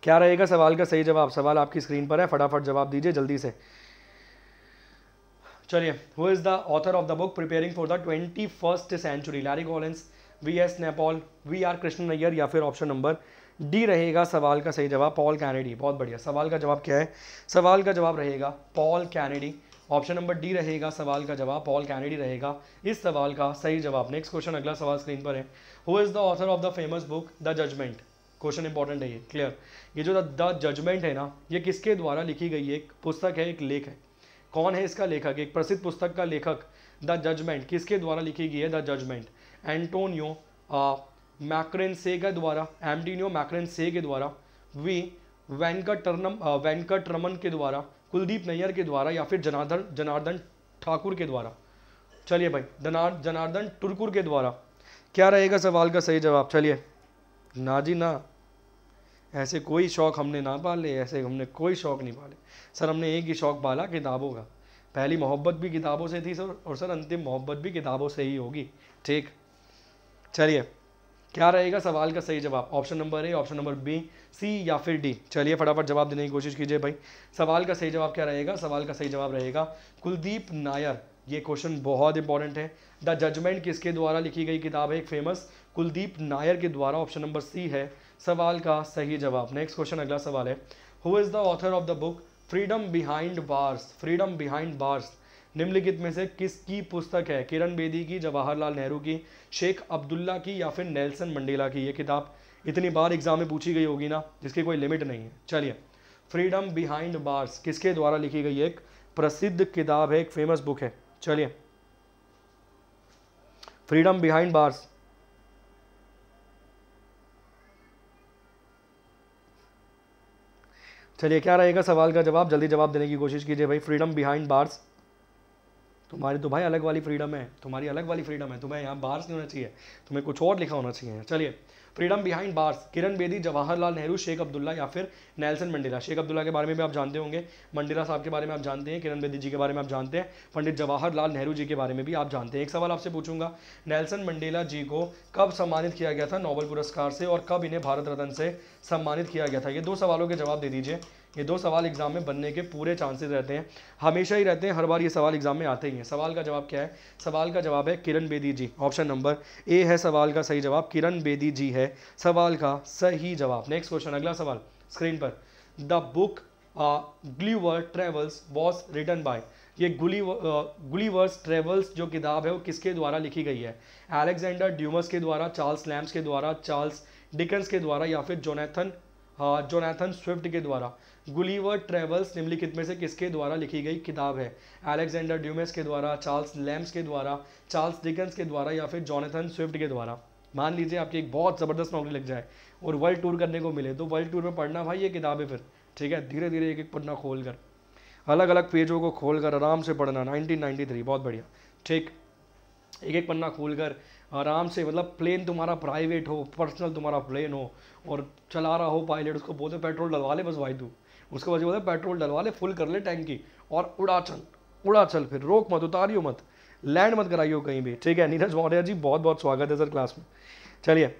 क्या रहेगा सवाल का सही जवाब सवाल आपकी स्क्रीन पर है फटाफट जवाब दीजिए जल्दी से चलिए who is the author of the book preparing for the twenty first century Larry Collins V S Naipaul V R Krishnan Iyer या फिर ऑप्शन नंबर डी रहेगा सवाल का सही जवाब पॉल कैनेडी बहुत बढ़िया सवाल का जवाब क्या है सवाल का जवाब रहेगा Paul Kennedy option number D रहेगा सवाल का जवाब पॉल कैनेडी रहेगा इस सवाल का सही जवाब नेक्स्ट क्वेश्चन अगला सवाल स्क्रीन पर है who is the author of the famous book the judgement question important है ये क्लियर ये जो द जजमेंट है ना ये किसके द्वारा लिखी गई एक पुस्तक है एक लेख है कौन है इसका लेखक एक प्रसिद्ध पुस्तक का लेखक द जजमेंट किसके द्वारा लिखी गई है द जजमेंट एंटोनियो मैक्रेन से के द्वारा एमडीनियो मैक्रेन से के द्वारा वी वे रनम वेंकट रमन के द्वारा कुलदीप नैयर के द्वारा या फिर जनार्दन जनार्दन ठाकुर के द्वारा चलिए भाई जनार्द जनार्दन टुरकुर के द्वारा क्या रहेगा सवाल का सही जवाब चलिए ना जी ना ऐसे कोई शौक़ हमने ना पाले ऐसे हमने कोई शौक़ नहीं पाले सर हमने एक ही शौक़ पाला किताबों का पहली मोहब्बत भी किताबों से थी सर और सर अंतिम मोहब्बत भी किताबों से ही होगी ठीक चलिए क्या रहेगा सवाल का सही जवाब option number A option number B C या फिर डी चलिए फटाफट जवाब देने की कोशिश कीजिए भाई सवाल का सही जवाब क्या रहेगा सवाल का सही जवाब रहेगा कुलदीप नायर ये क्वेश्चन बहुत इंपॉर्टेंट है द जजमेंट किसके द्वारा लिखी गई किताब है एक फेमस कुलदीप नायर के द्वारा ऑप्शन नंबर सी है सवाल का सही जवाब नेक्स्ट क्वेश्चन अगला सवाल है who is the author of the book freedom behind bars freedom behind bars निम्नलिखित में से किसकी पुस्तक है किरण बेदी की जवाहरलाल नेहरू की शेख अब्दुल्ला की या फिर नेल्सन मंडेला की ये किताब इतनी बार एग्जाम में पूछी गई होगी ना जिसकी कोई लिमिट नहीं है चलिए फ्रीडम बिहाइंड बार्स किसके द्वारा लिखी गई एक प्रसिद्ध किताब है एक फेमस बुक है चलिए फ्रीडम बिहाइंड बार्स चलिए क्या रहेगा सवाल का जवाब जल्दी जवाब देने की कोशिश कीजिए भाई फ्रीडम बिहाइंड बार्स तुम्हारी तो भाई अलग वाली फ्रीडम है तुम्हारी अलग वाली फ्रीडम है तुम्हें यहाँ बार्स नहीं होना चाहिए तुम्हें कुछ और लिखा होना चाहिए चलिए freedom behind bars Kiran Bedi Jawaharlal Nehru Sheikh Abdullah या फिर नेल्सन मंडेला शेख अब्दुल्ला के बारे में भी आप जानते होंगे मंडेला साहब के बारे में आप जानते हैं किरण बेदी जी के बारे में आप जानते हैं पंडित जवाहरलाल नेहरू जी के बारे में भी आप जानते हैं एक सवाल आपसे पूछूंगा नेल्सन मंडेला जी को कब सम्मानित किया गया था नोबल पुरस्कार से और कब इन्हें भारत रत्न से सम्मानित किया गया था ये दो सवालों के जवाब दे दीजिए ये दो सवाल एग्ज़ाम में बनने के पूरे चांसेस रहते हैं हमेशा ही रहते हैं हर बार ये सवाल एग्ज़ाम में आते ही हैं सवाल का जवाब क्या है सवाल का जवाब है Kiran Bedi ji option number A है सवाल का सही जवाब किरण बेदी जी है सवाल का सही जवाब नेक्स्ट क्वेश्चन अगला सवाल स्क्रीन पर the book Gulliver travels was written by ये गुलीवर्स ट्रेवल्स uh, जो किताब है वो किसके द्वारा लिखी गई है एलेक्जेंडर ड्यूमस के द्वारा चार्ल्स लैम्स के द्वारा चार्ल्स डिकन्स के द्वारा या फिर जोनाथन जोनाथन स्विफ्ट के द्वारा गुलीवर ट्रेवल्स निम्नलिखित में से किसके द्वारा लिखी गई किताब है अलेक्जेंडर ड्यूमेस के द्वारा चार्ल्स लैम्स के द्वारा चार्ल्स डिकन्स के द्वारा या फिर जॉनेथन स्विफ्ट के द्वारा मान लीजिए आपकी एक बहुत ज़बरदस्त नौकरी लग जाए और वर्ल्ड टूर करने को मिले तो वर्ल्ड टूर में पढ़ना भाई ये किताब है फिर ठीक है धीरे धीरे एक एक पन्ना खोल कर अलग अलग पेजों को खोल कर आराम से पढ़ना 1993 बहुत बढ़िया ठीक एक एक पन्ना खोल कर आराम से मतलब प्लेन तुम्हारा प्राइवेट हो पर्सनल तुम्हारा प्लेन हो और चला रहा हो पायलट उसको बोलते पेट्रोल डलवा ले बस भाई तू उसके बाद बोला पेट्रोल डलवा ले फुल कर ले टैंकी और उड़ा चल उड़ा चल फिर रोक मत उतारियो मत लैंड मत कराइयो कहीं भी ठीक है नीरज मौर्य जी बहुत बहुत स्वागत है सर क्लास में चलिए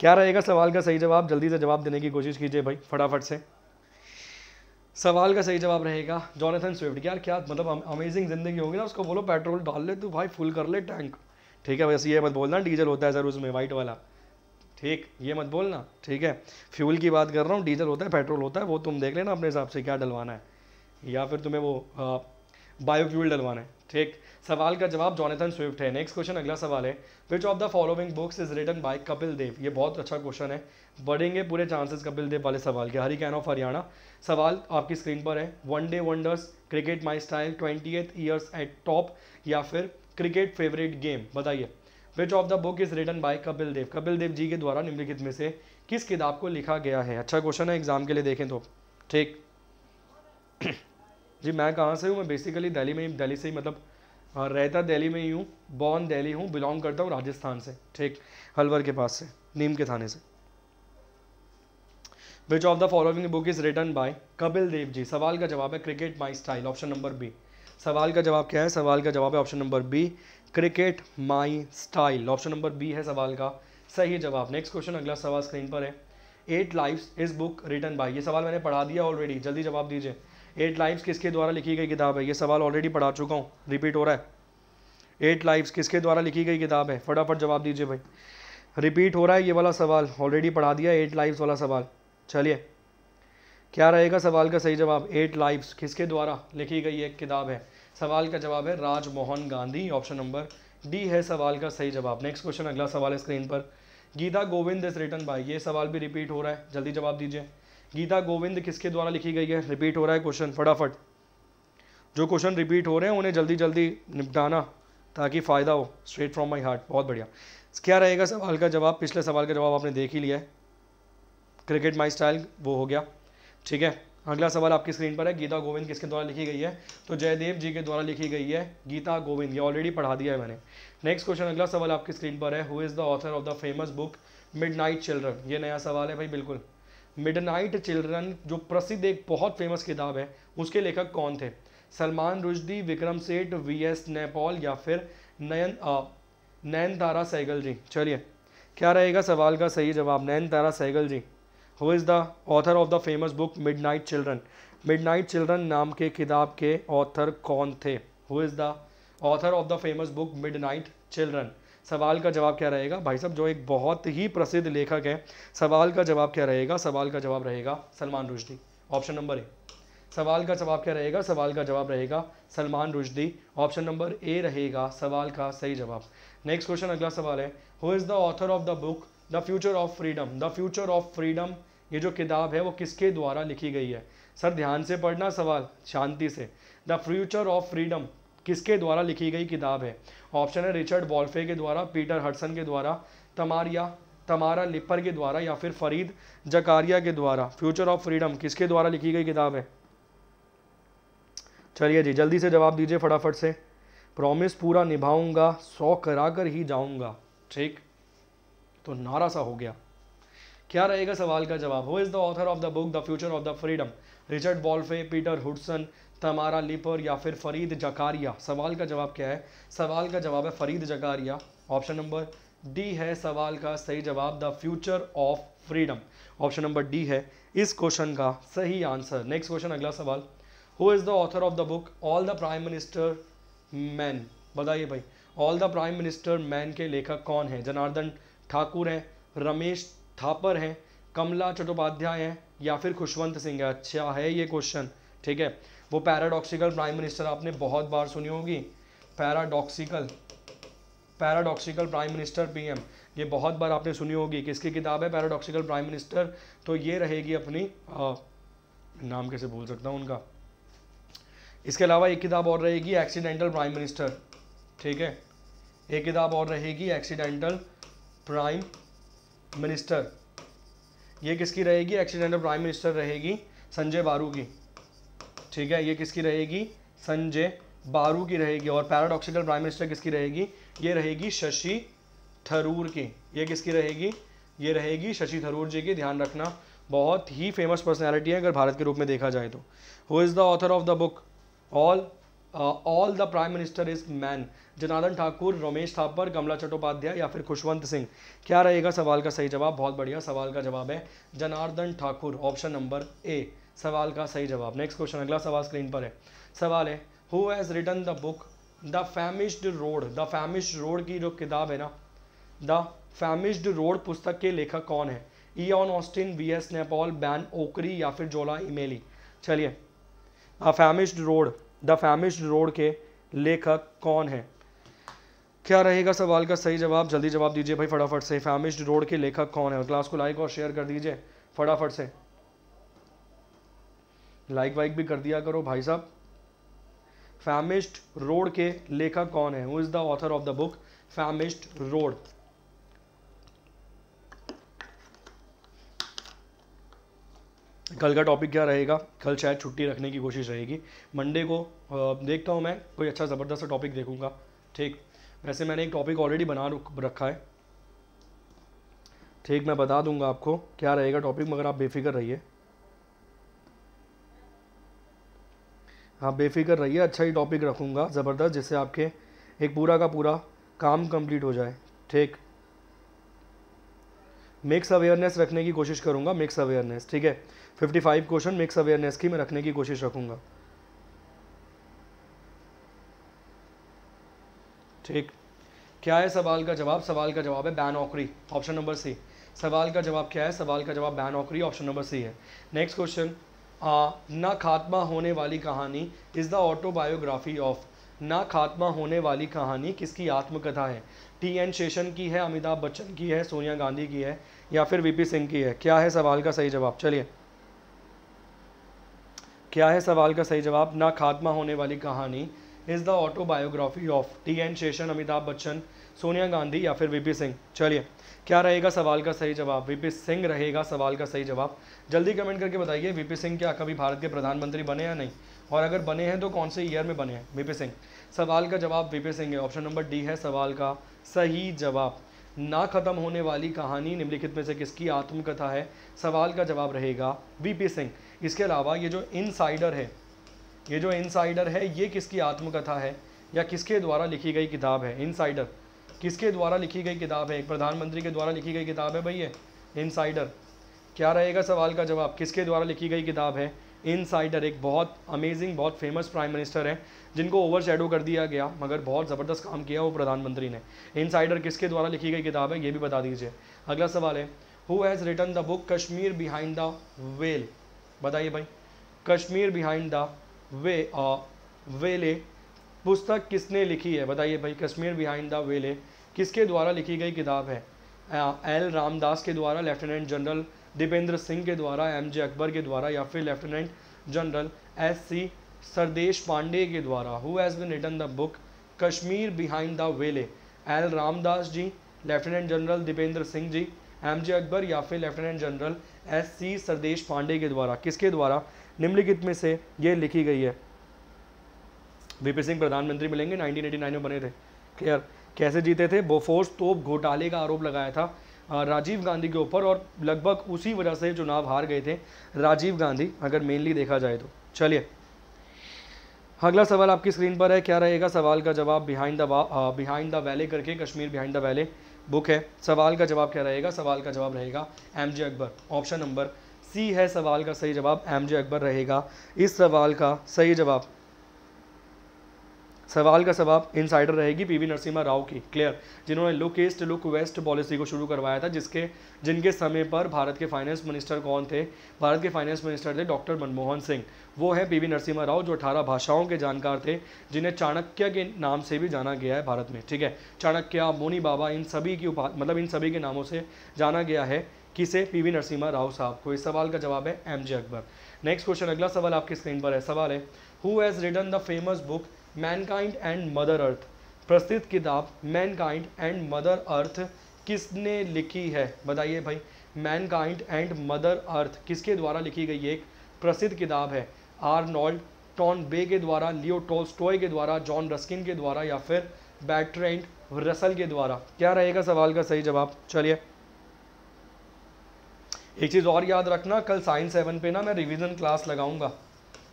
क्या रहेगा सवाल का सही जवाब जल्दी से जवाब देने की कोशिश कीजिए भाई फटाफट से सवाल का सही जवाब रहेगा जॉनथन स्विफ्ट यार क्या मतलब अमेजिंग जिंदगी होगी ना उसको बोलो पेट्रोल डाल ले तो भाई फुल कर ले टैंक ठीक है बस ये मत बोलना डीजल होता है सर उसमें वाइट वाला ठीक ये मत बोलना ठीक है फ्यूल की बात कर रहा हूँ डीजल होता है पेट्रोल होता है वो तुम देख लेना अपने हिसाब से क्या डलवाना है या फिर तुम्हें वो बायोफ्यूल डलवाना है ठीक सवाल का जवाब जॉनेथन स्विफ्ट है नेक्स्ट क्वेश्चन अगला सवाल है which of the following books is written by Kapil Dev ये बहुत अच्छा क्वेश्चन है बढ़ेंगे पूरे चांसेस कपिल देव वाले सवाल के हरी कैन ऑफ हरियाणा सवाल आपकी स्क्रीन पर है one day wonders cricket my style twenty eighth years at top या फिर क्रिकेट फेवरेट गेम बताइए which of the book is written by Kapil Dev Kapil Dev ji के द्वारा निम्नलिखित में से किस किताब को लिखा गया है अच्छा क्वेश्चन है एग्जाम के लिए देखें तो ठीक जी मैं कहाँ से हूँ मैं बेसिकली दिल्ली में ही दिल्ली से ही मतलब रहता दिल्ली में ही हूँ बॉर्न दिल्ली हूँ बिलोंग करता हूँ राजस्थान से ठीक हलवर के पास से नीम के थाने से which of the following book is written by Kapil Dev ji सवाल का जवाब है cricket my style option number B सवाल का जवाब क्या है सवाल का जवाब है option number B cricket my style option number B है सवाल का सही जवाब नेक्स्ट क्वेश्चन अगला सवाल स्क्रीन पर है eight lives is book written by ये सवाल मैंने पढ़ा दिया ऑलरेडी जल्दी जवाब दीजिए एट लाइफ्स किसके द्वारा लिखी गई किताब है ये सवाल ऑलरेडी पढ़ा चुका हूँ रिपीट हो रहा है एट लाइफ्स किसके द्वारा लिखी गई किताब है फटाफट जवाब दीजिए भाई रिपीट हो रहा है ये वाला सवाल ऑलरेडी पढ़ा दिया एट लाइफ्स वाला सवाल चलिए क्या रहेगा सवाल का सही जवाब एट लाइफ्स किसके द्वारा लिखी गई एक किताब है सवाल का जवाब है Rajmohan Gandhi option number D है सवाल का सही जवाब नेक्स्ट क्वेश्चन अगला सवाल है स्क्रीन पर Gita Govind is written by ये सवाल भी रिपीट हो रहा है जल्दी जवाब दीजिए गीता गोविंद किसके द्वारा लिखी गई है रिपीट हो रहा है क्वेश्चन फटाफट जो क्वेश्चन रिपीट हो रहे हैं उन्हें जल्दी जल्दी निपटाना ताकि फ़ायदा हो स्ट्रेट फ्रॉम माई हार्ट बहुत बढ़िया क्या रहेगा सवाल का जवाब पिछले सवाल का जवाब आपने देख ही लिया है क्रिकेट माई स्टाइल वो हो गया ठीक है अगला सवाल आपकी स्क्रीन पर है गीता गोविंद किसके द्वारा लिखी गई है तो जयदेव जी के द्वारा लिखी गई है गीता गोविंद ये ऑलरेडी पढ़ा दिया है मैंने नेक्स्ट क्वेश्चन अगला सवाल आपकी स्क्रीन पर है who is the author of the famous book midnight children ये नया सवाल है भाई बिल्कुल मिड नाइट चिल्ड्रन जो प्रसिद्ध एक बहुत फेमस किताब है उसके लेखक कौन थे सलमान रुश्दी विक्रम सेठ वी एस नेपाल या फिर नयन नयन तारा सहगल जी चलिए क्या रहेगा सवाल का सही जवाब Nayantara Sahgal ji who is the author of the famous book midnight children midnight children नाम के किताब के ऑथर कौन थे who is the author of the famous book midnight children सवाल का जवाब क्या रहेगा भाई साहब जो एक बहुत ही प्रसिद्ध लेखक है सवाल का जवाब क्या रहेगा सवाल का जवाब रहेगा Salman Rushdie option number A सवाल का जवाब क्या रहेगा सवाल का जवाब रहेगा Salman Rushdie option number A रहेगा सवाल का सही जवाब नेक्स्ट क्वेश्चन अगला सवाल है who is the author of the book the future of freedom the future of freedom ये जो किताब है वो किसके द्वारा लिखी गई है सर ध्यान से पढ़ना सवाल शांति से द फ्यूचर ऑफ फ्रीडम किसके द्वारा लिखी गई किताब है ऑप्शन है रिचर्ड बॉल्फे के द्वारा पीटर हडसन के द्वारा तमारिया तमारा लिपर के द्वारा या फिर फरीद जकारिया के द्वारा फ्यूचर ऑफ फ्रीडम किसके द्वारा लिखी गई किताब है चलिए जी जल्दी से जवाब दीजिए फटाफट से प्रॉमिस पूरा निभाऊंगा सौ करा कर ही जाऊंगा ठीक तो नारा सा हो गया क्या रहेगा सवाल का जवाब who is the author of the book the future of the freedom Richard बॉल्फे पीटर हुडसन तमारा लिपर या फिर फरीद जकारिया सवाल का जवाब क्या है सवाल का जवाब है Fareed Zakaria option number D है सवाल का सही जवाब the future of freedom option number D है इस क्वेश्चन का सही आंसर नेक्स्ट क्वेश्चन अगला सवाल who is the author of the book all the prime minister man बताइए भाई all the prime minister man के लेखक कौन है जनार्दन ठाकुर हैं रमेश थापर हैं कमला चट्टोपाध्याय है या फिर खुशवंत सिंह है अच्छा है ये क्वेश्चन ठीक है वो पैराडॉक्सिकल प्राइम मिनिस्टर आपने बहुत बार सुनी होगी paradoxical paradoxical prime minister PM ये बहुत बार आपने सुनी होगी किसकी किताब है पैराडॉक्सिकल प्राइम मिनिस्टर तो ये रहेगी अपनी आ, नाम कैसे भूल सकता हूँ उनका इसके अलावा एक किताब और रहेगी एक्सीडेंटल प्राइम मिनिस्टर ठीक है एक किताब और रहेगी एक्सीडेंटल प्राइम मिनिस्टर ये किसकी रहेगी एक्सीडेंटल प्राइम मिनिस्टर रहेगी संजय बारू की ठीक है ये किसकी रहेगी संजय बारू की रहेगी और पैराडॉक्सिकल प्राइम मिनिस्टर किसकी रहेगी ये रहेगी शशि थरूर की ये किसकी रहेगी ये रहेगी शशि थरूर जी की ध्यान रखना बहुत ही फेमस पर्सनैलिटी है अगर भारत के रूप में देखा जाए तो who is the author of the book all all the prime minister is man Janardan Thakur Ramesh Thapar Kamala Chattopadhyay या फिर खुशवंत सिंह क्या रहेगा सवाल का सही जवाब बहुत बढ़िया सवाल का जवाब है Janardan Thakur option number A सवाल का सही जवाब नेक्स्ट क्वेश्चन अगला सवाल स्क्रीन पर है सवाल है who has written the book the famished road the famished road की जो किताब है ना द फैमिश्ड रोड पुस्तक के लेखक कौन है Ian Austin V S Naipaul Ben Okri या फिर जोला इमेली चलिए famished road the famish road के लेखक कौन है क्या रहेगा सवाल का सही जवाब जल्दी जवाब दीजिए भाई फटाफट से फैमिश रोड के लेखक कौन है क्लास को लाइक और शेयर कर दीजिए फटाफट से लाइक वाइक भी कर दिया करो भाई साहब फैमिस्ट रोड के लेखक कौन है who is the author of the book famished road कल का टॉपिक क्या रहेगा कल शायद छुट्टी रखने की कोशिश रहेगी मंडे को देखता हूँ मैं कोई अच्छा ज़बरदस्त टॉपिक देखूँगा ठीक वैसे मैंने एक टॉपिक ऑलरेडी बना रखा है ठीक मैं बता दूंगा आपको क्या रहेगा टॉपिक मगर आप बेफिक्र रहिए आप बेफिक्र रहिए अच्छा ही टॉपिक रखूँगा ज़बरदस्त जिससे आपके एक पूरा का पूरा काम कंप्लीट हो जाए ठीक मिक्स अवेयरनेस रखने की कोशिश करूँगा मिक्स अवेयरनेस ठीक है fifty five question mix awareness की मैं रखने की कोशिश रखूँगा ठीक क्या है सवाल का जवाब सवाल का जवाब है Ben Okri option number C सवाल का जवाब क्या है सवाल का जवाब Ben Okri option number C है नेक्स्ट क्वेश्चन ना खात्मा होने वाली कहानी इज़ द ऑटोबायोग्राफी ऑफ ना खात्मा होने वाली कहानी किसकी आत्मकथा है टी एन शेषन की है अमिताभ बच्चन की है सोनिया गांधी की है या फिर वीपी सिंह की है क्या है सवाल का सही जवाब चलिए क्या है सवाल का सही जवाब ना खात्मा होने वाली कहानी is the autobiography of T N Seshan Amitabh Bachchan Sonia Gandhi या फिर वीपी सिंह चलिए क्या रहेगा सवाल का सही जवाब वीपी सिंह रहेगा सवाल का सही जवाब जल्दी कमेंट करके बताइए वीपी सिंह क्या कभी भारत के प्रधानमंत्री बने या नहीं और अगर बने हैं तो कौन से ईयर में बने हैं वीपी सिंह सवाल का जवाब वीपी सिंह है ऑप्शन नंबर डी है सवाल का सही जवाब ना खत्म होने वाली कहानी निम्नलिखित में से किसकी आत्मकथा है सवाल का जवाब रहेगा वीपी सिंह इसके अलावा ये जो इनसाइडर है ये जो इनसाइडर है ये किसकी आत्मकथा है या किसके द्वारा लिखी गई किताब है इनसाइडर किसके द्वारा लिखी गई किताब है एक प्रधानमंत्री के द्वारा लिखी गई किताब है भाई ये इनसाइडर क्या रहेगा सवाल का जवाब किसके द्वारा लिखी गई किताब है इनसाइडर एक बहुत अमेजिंग बहुत फेमस प्राइम मिनिस्टर है जिनको ओवर शेडो कर दिया गया मगर बहुत ज़बरदस्त काम किया वो प्रधानमंत्री ने इनसाइडर किसके द्वारा लिखी गई किताब है ये भी बता दीजिए अगला सवाल है who has written the book Kashmir behind the vale बताइए भाई कश्मीर बिहाइंड द वे वेले पुस्तक किसने लिखी है बताइए भाई कश्मीर बिहाइंड द वेले किसके द्वारा लिखी गई किताब है एल रामदास के द्वारा लेफ्टिनेंट जनरल दीपेंद्र सिंह के द्वारा एम जे अकबर के द्वारा या फिर lieutenant general S C Sardeshpande के द्वारा who has been written the book Kashmir behind the vale L Ramdas ji lieutenant general Dipendra Singh ji M J Akbar या फिर lieutenant general S C Sardeshpande के द्वारा किसके द्वारा निम्नलिखित में से ये लिखी गई है वीपी सिंह प्रधानमंत्री मिलेंगे 1989 में बने थे क्लियर कैसे जीते थे बोफोर्स तोप घोटाले का आरोप लगाया था राजीव गांधी के ऊपर और लगभग उसी वजह से चुनाव हार गए थे राजीव गांधी अगर मेनली देखा जाए तो चलिए अगला सवाल आपकी स्क्रीन पर है क्या रहेगा सवाल का जवाब behind the behind the vale करके Kashmir behind the vale book है सवाल का जवाब क्या रहेगा सवाल का जवाब रहेगा M J Akbar option number C है सवाल का सही जवाब एम जे अकबर रहेगा इस सवाल का सही जवाब सवाल का जवाब इनसाइडर रहेगी पीवी नरसिम्हा राव की क्लियर जिन्होंने look east look west policy को शुरू करवाया था जिसके जिनके समय पर भारत के फाइनेंस मिनिस्टर कौन थे भारत के फाइनेंस मिनिस्टर थे डॉक्टर मनमोहन सिंह वो है पीवी नरसिम्हा राव जो अठारह भाषाओं के जानकार थे जिन्हें चाणक्य के नाम से भी जाना गया है भारत में ठीक है चाणक्य मोनी बाबा इन सभी की उपा मतलब इन सभी के नामों से जाना गया है किसे पी वी नरसिम्हा राव साहब को इस सवाल का जवाब है M J Akbar next question अगला सवाल आपकी स्क्रीन पर है सवाल है who has written the famous book mankind and mother earth प्रसिद्ध किताब मैनकाइंड एंड मदर अर्थ किसने लिखी है बताइए भाई मैनकाइंड एंड मदर अर्थ किसके द्वारा लिखी गई एक प्रसिद्ध किताब है आर्नोल्ड टॉन बे के द्वारा लियो टोल्स्टॉय के द्वारा जॉन रस्किन के द्वारा या फिर बैटरेंट रसल के द्वारा क्या रहेगा सवाल का सही जवाब चलिए एक चीज़ और याद रखना कल साइंस हेवन पे ना मैं रिवीजन क्लास लगाऊंगा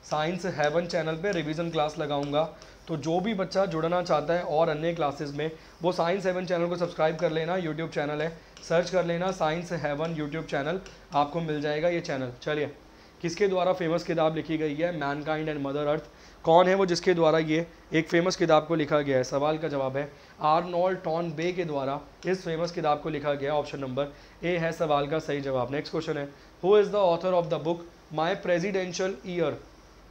साइंस हेवन चैनल पे रिवीजन क्लास लगाऊंगा तो जो भी बच्चा जुड़ना चाहता है और अन्य क्लासेस में वो साइंस सेवन चैनल को सब्सक्राइब कर लेना यूट्यूब चैनल है सर्च कर लेना साइंस हेवन यूट्यूब चैनल आपको मिल जाएगा ये चैनल चलिए किसके द्वारा फेमस किताब लिखी गई है मैनकाइंड एंड मदर अर्थ कौन है वो जिसके द्वारा ये एक फेमस किताब को लिखा गया है सवाल का जवाब है आर्नोल्ड टॉन बे के द्वारा इस फेमस किताब को लिखा गया ऑप्शन नंबर ए है सवाल का सही जवाब नेक्स्ट क्वेश्चन है who is the author of the book my presidential year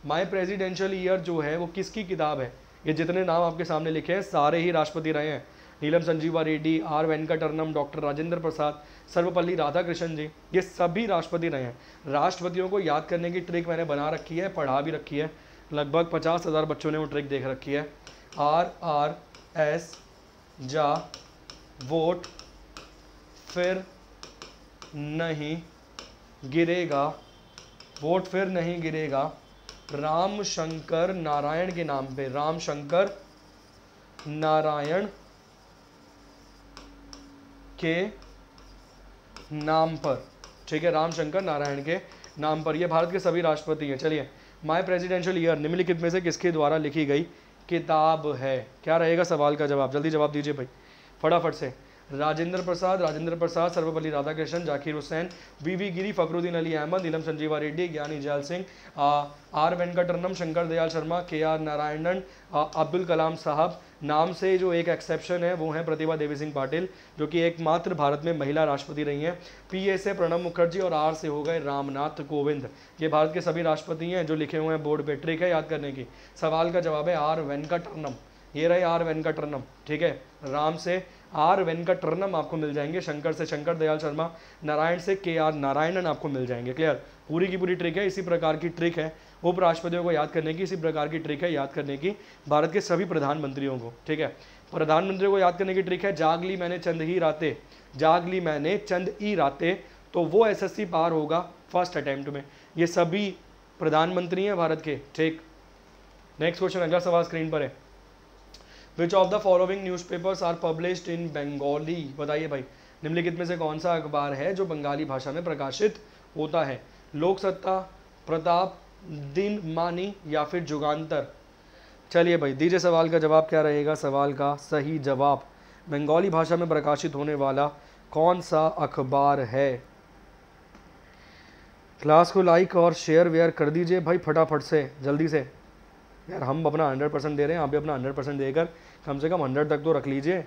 my presidential year जो है वो किसकी किताब है ये जितने नाम आपके सामने लिखे हैं सारे ही राष्ट्रपति रहे हैं नीलम संजीवा रेड्डी आर वेंकटरनम डॉक्टर राजेंद्र प्रसाद सर्वपल्ली राधाकृष्णन जी ये सभी राष्ट्रपति रहे हैं राष्ट्रपतियों को याद करने की ट्रिक मैंने बना रखी है पढ़ा भी रखी है लगभग पचास हज़ार बच्चों ने वो ट्रिक देख रखी है आर आर एस जा वोट फिर नहीं गिरेगा वोट फिर नहीं गिरेगा राम शंकर नारायण के नाम पे राम शंकर नारायण के नाम पर ठीक है राम शंकर नारायण के नाम पर ये भारत के सभी राष्ट्रपति हैं चलिए माय प्रेसिडेंशियल ईयर निम्नलिखित में से किसके द्वारा लिखी गई किताब है क्या रहेगा सवाल का जवाब जल्दी जवाब दीजिए भाई फटाफट से Rajendra Prasad Rajendra Prasad Sarvepalli Radhakrishnan Zakir Hussain V V Giri Fakhruddin Ali Ahmed Neelam Sanjiva Reddy Giani Zail Singh R Venkataraman Shankar Dayal Sharma K R Narayanan Abdul कलाम साहब नाम से जो एक एक्सेप्शन है वो है प्रतिभा देवी सिंह पाटिल जो कि एकमात्र भारत में महिला राष्ट्रपति रही हैं पी ए से प्रणब मुखर्जी और आर से हो गए रामनाथ कोविंद ये भारत के सभी राष्ट्रपति हैं जो लिखे हुए हैं बोर्ड पे ट्रिक है याद करने की सवाल का जवाब है आर वेंकटरनम ये रहे आर वेंकटरनम ठीक है राम से आर वेन का टर्नम आपको मिल जाएंगे शंकर से शंकर दयाल शर्मा नारायण से के आर नारायणन आपको मिल जाएंगे क्लियर पूरी की पूरी ट्रिक है इसी प्रकार की ट्रिक है उपराष्ट्रपतियों को याद करने की इसी प्रकार की ट्रिक है याद करने की भारत के सभी प्रधानमंत्रियों को ठीक है प्रधानमंत्रियों को याद करने की ट्रिक है जाग ली मैंने चंद ही रातें जाग ली मैंने चंद ई रातें तो वो एसएससी पार होगा फर्स्ट अटैम्प्ट में ये सभी प्रधानमंत्री हैं भारत के ठीक नेक्स्ट क्वेश्चन अगला सवाल स्क्रीन पर है which of the following newspapers are published in Bengali बताइए भाई निम्नलिखित में से कौन सा अखबार है जो बंगाली भाषा में प्रकाशित होता है लोक सत्ता प्रताप दिन मानी या फिर जुगान्तर चलिए भाई दीजिए सवाल का जवाब क्या रहेगा सवाल का सही जवाब बंगाली भाषा में प्रकाशित होने वाला कौन सा अखबार है क्लास को लाइक और शेयर वेयर कर दीजिए भाई फटाफट से जल्दी से यार हम अपना हंड्रेड परसेंट दे रहे हैं आप भी अपना हंड्रेड परसेंट देकर कम से कम हंड्रेड तक तो रख लीजिए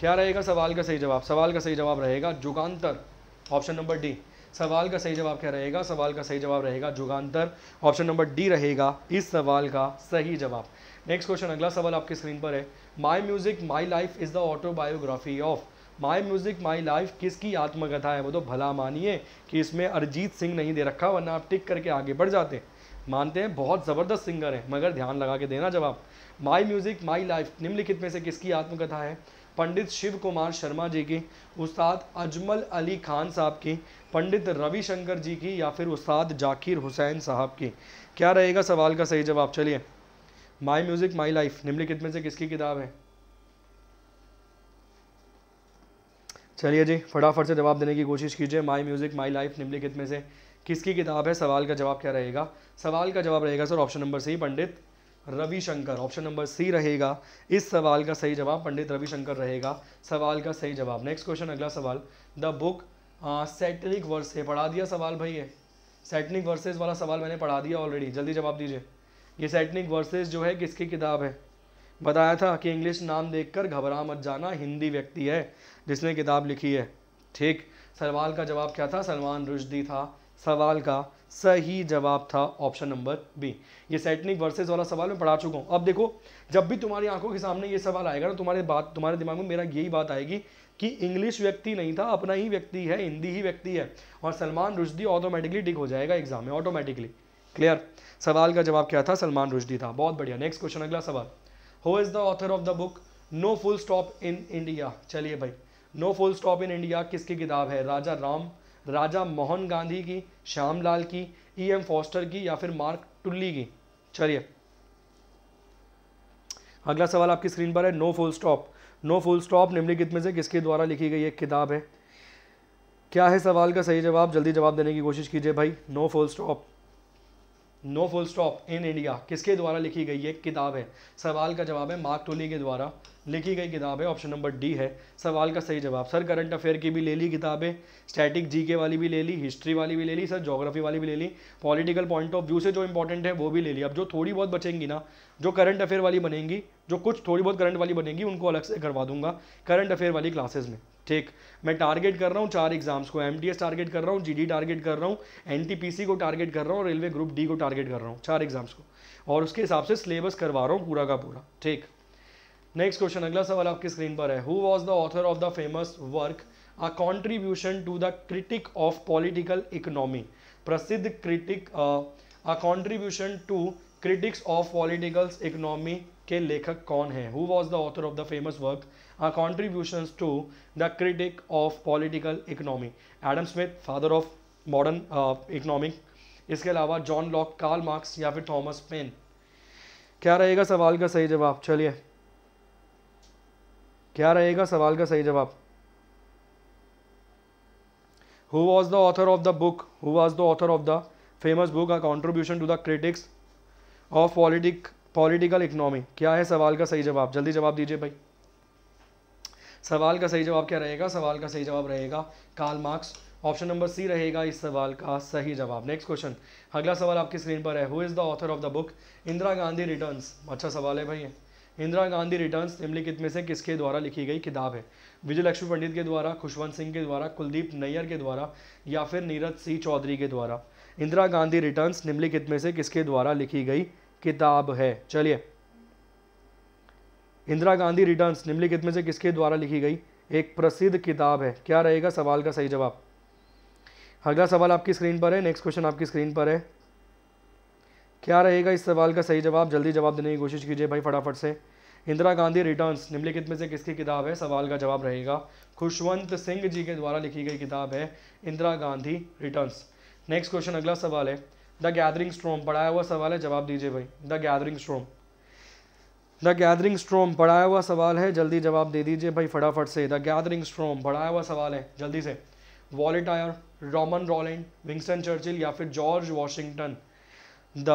क्या रहेगा सवाल का सही जवाब सवाल का सही जवाब रहेगा जुगान्तर ऑप्शन नंबर डी सवाल का सही जवाब क्या रहेगा सवाल का सही जवाब रहेगा जुगान्तर ऑप्शन नंबर डी रहेगा इस सवाल का सही जवाब नेक्स्ट क्वेश्चन अगला सवाल आपकी स्क्रीन पर है my music my life is the autobiography of my music my life किसकी आत्मकथा है वो तो भला मानिए कि इसमें अरिजीत सिंह नहीं दे रखा वरना आप टिक करके आगे बढ़ जाते हैं मानते हैं बहुत ज़बरदस्त सिंगर हैं मगर ध्यान लगा के देना जवाब माई म्यूज़िक माई लाइफ निम्नलिखित में से किसकी आत्मकथा है पंडित शिव कुमार शर्मा जी की उस्ताद अजमल अली खान साहब की पंडित रविशंकर जी की या फिर उस्ताद जाकिर हुसैन साहब की क्या रहेगा सवाल का सही जवाब चलिए माई म्यूज़िक माई लाइफ निम्नलिखित में से किसकी किताब है चलिए जी फटाफट से जवाब देने की कोशिश कीजिए माई म्यूज़िक माई लाइफ निम्नलिखित में से किसकी किताब है सवाल का जवाब क्या रहेगा सवाल का जवाब रहेगा sir option number C Pandit Ravi Shankar option number C रहेगा इस सवाल का सही जवाब पंडित रविशंकर रहेगा सवाल का सही जवाब नेक्स्ट क्वेश्चन अगला सवाल द बुक सेटनिक वर्स है पढ़ा दिया सवाल भाई है सैटनिक वर्सेज वाला सवाल मैंने पढ़ा दिया ऑलरेडी जल्दी जवाब दीजिए ये सैटनिक वर्सेज जो है किसकी किताब है बताया था कि इंग्लिश नाम देखकर घबरा मत जाना हिंदी व्यक्ति है जिसने किताब लिखी है ठीक सवाल का जवाब क्या था सलमान रुश्दी था सवाल का सही जवाब था ऑप्शन नंबर बी ये सैटनिक वर्सेस वाला सवाल मैं पढ़ा चुका हूँ अब देखो जब भी तुम्हारी आंखों के सामने ये सवाल आएगा ना तुम्हारे बात तुम्हारे दिमाग में मेरा यही बात आएगी कि इंग्लिश व्यक्ति नहीं था अपना ही व्यक्ति है हिंदी ही व्यक्ति है और सलमान रुश्दी ऑटोमेटिकली टिक हो जाएगा एग्जाम में ऑटोमेटिकली क्लियर सवाल का जवाब क्या था सलमान रुश्दी था बहुत बढ़िया नेक्स्ट क्वेश्चन अगला सवाल who is the author of the book no full stop in India चलिए भाई no full stop in India किसकी किताब है राजा राम राजा मोहन गांधी की श्यामलाल की ई एम फॉस्टर की या फिर मार्क टुल्ली की चलिए अगला सवाल आपकी स्क्रीन पर है no full stop no full stop निम्नलिखित में से किसके द्वारा लिखी गई एक किताब है क्या है सवाल का सही जवाब जल्दी जवाब देने की कोशिश कीजिए भाई no full stop no full stop in India किसके द्वारा लिखी गई एक किताब है सवाल का जवाब है मार्क टुल्ली के द्वारा लिखी गई किताब है ऑप्शन नंबर डी है सवाल का सही जवाब सर करंट अफेयर की भी ले ली किताबें स्टैटिक जी के वाली भी ले ली हिस्ट्री वाली भी ले ली सर जोग्राफी वाली भी ले ली पॉलिटिकल पॉइंट ऑफ व्यू से जो इंपॉर्टेंट है वो भी ले ली अब जो थोड़ी बहुत बचेंगी ना जो करंट अफेयर वाली बनेंगी जो कुछ थोड़ी बहुत करंट वाली बनेगी उनको अलग से करवा दूंगा करंट अफेयर वाली क्लासेज में ठीक मैं टारगेट कर रहा हूँ चार एग्जाम्स को एम टारगेट कर रहा हूँ जी टारगेट कर रहा हूँ एन को टारगेट कर रहा हूँ रेलवे ग्रुप डी को टारगेट कर रहा हूँ चार एग्जाम्स को और उसके हिसाब से सिलेबस करवा रहा हूँ पूरा का पूरा ठीक नेक्स्ट क्वेश्चन अगला सवाल आपकी स्क्रीन पर है who was the author of the famous work a contribution to the critique of political economy प्रसिद्ध critique a contribution to critiques of political economy के लेखक कौन है who was the author of the famous work a contribution to the critique of political economy Adam Smith father of modern economic इसके अलावा John Locke Karl Marx या फिर Thomas pen क्या रहेगा सवाल का सही जवाब चलिए क्या रहेगा सवाल का सही जवाब who was the author of the book who was the author of the famous book a contribution to the critiques of politic political economy क्या है सवाल का सही जवाब जल्दी जवाब दीजिए भाई सवाल का सही जवाब क्या रहेगा सवाल का सही जवाब रहेगा Karl Marx option number C रहेगा इस सवाल का सही जवाब नेक्स्ट क्वेश्चन अगला सवाल आपकी स्क्रीन पर है who is the author of the book Indira Gandhi returns अच्छा सवाल है भाई इंदिरा गांधी रिटर्न्स निम्नलिखित में से किसके द्वारा लिखी गई किताब है विजय लक्ष्मी पंडित के द्वारा खुशवंत सिंह के द्वारा कुलदीप नैयर के द्वारा या फिर नीरज सिंह चौधरी के द्वारा इंदिरा गांधी रिटर्न्स निम्नलिखित में से किसके द्वारा लिखी गई किताब है चलिए इंदिरा गांधी रिटर्न्स निम्नलिखित में से किसके द्वारा लिखी गई एक प्रसिद्ध किताब है क्या रहेगा सवाल का सही जवाब अगला सवाल आपकी स्क्रीन पर है नेक्स्ट क्वेश्चन आपकी स्क्रीन पर है क्या रहेगा इस सवाल का सही जवाब जल्दी जवाब देने की कोशिश कीजिए भाई फटाफट से इंदिरा गांधी रिटर्न्स निम्नलिखित में से किसकी किताब है सवाल का जवाब रहेगा खुशवंत सिंह जी के द्वारा लिखी गई किताब है Indira Gandhi returns next question अगला सवाल है द गैदरिंग स्ट्रोम पढ़ाया हुआ सवाल है जवाब दीजिए भाई the gathering storm the gathering storm पढ़ाया हुआ सवाल है जल्दी जवाब दे दीजिए भाई फटाफट से द गैदरिंग स्ट्रोम पढ़ाया हुआ सवाल है जल्दी से Voltaire Romain Rolland Winston Churchill या फिर George Washington the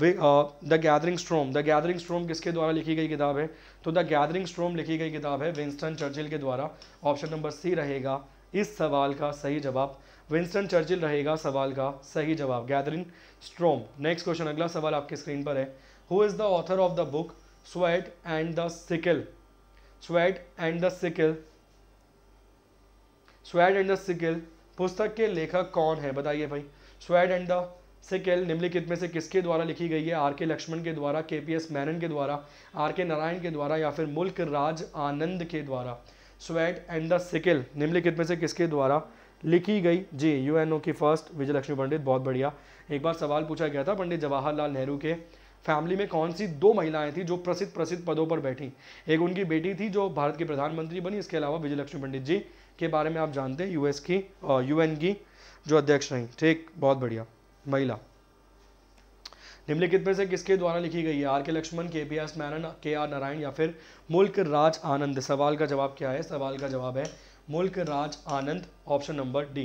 the gathering storm the gathering storm किसके द्वारा लिखी गई किताब है तो द गैदरिंग स्ट्रोम लिखी गई किताब है विंस्टन चर्चिल के द्वारा ऑप्शन नंबर सी रहेगा इस सवाल का सही जवाब विंस्टन चर्चिल रहेगा सवाल का सही जवाब गैदरिंग स्ट्रोम नेक्स्ट क्वेश्चन अगला सवाल आपकी स्क्रीन पर है who is the author of the book sweat and the sickle sweat and the sickle sweat and the sickle पुस्तक के लेखक कौन है बताइए भाई स्वेट एंड द सिकल निम्नलिखित में से किसके द्वारा लिखी गई है आर के लक्ष्मण के द्वारा के पी एस मैनन के द्वारा आर के नारायण के द्वारा या फिर मुल्क राज आनंद के द्वारा स्वेट एंड द सिकल निम्नलिखित में से किसके द्वारा लिखी गई जी यूएनओ की फर्स्ट विजय लक्ष्मी पंडित बहुत बढ़िया एक बार सवाल पूछा गया था पंडित जवाहरलाल नेहरू के फैमिली में कौन सी दो महिलाएं थी जो प्रसिद्ध प्रसिद्ध पदों पर बैठी एक उनकी बेटी थी जो भारत की प्रधानमंत्री बनी इसके अलावा विजय लक्ष्मी पंडित जी के बारे में आप जानते हैं यूएस की यूएन की जो अध्यक्ष रहीं ठीक बहुत बढ़िया महिला निम्नलिखित में से किसके द्वारा लिखी गई है आर के लक्ष्मण के पी एस मैनन के आर नारायण या फिर मुल्क राज आनंद सवाल का जवाब क्या है सवाल का जवाब है Mulk Raj Anand option number D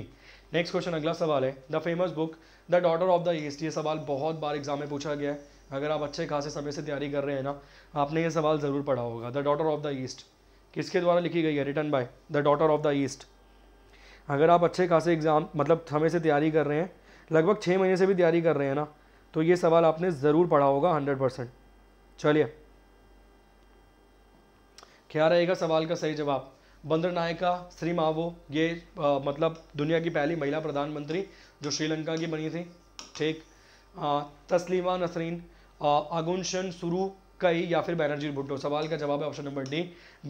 next question अगला सवाल है the famous book the daughter of the east ये सवाल बहुत बार एग्जाम में पूछा गया है अगर आप अच्छे खासे समय से तैयारी कर रहे हैं ना आपने ये सवाल ज़रूर पढ़ा होगा the daughter of the east किसके द्वारा लिखी गई है written by the daughter of the east अगर आप अच्छे खासे एग्जाम मतलब समय से तैयारी कर रहे हैं लगभग छः महीने से भी तैयारी कर रहे हैं ना तो ये सवाल आपने ज़रूर पढ़ा होगा हंड्रेड परसेंट चलिए क्या रहेगा सवाल का सही जवाब बंदर नायका श्री मावो ये आ, मतलब दुनिया की पहली महिला प्रधानमंत्री जो श्रीलंका की बनी थी ठीक तस्लीमा नसरीन आगुनशन सुरू का ही या फिर बैनर्जी भुट्टो सवाल का जवाब है option number D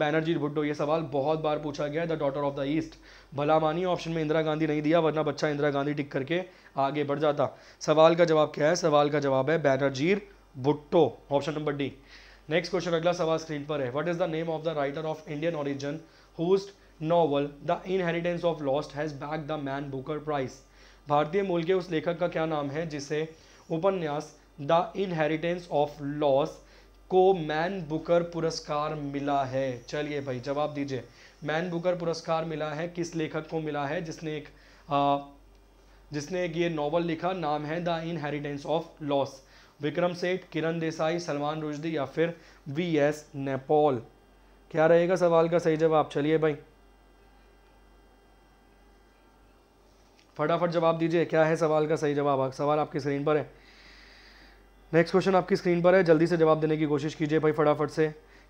Benazir Bhutto ये सवाल बहुत बार पूछा गया है the daughter of the east भला मानिए ऑप्शन में इंदिरा गांधी नहीं दिया वरना बच्चा इंदिरा गांधी टिक करके आगे बढ़ जाता सवाल का जवाब क्या है सवाल का जवाब है Benazir Bhutto option number D next question अगला सवाल स्क्रीन पर है what is the name of the writer of Indian origin whose novel the inheritance of lost has bagged the Man Booker prize भारतीय मूल के उस लेखक का क्या नाम है जिसे उपन्यास द इनहेरिटेंस ऑफ लॉस को मैन बुकर पुरस्कार मिला है चलिए भाई जवाब दीजिए मैन बुकर पुरस्कार मिला है किस लेखक को मिला है जिसने एक आ, जिसने एक ये नॉवल लिखा नाम है the inheritance of loss Vikram Seth Kiran Desai Salman रुजदी या फिर वी एस नेपोल क्या रहेगा सवाल का सही जवाब चलिए भाई फटाफट जवाब दीजिए क्या है सवाल का सही जवाब सवाल आपकी स्क्रीन पर है नेक्स्ट क्वेश्चन आपकी स्क्रीन पर है जल्दी से जवाब देने की कोशिश कीजिए भाई फटाफट से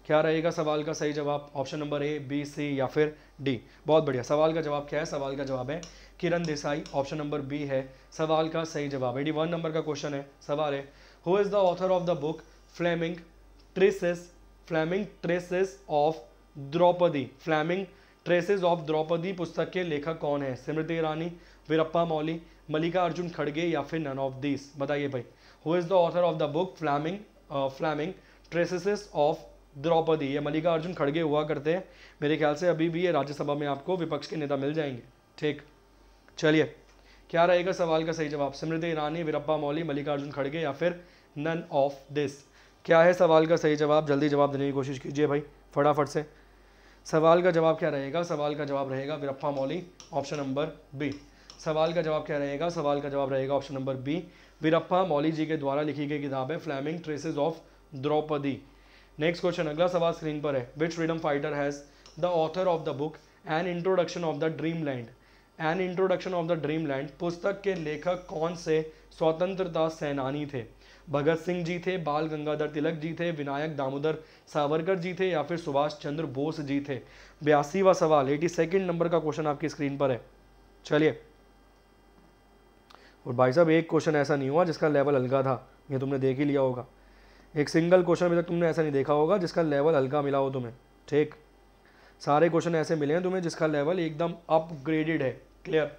क्या रहेगा सवाल का सही जवाब option number A B C या फिर डी बहुत बढ़िया सवाल का जवाब क्या है सवाल का जवाब है Kiran Desai option number B है सवाल का सही जवाब एडी वन नंबर का क्वेश्चन है सवाल है who is the author of the book flaming traces flaming traces of Draupadi flaming traces of Draupadi पुस्तक के लेखक कौन है स्मृति ईरानी वीरप्पा मौली मलिका अर्जुन खड़गे या फिर नन ऑफ दीस बताइए भाई who is the author of the book flaming flaming traces of Draupadi ये मलिका अर्जुन खड़गे हुआ करते हैं मेरे ख्याल से अभी भी ये राज्यसभा में आपको विपक्ष के नेता मिल जाएंगे ठीक चलिए क्या रहेगा सवाल का सही जवाब स्मृति ईरानी वीरप्पा मौली मल्लिकार्जुन खड़गे या फिर नन ऑफ दिस क्या है सवाल का सही जवाब जल्दी जवाब देने की कोशिश कीजिए भाई फटाफट से सवाल का जवाब क्या रहेगा सवाल का जवाब रहेगा Veerappa Moily option number B सवाल का जवाब क्या रहेगा सवाल का जवाब रहेगा option number B Veerappa Moily ji के द्वारा लिखी गई किताब है flaming traces of Draupadi next question अगला सवाल स्क्रीन पर है which freedom fighter has the author of the book an introduction of the dream land an introduction of the dream land पुस्तक के लेखक कौन से स्वतंत्रता सेनानी थे भगत सिंह जी थे बाल गंगाधर तिलक जी थे विनायक दामोदर सावरकर जी थे या फिर सुभाष चंद्र बोस जी थे बयासीवा सवाल एटी सेकेंड नंबर का क्वेश्चन आपकी स्क्रीन पर है चलिए और भाई साहब एक क्वेश्चन ऐसा नहीं हुआ जिसका लेवल हल्का था ये तुमने देख ही लिया होगा एक सिंगल क्वेश्चन अभी तक तुमने ऐसा नहीं देखा होगा जिसका लेवल हल्का मिला हो तुम्हें ठीक सारे क्वेश्चन ऐसे मिले हैं तुम्हें जिसका लेवल एकदम अपग्रेडेड है clear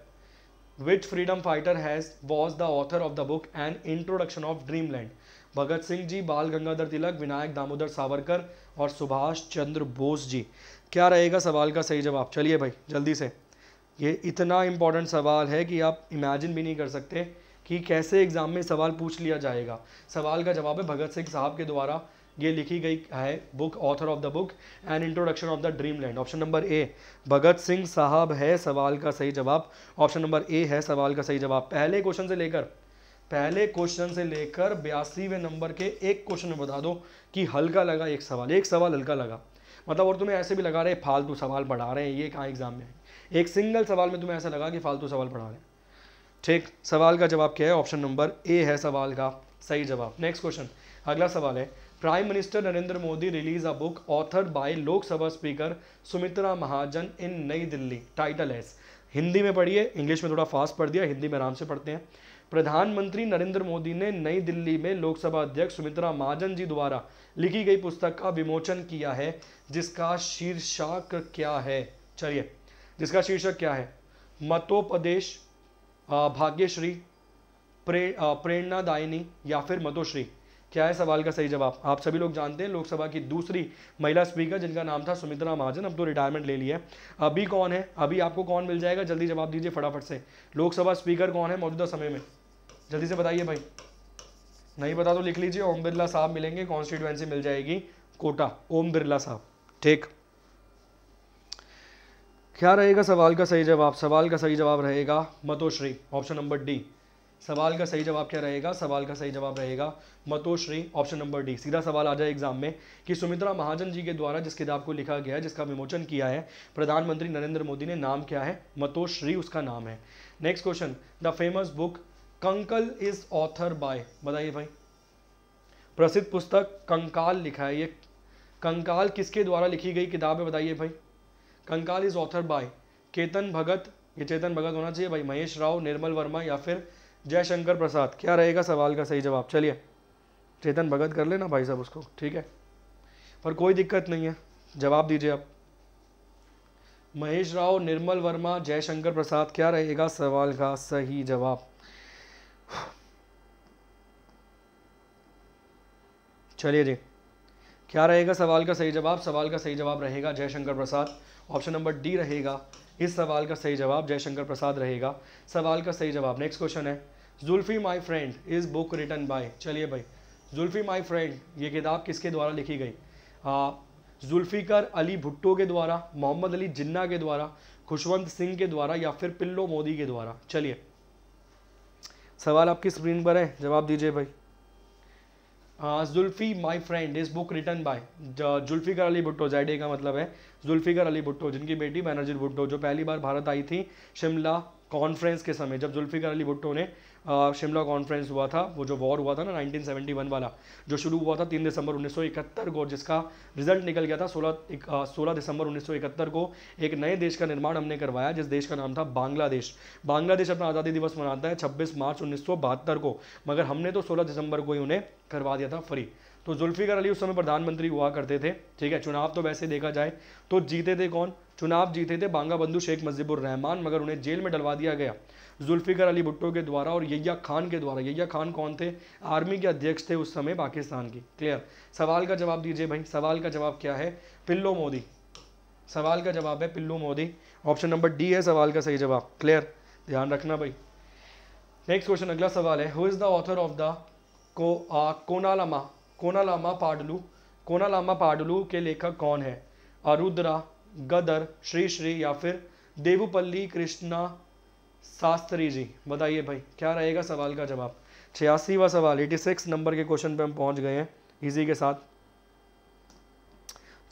which freedom fighter has was the author of the book and introduction of dream Bhagat Singh ji Bal Gangadhar तिलक विनायक दामोदर सावरकर और सुभाष चंद्र बोस जी क्या रहेगा सवाल का सही जवाब चलिए भाई जल्दी से ये इतना इम्पॉर्टेंट सवाल है कि आप इमेजिन भी नहीं कर सकते कि कैसे एग्ज़ाम में सवाल पूछ लिया जाएगा सवाल का जवाब है भगत सिंह साहब के द्वारा ये लिखी गई है book author of the book and introduction of the dream land option number A Bhagat Singh साहब है सवाल का सही जवाब ऑप्शन नंबर ए है सवाल का सही जवाब पहले क्वेश्चन से लेकर पहले क्वेश्चन से लेकर बयासीवें नंबर के एक क्वेश्चन में बता दो कि हल्का लगा एक सवाल एक सवाल हल्का लगा मतलब और तुम्हें ऐसे भी लगा रहे फालतू सवाल बढ़ा रहे हैं ये कहाँ एग्जाम में एक सिंगल सवाल में तुम्हें ऐसा लगा कि फालतू सवाल पढ़ा रहे ठीक सवाल का जवाब क्या है ऑप्शन नंबर ए है सवाल का सही जवाब नेक्स्ट क्वेश्चन अगला सवाल है prime minister Narendra Modi release a book author by Lok Sabha speaker Sumitra Mahajan in New Delhi title है हिंदी में पढ़िए इंग्लिश में थोड़ा फास्ट पढ़ दिया हिंदी में आराम से पढ़ते हैं प्रधानमंत्री नरेंद्र मोदी ने नई दिल्ली में लोकसभा अध्यक्ष सुमित्रा महाजन जी द्वारा लिखी गई पुस्तक का विमोचन किया है जिसका शीर्षक क्या है चलिए जिसका शीर्षक क्या है मतोपदेश भाग्यश्री प्रे प्रेरणादायिनी या फिर मतोश्री क्या है सवाल का सही जवाब आप सभी लोग जानते हैं लोकसभा की दूसरी महिला स्पीकर जिनका नाम था सुमित्रा महाजन अब तो रिटायरमेंट ले लिया है अभी कौन है अभी आपको कौन मिल जाएगा जल्दी जवाब दीजिए फटाफट से लोकसभा स्पीकर कौन है मौजूदा समय में जल्दी से बताइए भाई नहीं पता तो लिख लीजिए ओम बिरला साहब मिलेंगे कॉन्स्टिट्यूएंसी मिल जाएगी कोटा ओम बिरला साहब ठीक क्या रहेगा सवाल का सही जवाब सवाल का सही जवाब रहेगा मतोश्री ऑप्शन नंबर डी सवाल का सही जवाब क्या रहेगा सवाल का सही जवाब रहेगा मतोश्री ऑप्शन नंबर डी सीधा सवाल आ जाए एग्जाम में कि सुमित्रा महाजन जी के द्वारा जिस किताब को लिखा गया है जिसका विमोचन किया है प्रधानमंत्री नरेंद्र मोदी ने नाम क्या है मतोश्री उसका नाम है next question the famous book Kankal is author by बताइए भाई प्रसिद्ध पुस्तक कंकाल लिखा है ये कंकाल किसके द्वारा लिखी गई किताब है बताइए भाई Kankal is author by Ketan Bhagat ये चेतन भगत होना चाहिए भाई महेश राव निर्मल वर्मा या फिर जयशंकर प्रसाद क्या रहेगा सवाल का सही जवाब चलिए चेतन भगत कर लेना भाई साहब उसको ठीक है पर कोई दिक्कत नहीं है जवाब दीजिए आप महेश राव निर्मल वर्मा जयशंकर प्रसाद क्या रहेगा सवाल का सही जवाब चलिए जी क्या रहेगा सवाल का सही जवाब सवाल का सही जवाब रहेगा Jaishankar Prasad option number D रहेगा इस सवाल का सही जवाब जयशंकर प्रसाद रहेगा सवाल का सही जवाब नेक्स्ट क्वेश्चन है Zulfi my friend is book written by चलिए भाई जुल्फी माई फ्रेंड ये किताब किसके द्वारा लिखी गई जुल्फ़िकर अली भुट्टो के द्वारा मोहम्मद अली जिन्ना के द्वारा खुशवंत सिंह के द्वारा या फिर पिल्लो मोदी के द्वारा चलिए सवाल आपकी स्क्रीन पर है जवाब दीजिए भाई Zulfi my friend is book written by Zulfikar Ali Bhutto जैडे का मतलब है जुल्फ़िकर अली भुट्टो जिनकी बेटी बैनर्जी भुट्टो जो पहली बार भारत आई थी शिमला कॉन्फ्रेंस के समय जब जुल्फ़िकार अली भुट्टो ने शिमला कॉन्फ्रेंस हुआ था वो जो वॉर हुआ था ना 1971 वाला जो शुरू हुआ था 3 दिसंबर 1971 को जिसका रिजल्ट निकल गया था 16 सोलह दिसंबर 1971 को एक नए देश का निर्माण हमने करवाया जिस देश का नाम था बांग्लादेश बांग्लादेश अपना आज़ादी दिवस मनाता है छब्बीस मार्च उन्नीस को मगर हमने तो सोलह दिसंबर को ही उन्हें करवा दिया था फ्री तो जुल्फ़िकार अली उस समय प्रधानमंत्री हुआ करते थे ठीक है चुनाव तो वैसे देखा जाए तो जीते थे कौन चुनाव जीते थे बांगा बंधु शेख मजीबुर रहमान मगर उन्हें जेल में डलवा दिया गया जुल्फ़िकार अली भुट्टो के द्वारा और यैया खान के द्वारा यैया खान कौन थे आर्मी के अध्यक्ष थे उस समय पाकिस्तान की क्लियर सवाल का जवाब दीजिए भाई सवाल का जवाब क्या है पिल्लो मोदी सवाल का जवाब है पिल्लू मोदी ऑप्शन नंबर डी है सवाल का सही जवाब क्लियर ध्यान रखना भाई नेक्स्ट क्वेश्चन अगला सवाल है who is the author of the को कोनालामा कोनालामा पाडलू कोनालामा पाडलू के लेखक कौन है अरुद्रा गदर श्री श्री या फिर देवुपल्ली कृष्णा शास्त्री जी बताइए भाई क्या रहेगा सवाल का जवाब छियासीवा सवाल एटी सिक्स नंबर के क्वेश्चन पे हम पहुंच गए हैं इजी के साथ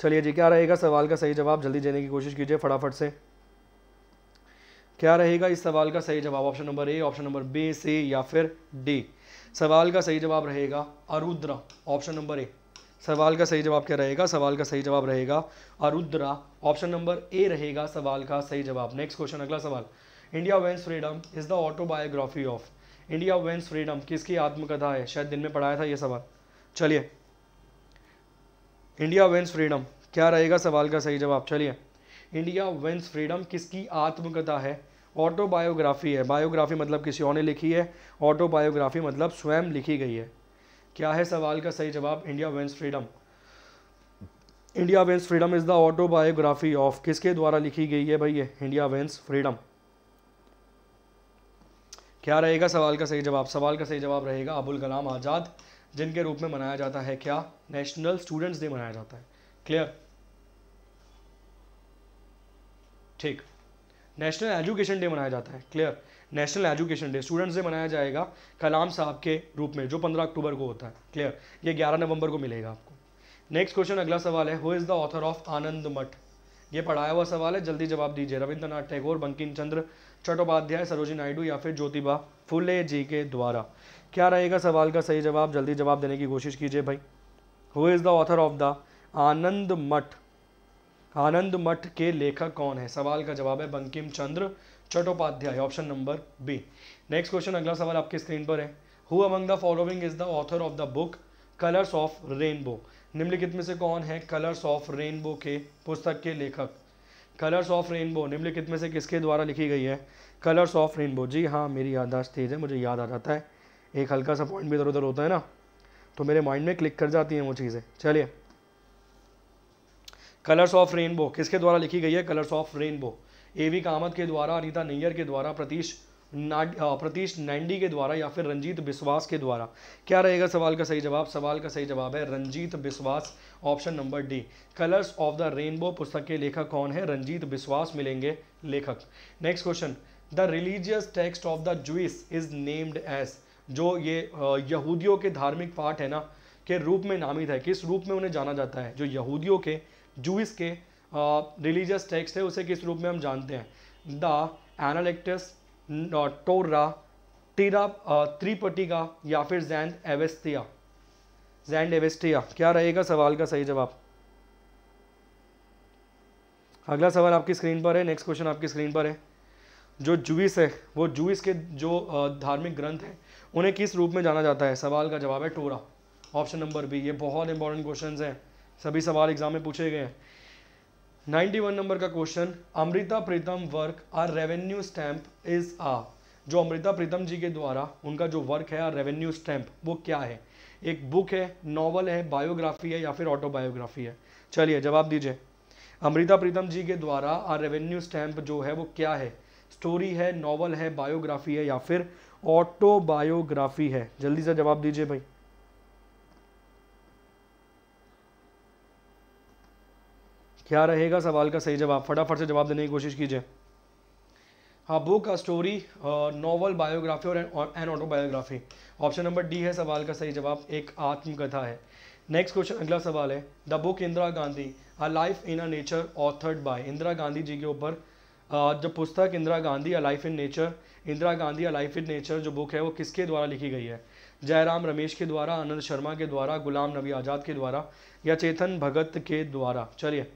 चलिए जी क्या रहेगा सवाल का सही जवाब जल्दी देने की कोशिश कीजिए फटाफट से क्या रहेगा इस सवाल का सही जवाब option number A option number B C या फिर डी सवाल का सही जवाब रहेगा अरुद्र ऑप्शन नंबर ए सवाल का सही जवाब क्या रहेगा सवाल का सही जवाब रहेगा अरुद्रा ऑप्शन नंबर ए रहेगा सवाल का सही जवाब नेक्स्ट क्वेश्चन अगला सवाल India wins freedom is the autobiography of India wins freedom किसकी आत्मकथा है शायद दिन में पढ़ाया था ये सवाल चलिए इंडिया वेंस फ्रीडम क्या रहेगा सवाल का सही जवाब चलिए इंडिया वेंस फ्रीडम किसकी आत्मकथा है ऑटोबायोग्राफी है बायोग्राफी मतलब किसी और ने लिखी है ऑटोबायोग्राफी मतलब स्वयं लिखी गई है क्या है सवाल का सही जवाब India wins freedom India wins freedom is the autobiography of किसके द्वारा लिखी गई है भाई ये इंडिया वेंस फ्रीडम क्या रहेगा सवाल का सही जवाब सवाल का सही जवाब रहेगा अबुल कलाम आज़ाद जिनके रूप में मनाया जाता है क्या नेशनल स्टूडेंट्स डे मनाया जाता है क्लियर ठीक नेशनल एजुकेशन डे मनाया जाता है clear national education day students day मनाया जाएगा कलाम साहब के रूप में जो पंद्रह अक्टूबर को होता है क्लियर ये ग्यारह नवंबर को मिलेगा आपको नेक्स्ट क्वेश्चन अगला सवाल है who is the author of Anand Math ये पढ़ाया हुआ सवाल है जल्दी जवाब दीजिए रविंद्रनाथ टैगोर बंकिम चंद्र चट्टोपाध्याय सरोजी नायडू या फिर ज्योतिबा फुले जी के द्वारा क्या रहेगा सवाल का सही जवाब जल्दी जवाब देने की कोशिश कीजिए भाई who is the author of the Anand Math Anand मठ के लेखक कौन है सवाल का जवाब है Bankim Chandra Chattopadhyay option number B next question अगला सवाल आपकी स्क्रीन पर है who among the following is the author of the book colours of rainbow निम्नलिखित में से कौन है कलर्स ऑफ रेनबो के पुस्तक के लेखक कलर्स ऑफ रेनबो निम्नलिखित में से किसके द्वारा लिखी गई है कलर्स ऑफ रेनबो जी हाँ मेरी यादाश्त तेज है मुझे याद आ जाता है एक हल्का सा पॉइंट भी इधर उधर होता है ना तो मेरे माइंड में क्लिक कर जाती हैं वो चीज़ें चलिए कलर्स ऑफ रेनबो किसके द्वारा लिखी गई है colours of rainbow A V Kamath के द्वारा अनिता नैयर के द्वारा प्रतीश नाड प्रतीश नैंडी के द्वारा या फिर रंजीत बिश्वास के द्वारा क्या रहेगा सवाल का सही जवाब सवाल का सही जवाब है Ranjit Biswas option number D colours of the rainbow पुस्तक के लेखक कौन है रंजीत बिश्वास मिलेंगे लेखक next question the religious text of the Jews is named as जो ये यहूदियों के धार्मिक पाठ है ना के रूप में नामित है किस रूप में उन्हें जाना जाता है जो यहूदियों के जूस के रिलीजियस टेक्स्ट है उसे किस रूप में हम जानते हैं द एनालेक्टस टोर्रा टीरा त्रिपटिका या फिर जैंड एवेस्टिया जैंड एवेस्टिया क्या रहेगा सवाल का सही जवाब अगला सवाल आपकी स्क्रीन पर है नेक्स्ट क्वेश्चन आपकी स्क्रीन पर है जो जूस है वो जूस के जो धार्मिक ग्रंथ हैं उन्हें किस रूप में जाना जाता है सवाल का जवाब है टोरा ऑप्शन नंबर बी ये बहुत इंपॉर्टेंट क्वेश्चन हैं सभी सवाल एग्जाम में पूछे गए हैं 91 नंबर का question Amrita Pritam work are revenue stamp is a जो अमृता प्रीतम जी के द्वारा उनका जो वर्क है रेवेन्यू स्टैम्प वो क्या है एक बुक है नॉवल है बायोग्राफी है या फिर ऑटोबायोग्राफी है चलिए जवाब दीजिए अमृता प्रीतम जी के द्वारा आ रेवेन्यू स्टैम्प जो है वो क्या है स्टोरी है नॉवल है बायोग्राफी है या फिर ऑटोबायोग्राफी है जल्दी से जवाब दीजिए भाई क्या रहेगा सवाल का सही जवाब फटाफट से जवाब देने की कोशिश कीजिए हाँ book a story novel biography और an autobiography option number D है सवाल का सही जवाब एक आत्मकथा है नेक्स्ट क्वेश्चन अगला सवाल है the book Indira Gandhi a life in a nature authored by Indira Gandhi ji के ऊपर जो पुस्तक Indira Gandhi a life in nature Indira Gandhi a life in nature जो बुक है वो किसके द्वारा लिखी गई है जयराम रमेश के द्वारा आनंद शर्मा के द्वारा गुलाम नबी आज़ाद के द्वारा या चेतन भगत के द्वारा चलिए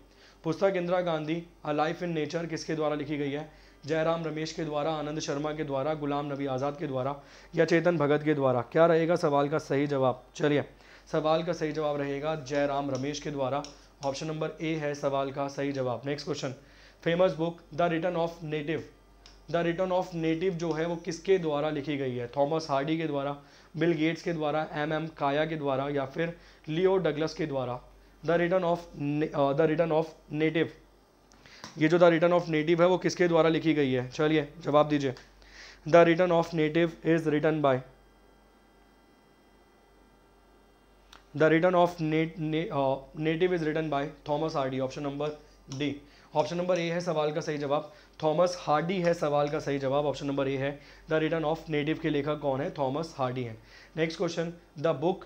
पुस्तक Indira Gandhi a life in nature किसके द्वारा लिखी गई है जयराम रमेश के द्वारा आनंद शर्मा के द्वारा गुलाम नबी आज़ाद के द्वारा या चेतन भगत के द्वारा क्या रहेगा सवाल का सही जवाब चलिए सवाल का सही जवाब रहेगा जयराम रमेश के द्वारा ऑप्शन नंबर ए है सवाल का सही जवाब next question famous book the return of native the return of native जो है वो किसके द्वारा लिखी गई है थॉमस हार्डी के द्वारा बिल गेट्स के द्वारा एम एम काया के द्वारा या फिर लियो डगलस के द्वारा the return of the return of native ये जो द रिटर्न ऑफ नेटिव है वो किसके द्वारा लिखी गई है चलिए जवाब दीजिए the return of native is written by the return of native is written by Thomas Hardy option number D option number A है सवाल का सही जवाब थॉमस हार्डी है सवाल का सही जवाब ऑप्शन नंबर ए है द रिटर्न ऑफ नेटिव के लेखक कौन है थॉमस हार्डी है next question the book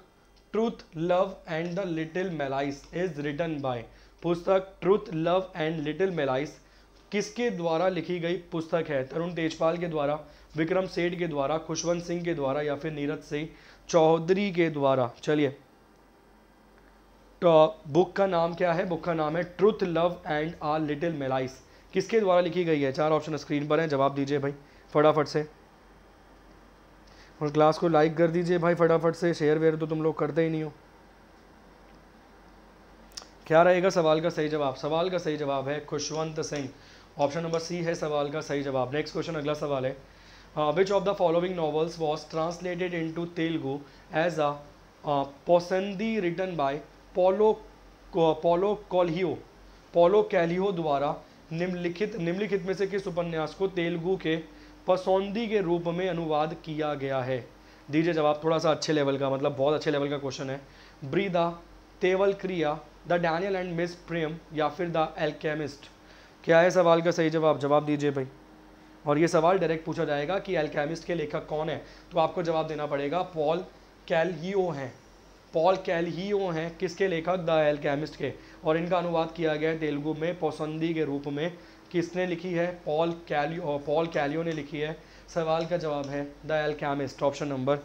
truth love and the little malice is written by पुस्तक truth love and little malice किसके द्वारा लिखी गई पुस्तक है तरुण तेजपाल के द्वारा विक्रम सेठ के द्वारा खुशवंत सिंह के द्वारा या फिर नीरज सिंह चौधरी के द्वारा चलिए तो बुक का नाम क्या है बुक का नाम है truth love and a little malice किसके द्वारा लिखी गई है चार ऑप्शन स्क्रीन पर हैं जवाब दीजिए भाई फटाफट से और क्लास को लाइक कर दीजिए भाई फटाफट से शेयर वेयर तो तुम लोग करते ही नहीं हो क्या रहेगा सवाल का सही जवाब सवाल का सही जवाब है Khushwant Singh option number C है सवाल का सही जवाब नेक्स्ट क्वेश्चन अगला सवाल है which of the following novels was translated into Telugu as a पोसंदी written by Paulo Paulo Coelho Paulo Coelho द्वारा निम्नलिखित निम्नलिखित में से किस उपन्यास को तेलुगु के पसौंदी के रूप में अनुवाद किया गया है दीजिए जवाब थोड़ा सा अच्छे लेवल का मतलब बहुत अच्छे लेवल का क्वेश्चन है ब्रीदा तेवल क्रिया the Daniel and Miss Prym या फिर द एल्केमिस्ट क्या है सवाल का सही जवाब जवाब दीजिए भाई और ये सवाल डायरेक्ट पूछा जाएगा कि एल्केमिस्ट के लेखक कौन है तो आपको जवाब देना पड़ेगा पॉल कैल कैलहियो हैं पॉल कैल कैलहियो हैं किसके लेखक द एल्केमिस्ट के और इनका अनुवाद किया गया है तेलुगु में पौसंदी के रूप में किसने लिखी है पॉल कैलियो पॉल कैलियो ने लिखी है सवाल का जवाब है the alchemist option number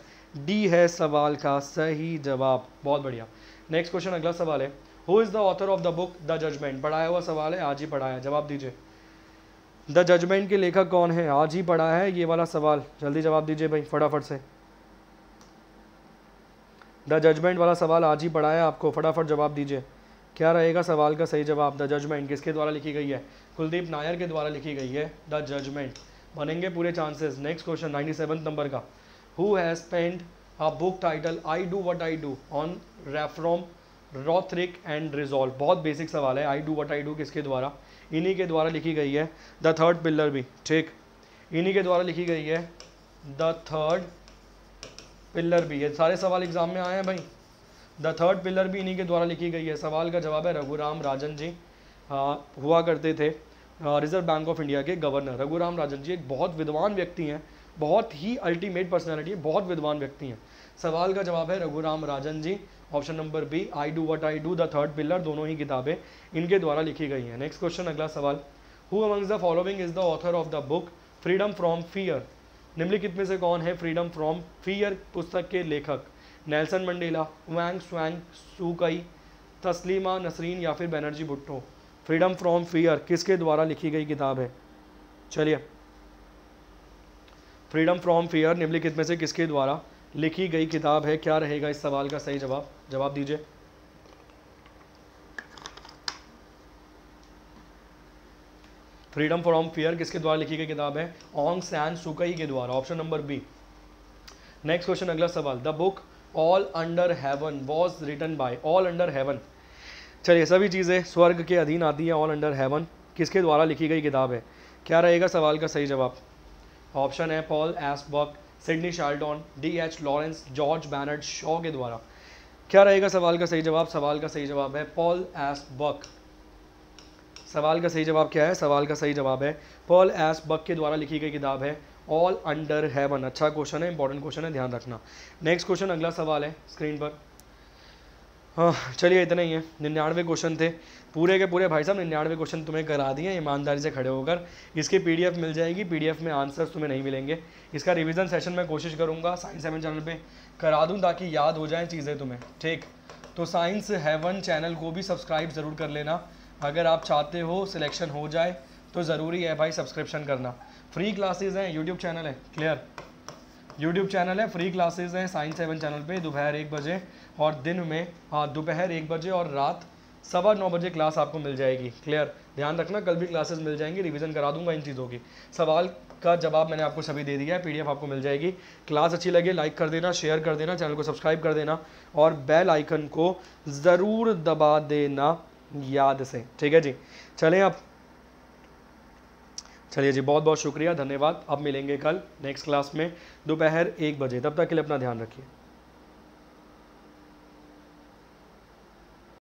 D है सवाल का सही जवाब बहुत बढ़िया नेक्स्ट क्वेश्चन अगला सवाल है who is the author of the book the judgement पढ़ाया हुआ सवाल है आज ही पढ़ाया जवाब दीजिए द जजमेंट के लेखक कौन है आज ही पढ़ा है ये वाला सवाल जल्दी जवाब दीजिए भाई फटाफट से द जजमेंट वाला सवाल आज ही पढ़ा है आपको फटाफट जवाब दीजिए क्या रहेगा सवाल का सही जवाब द जजमेंट किसके द्वारा लिखी गई है कुलदीप नायर के द्वारा लिखी गई है द जजमेंट बनेंगे पूरे chances next question ninety seven number का who has penned a book titled I do what I do on reform rhetoric and resolve बहुत बेसिक सवाल है I do what I do किसके द्वारा इन्हीं के द्वारा लिखी गई है द थर्ड पिल्लर भी ठीक इन्हीं के द्वारा लिखी गई है द थर्ड पिल्लर भी ये सारे सवाल एग्जाम में आए हैं भाई द थर्ड पिलर भी इन्हीं के द्वारा लिखी गई है सवाल का जवाब है रघुराम राजन जी आ, हाँ, हुआ करते थे रिजर्व बैंक ऑफ इंडिया के गवर्नर रघुराम राजन जी एक बहुत विद्वान व्यक्ति हैं बहुत ही अल्टीमेट पर्सनैलिटी बहुत विद्वान व्यक्ति हैं सवाल का जवाब है Raghuram Rajan ji option number B I do what I do the third pillar दोनों ही किताबें इनके द्वारा लिखी गई हैं नेक्स्ट क्वेश्चन अगला सवाल who amongst the following is the author of the book freedom from fear निम्नलिखित में से कौन है फ्रीडम फ्रॉम फियर पुस्तक के लेखक Nelson Mandela Aung San Suu Kyi Taslima Nasrin या फिर Benazir Bhutto freedom from fear किसके द्वारा लिखी गई किताब है चलिए फ्रीडम फ्रॉम फियर निम्नलिखित में से किसके द्वारा लिखी गई किताब है क्या रहेगा इस सवाल का सही जवाब जवाब दीजिए फ्रीडम फ्रॉम फियर किसके द्वारा लिखी गई किताब है ऑन्ग सैन सुकई के द्वारा option number B next question अगला सवाल the book all under heaven was written by all under heaven चलिए सभी चीज़ें स्वर्ग के अधीन आती हैं ऑल अंडर हैवन किसके द्वारा लिखी गई किताब है क्या रहेगा सवाल का सही जवाब ऑप्शन है Pearl S Buck Sidney Sheldon D H Lawrence George Bernard Shaw के द्वारा क्या रहेगा सवाल का सही जवाब सवाल का सही जवाब है पॉल एस बक सवाल का सही जवाब क्या है सवाल का सही जवाब है पॉल एस बक के द्वारा लिखी गई किताब है ऑल अंडर हैवन अच्छा क्वेश्चन है इंपॉर्टेंट क्वेश्चन है ध्यान रखना नेक्स्ट क्वेश्चन अगला सवाल है स्क्रीन पर हाँ चलिए इतना ही है निन्यानवे क्वेश्चन थे पूरे के पूरे भाई साहब निन्यानवे क्वेश्चन तुम्हें करा दिए ईमानदारी से खड़े होकर इसकी पीडीएफ मिल जाएगी पीडीएफ में आंसर्स तुम्हें नहीं मिलेंगे इसका रिवीजन सेशन मैं कोशिश करूंगा साइंस सेवन चैनल पे करा दूँ ताकि याद हो जाएँ चीज़ें तुम्हें ठीक तो साइंस हेवन चैनल को भी सब्सक्राइब ज़रूर कर लेना अगर आप चाहते हो सिलेक्शन हो जाए तो ज़रूरी है भाई सब्सक्रिप्शन करना फ्री क्लासेज हैं यूट्यूब चैनल है क्लियर यूट्यूब चैनल है फ्री क्लासेज हैं साइंस सेवन चैनल पे दोपहर एक बजे और दिन में हाँ दोपहर एक बजे और रात सवा नौ बजे क्लास आपको मिल जाएगी क्लियर ध्यान रखना कल भी क्लासेस मिल जाएंगी रिवीजन करा दूंगा इन चीज़ों की सवाल का जवाब मैंने आपको सभी दे दिया है पीडीएफ आपको मिल जाएगी क्लास अच्छी लगे लाइक कर देना शेयर कर देना चैनल को सब्सक्राइब कर देना और बेल आइकन को ज़रूर दबा देना याद से ठीक है जी चलें आप चलिए जी बहुत बहुत शुक्रिया धन्यवाद अब मिलेंगे कल नेक्स्ट क्लास में दोपहर एक बजे तब तक के लिए अपना ध्यान रखिए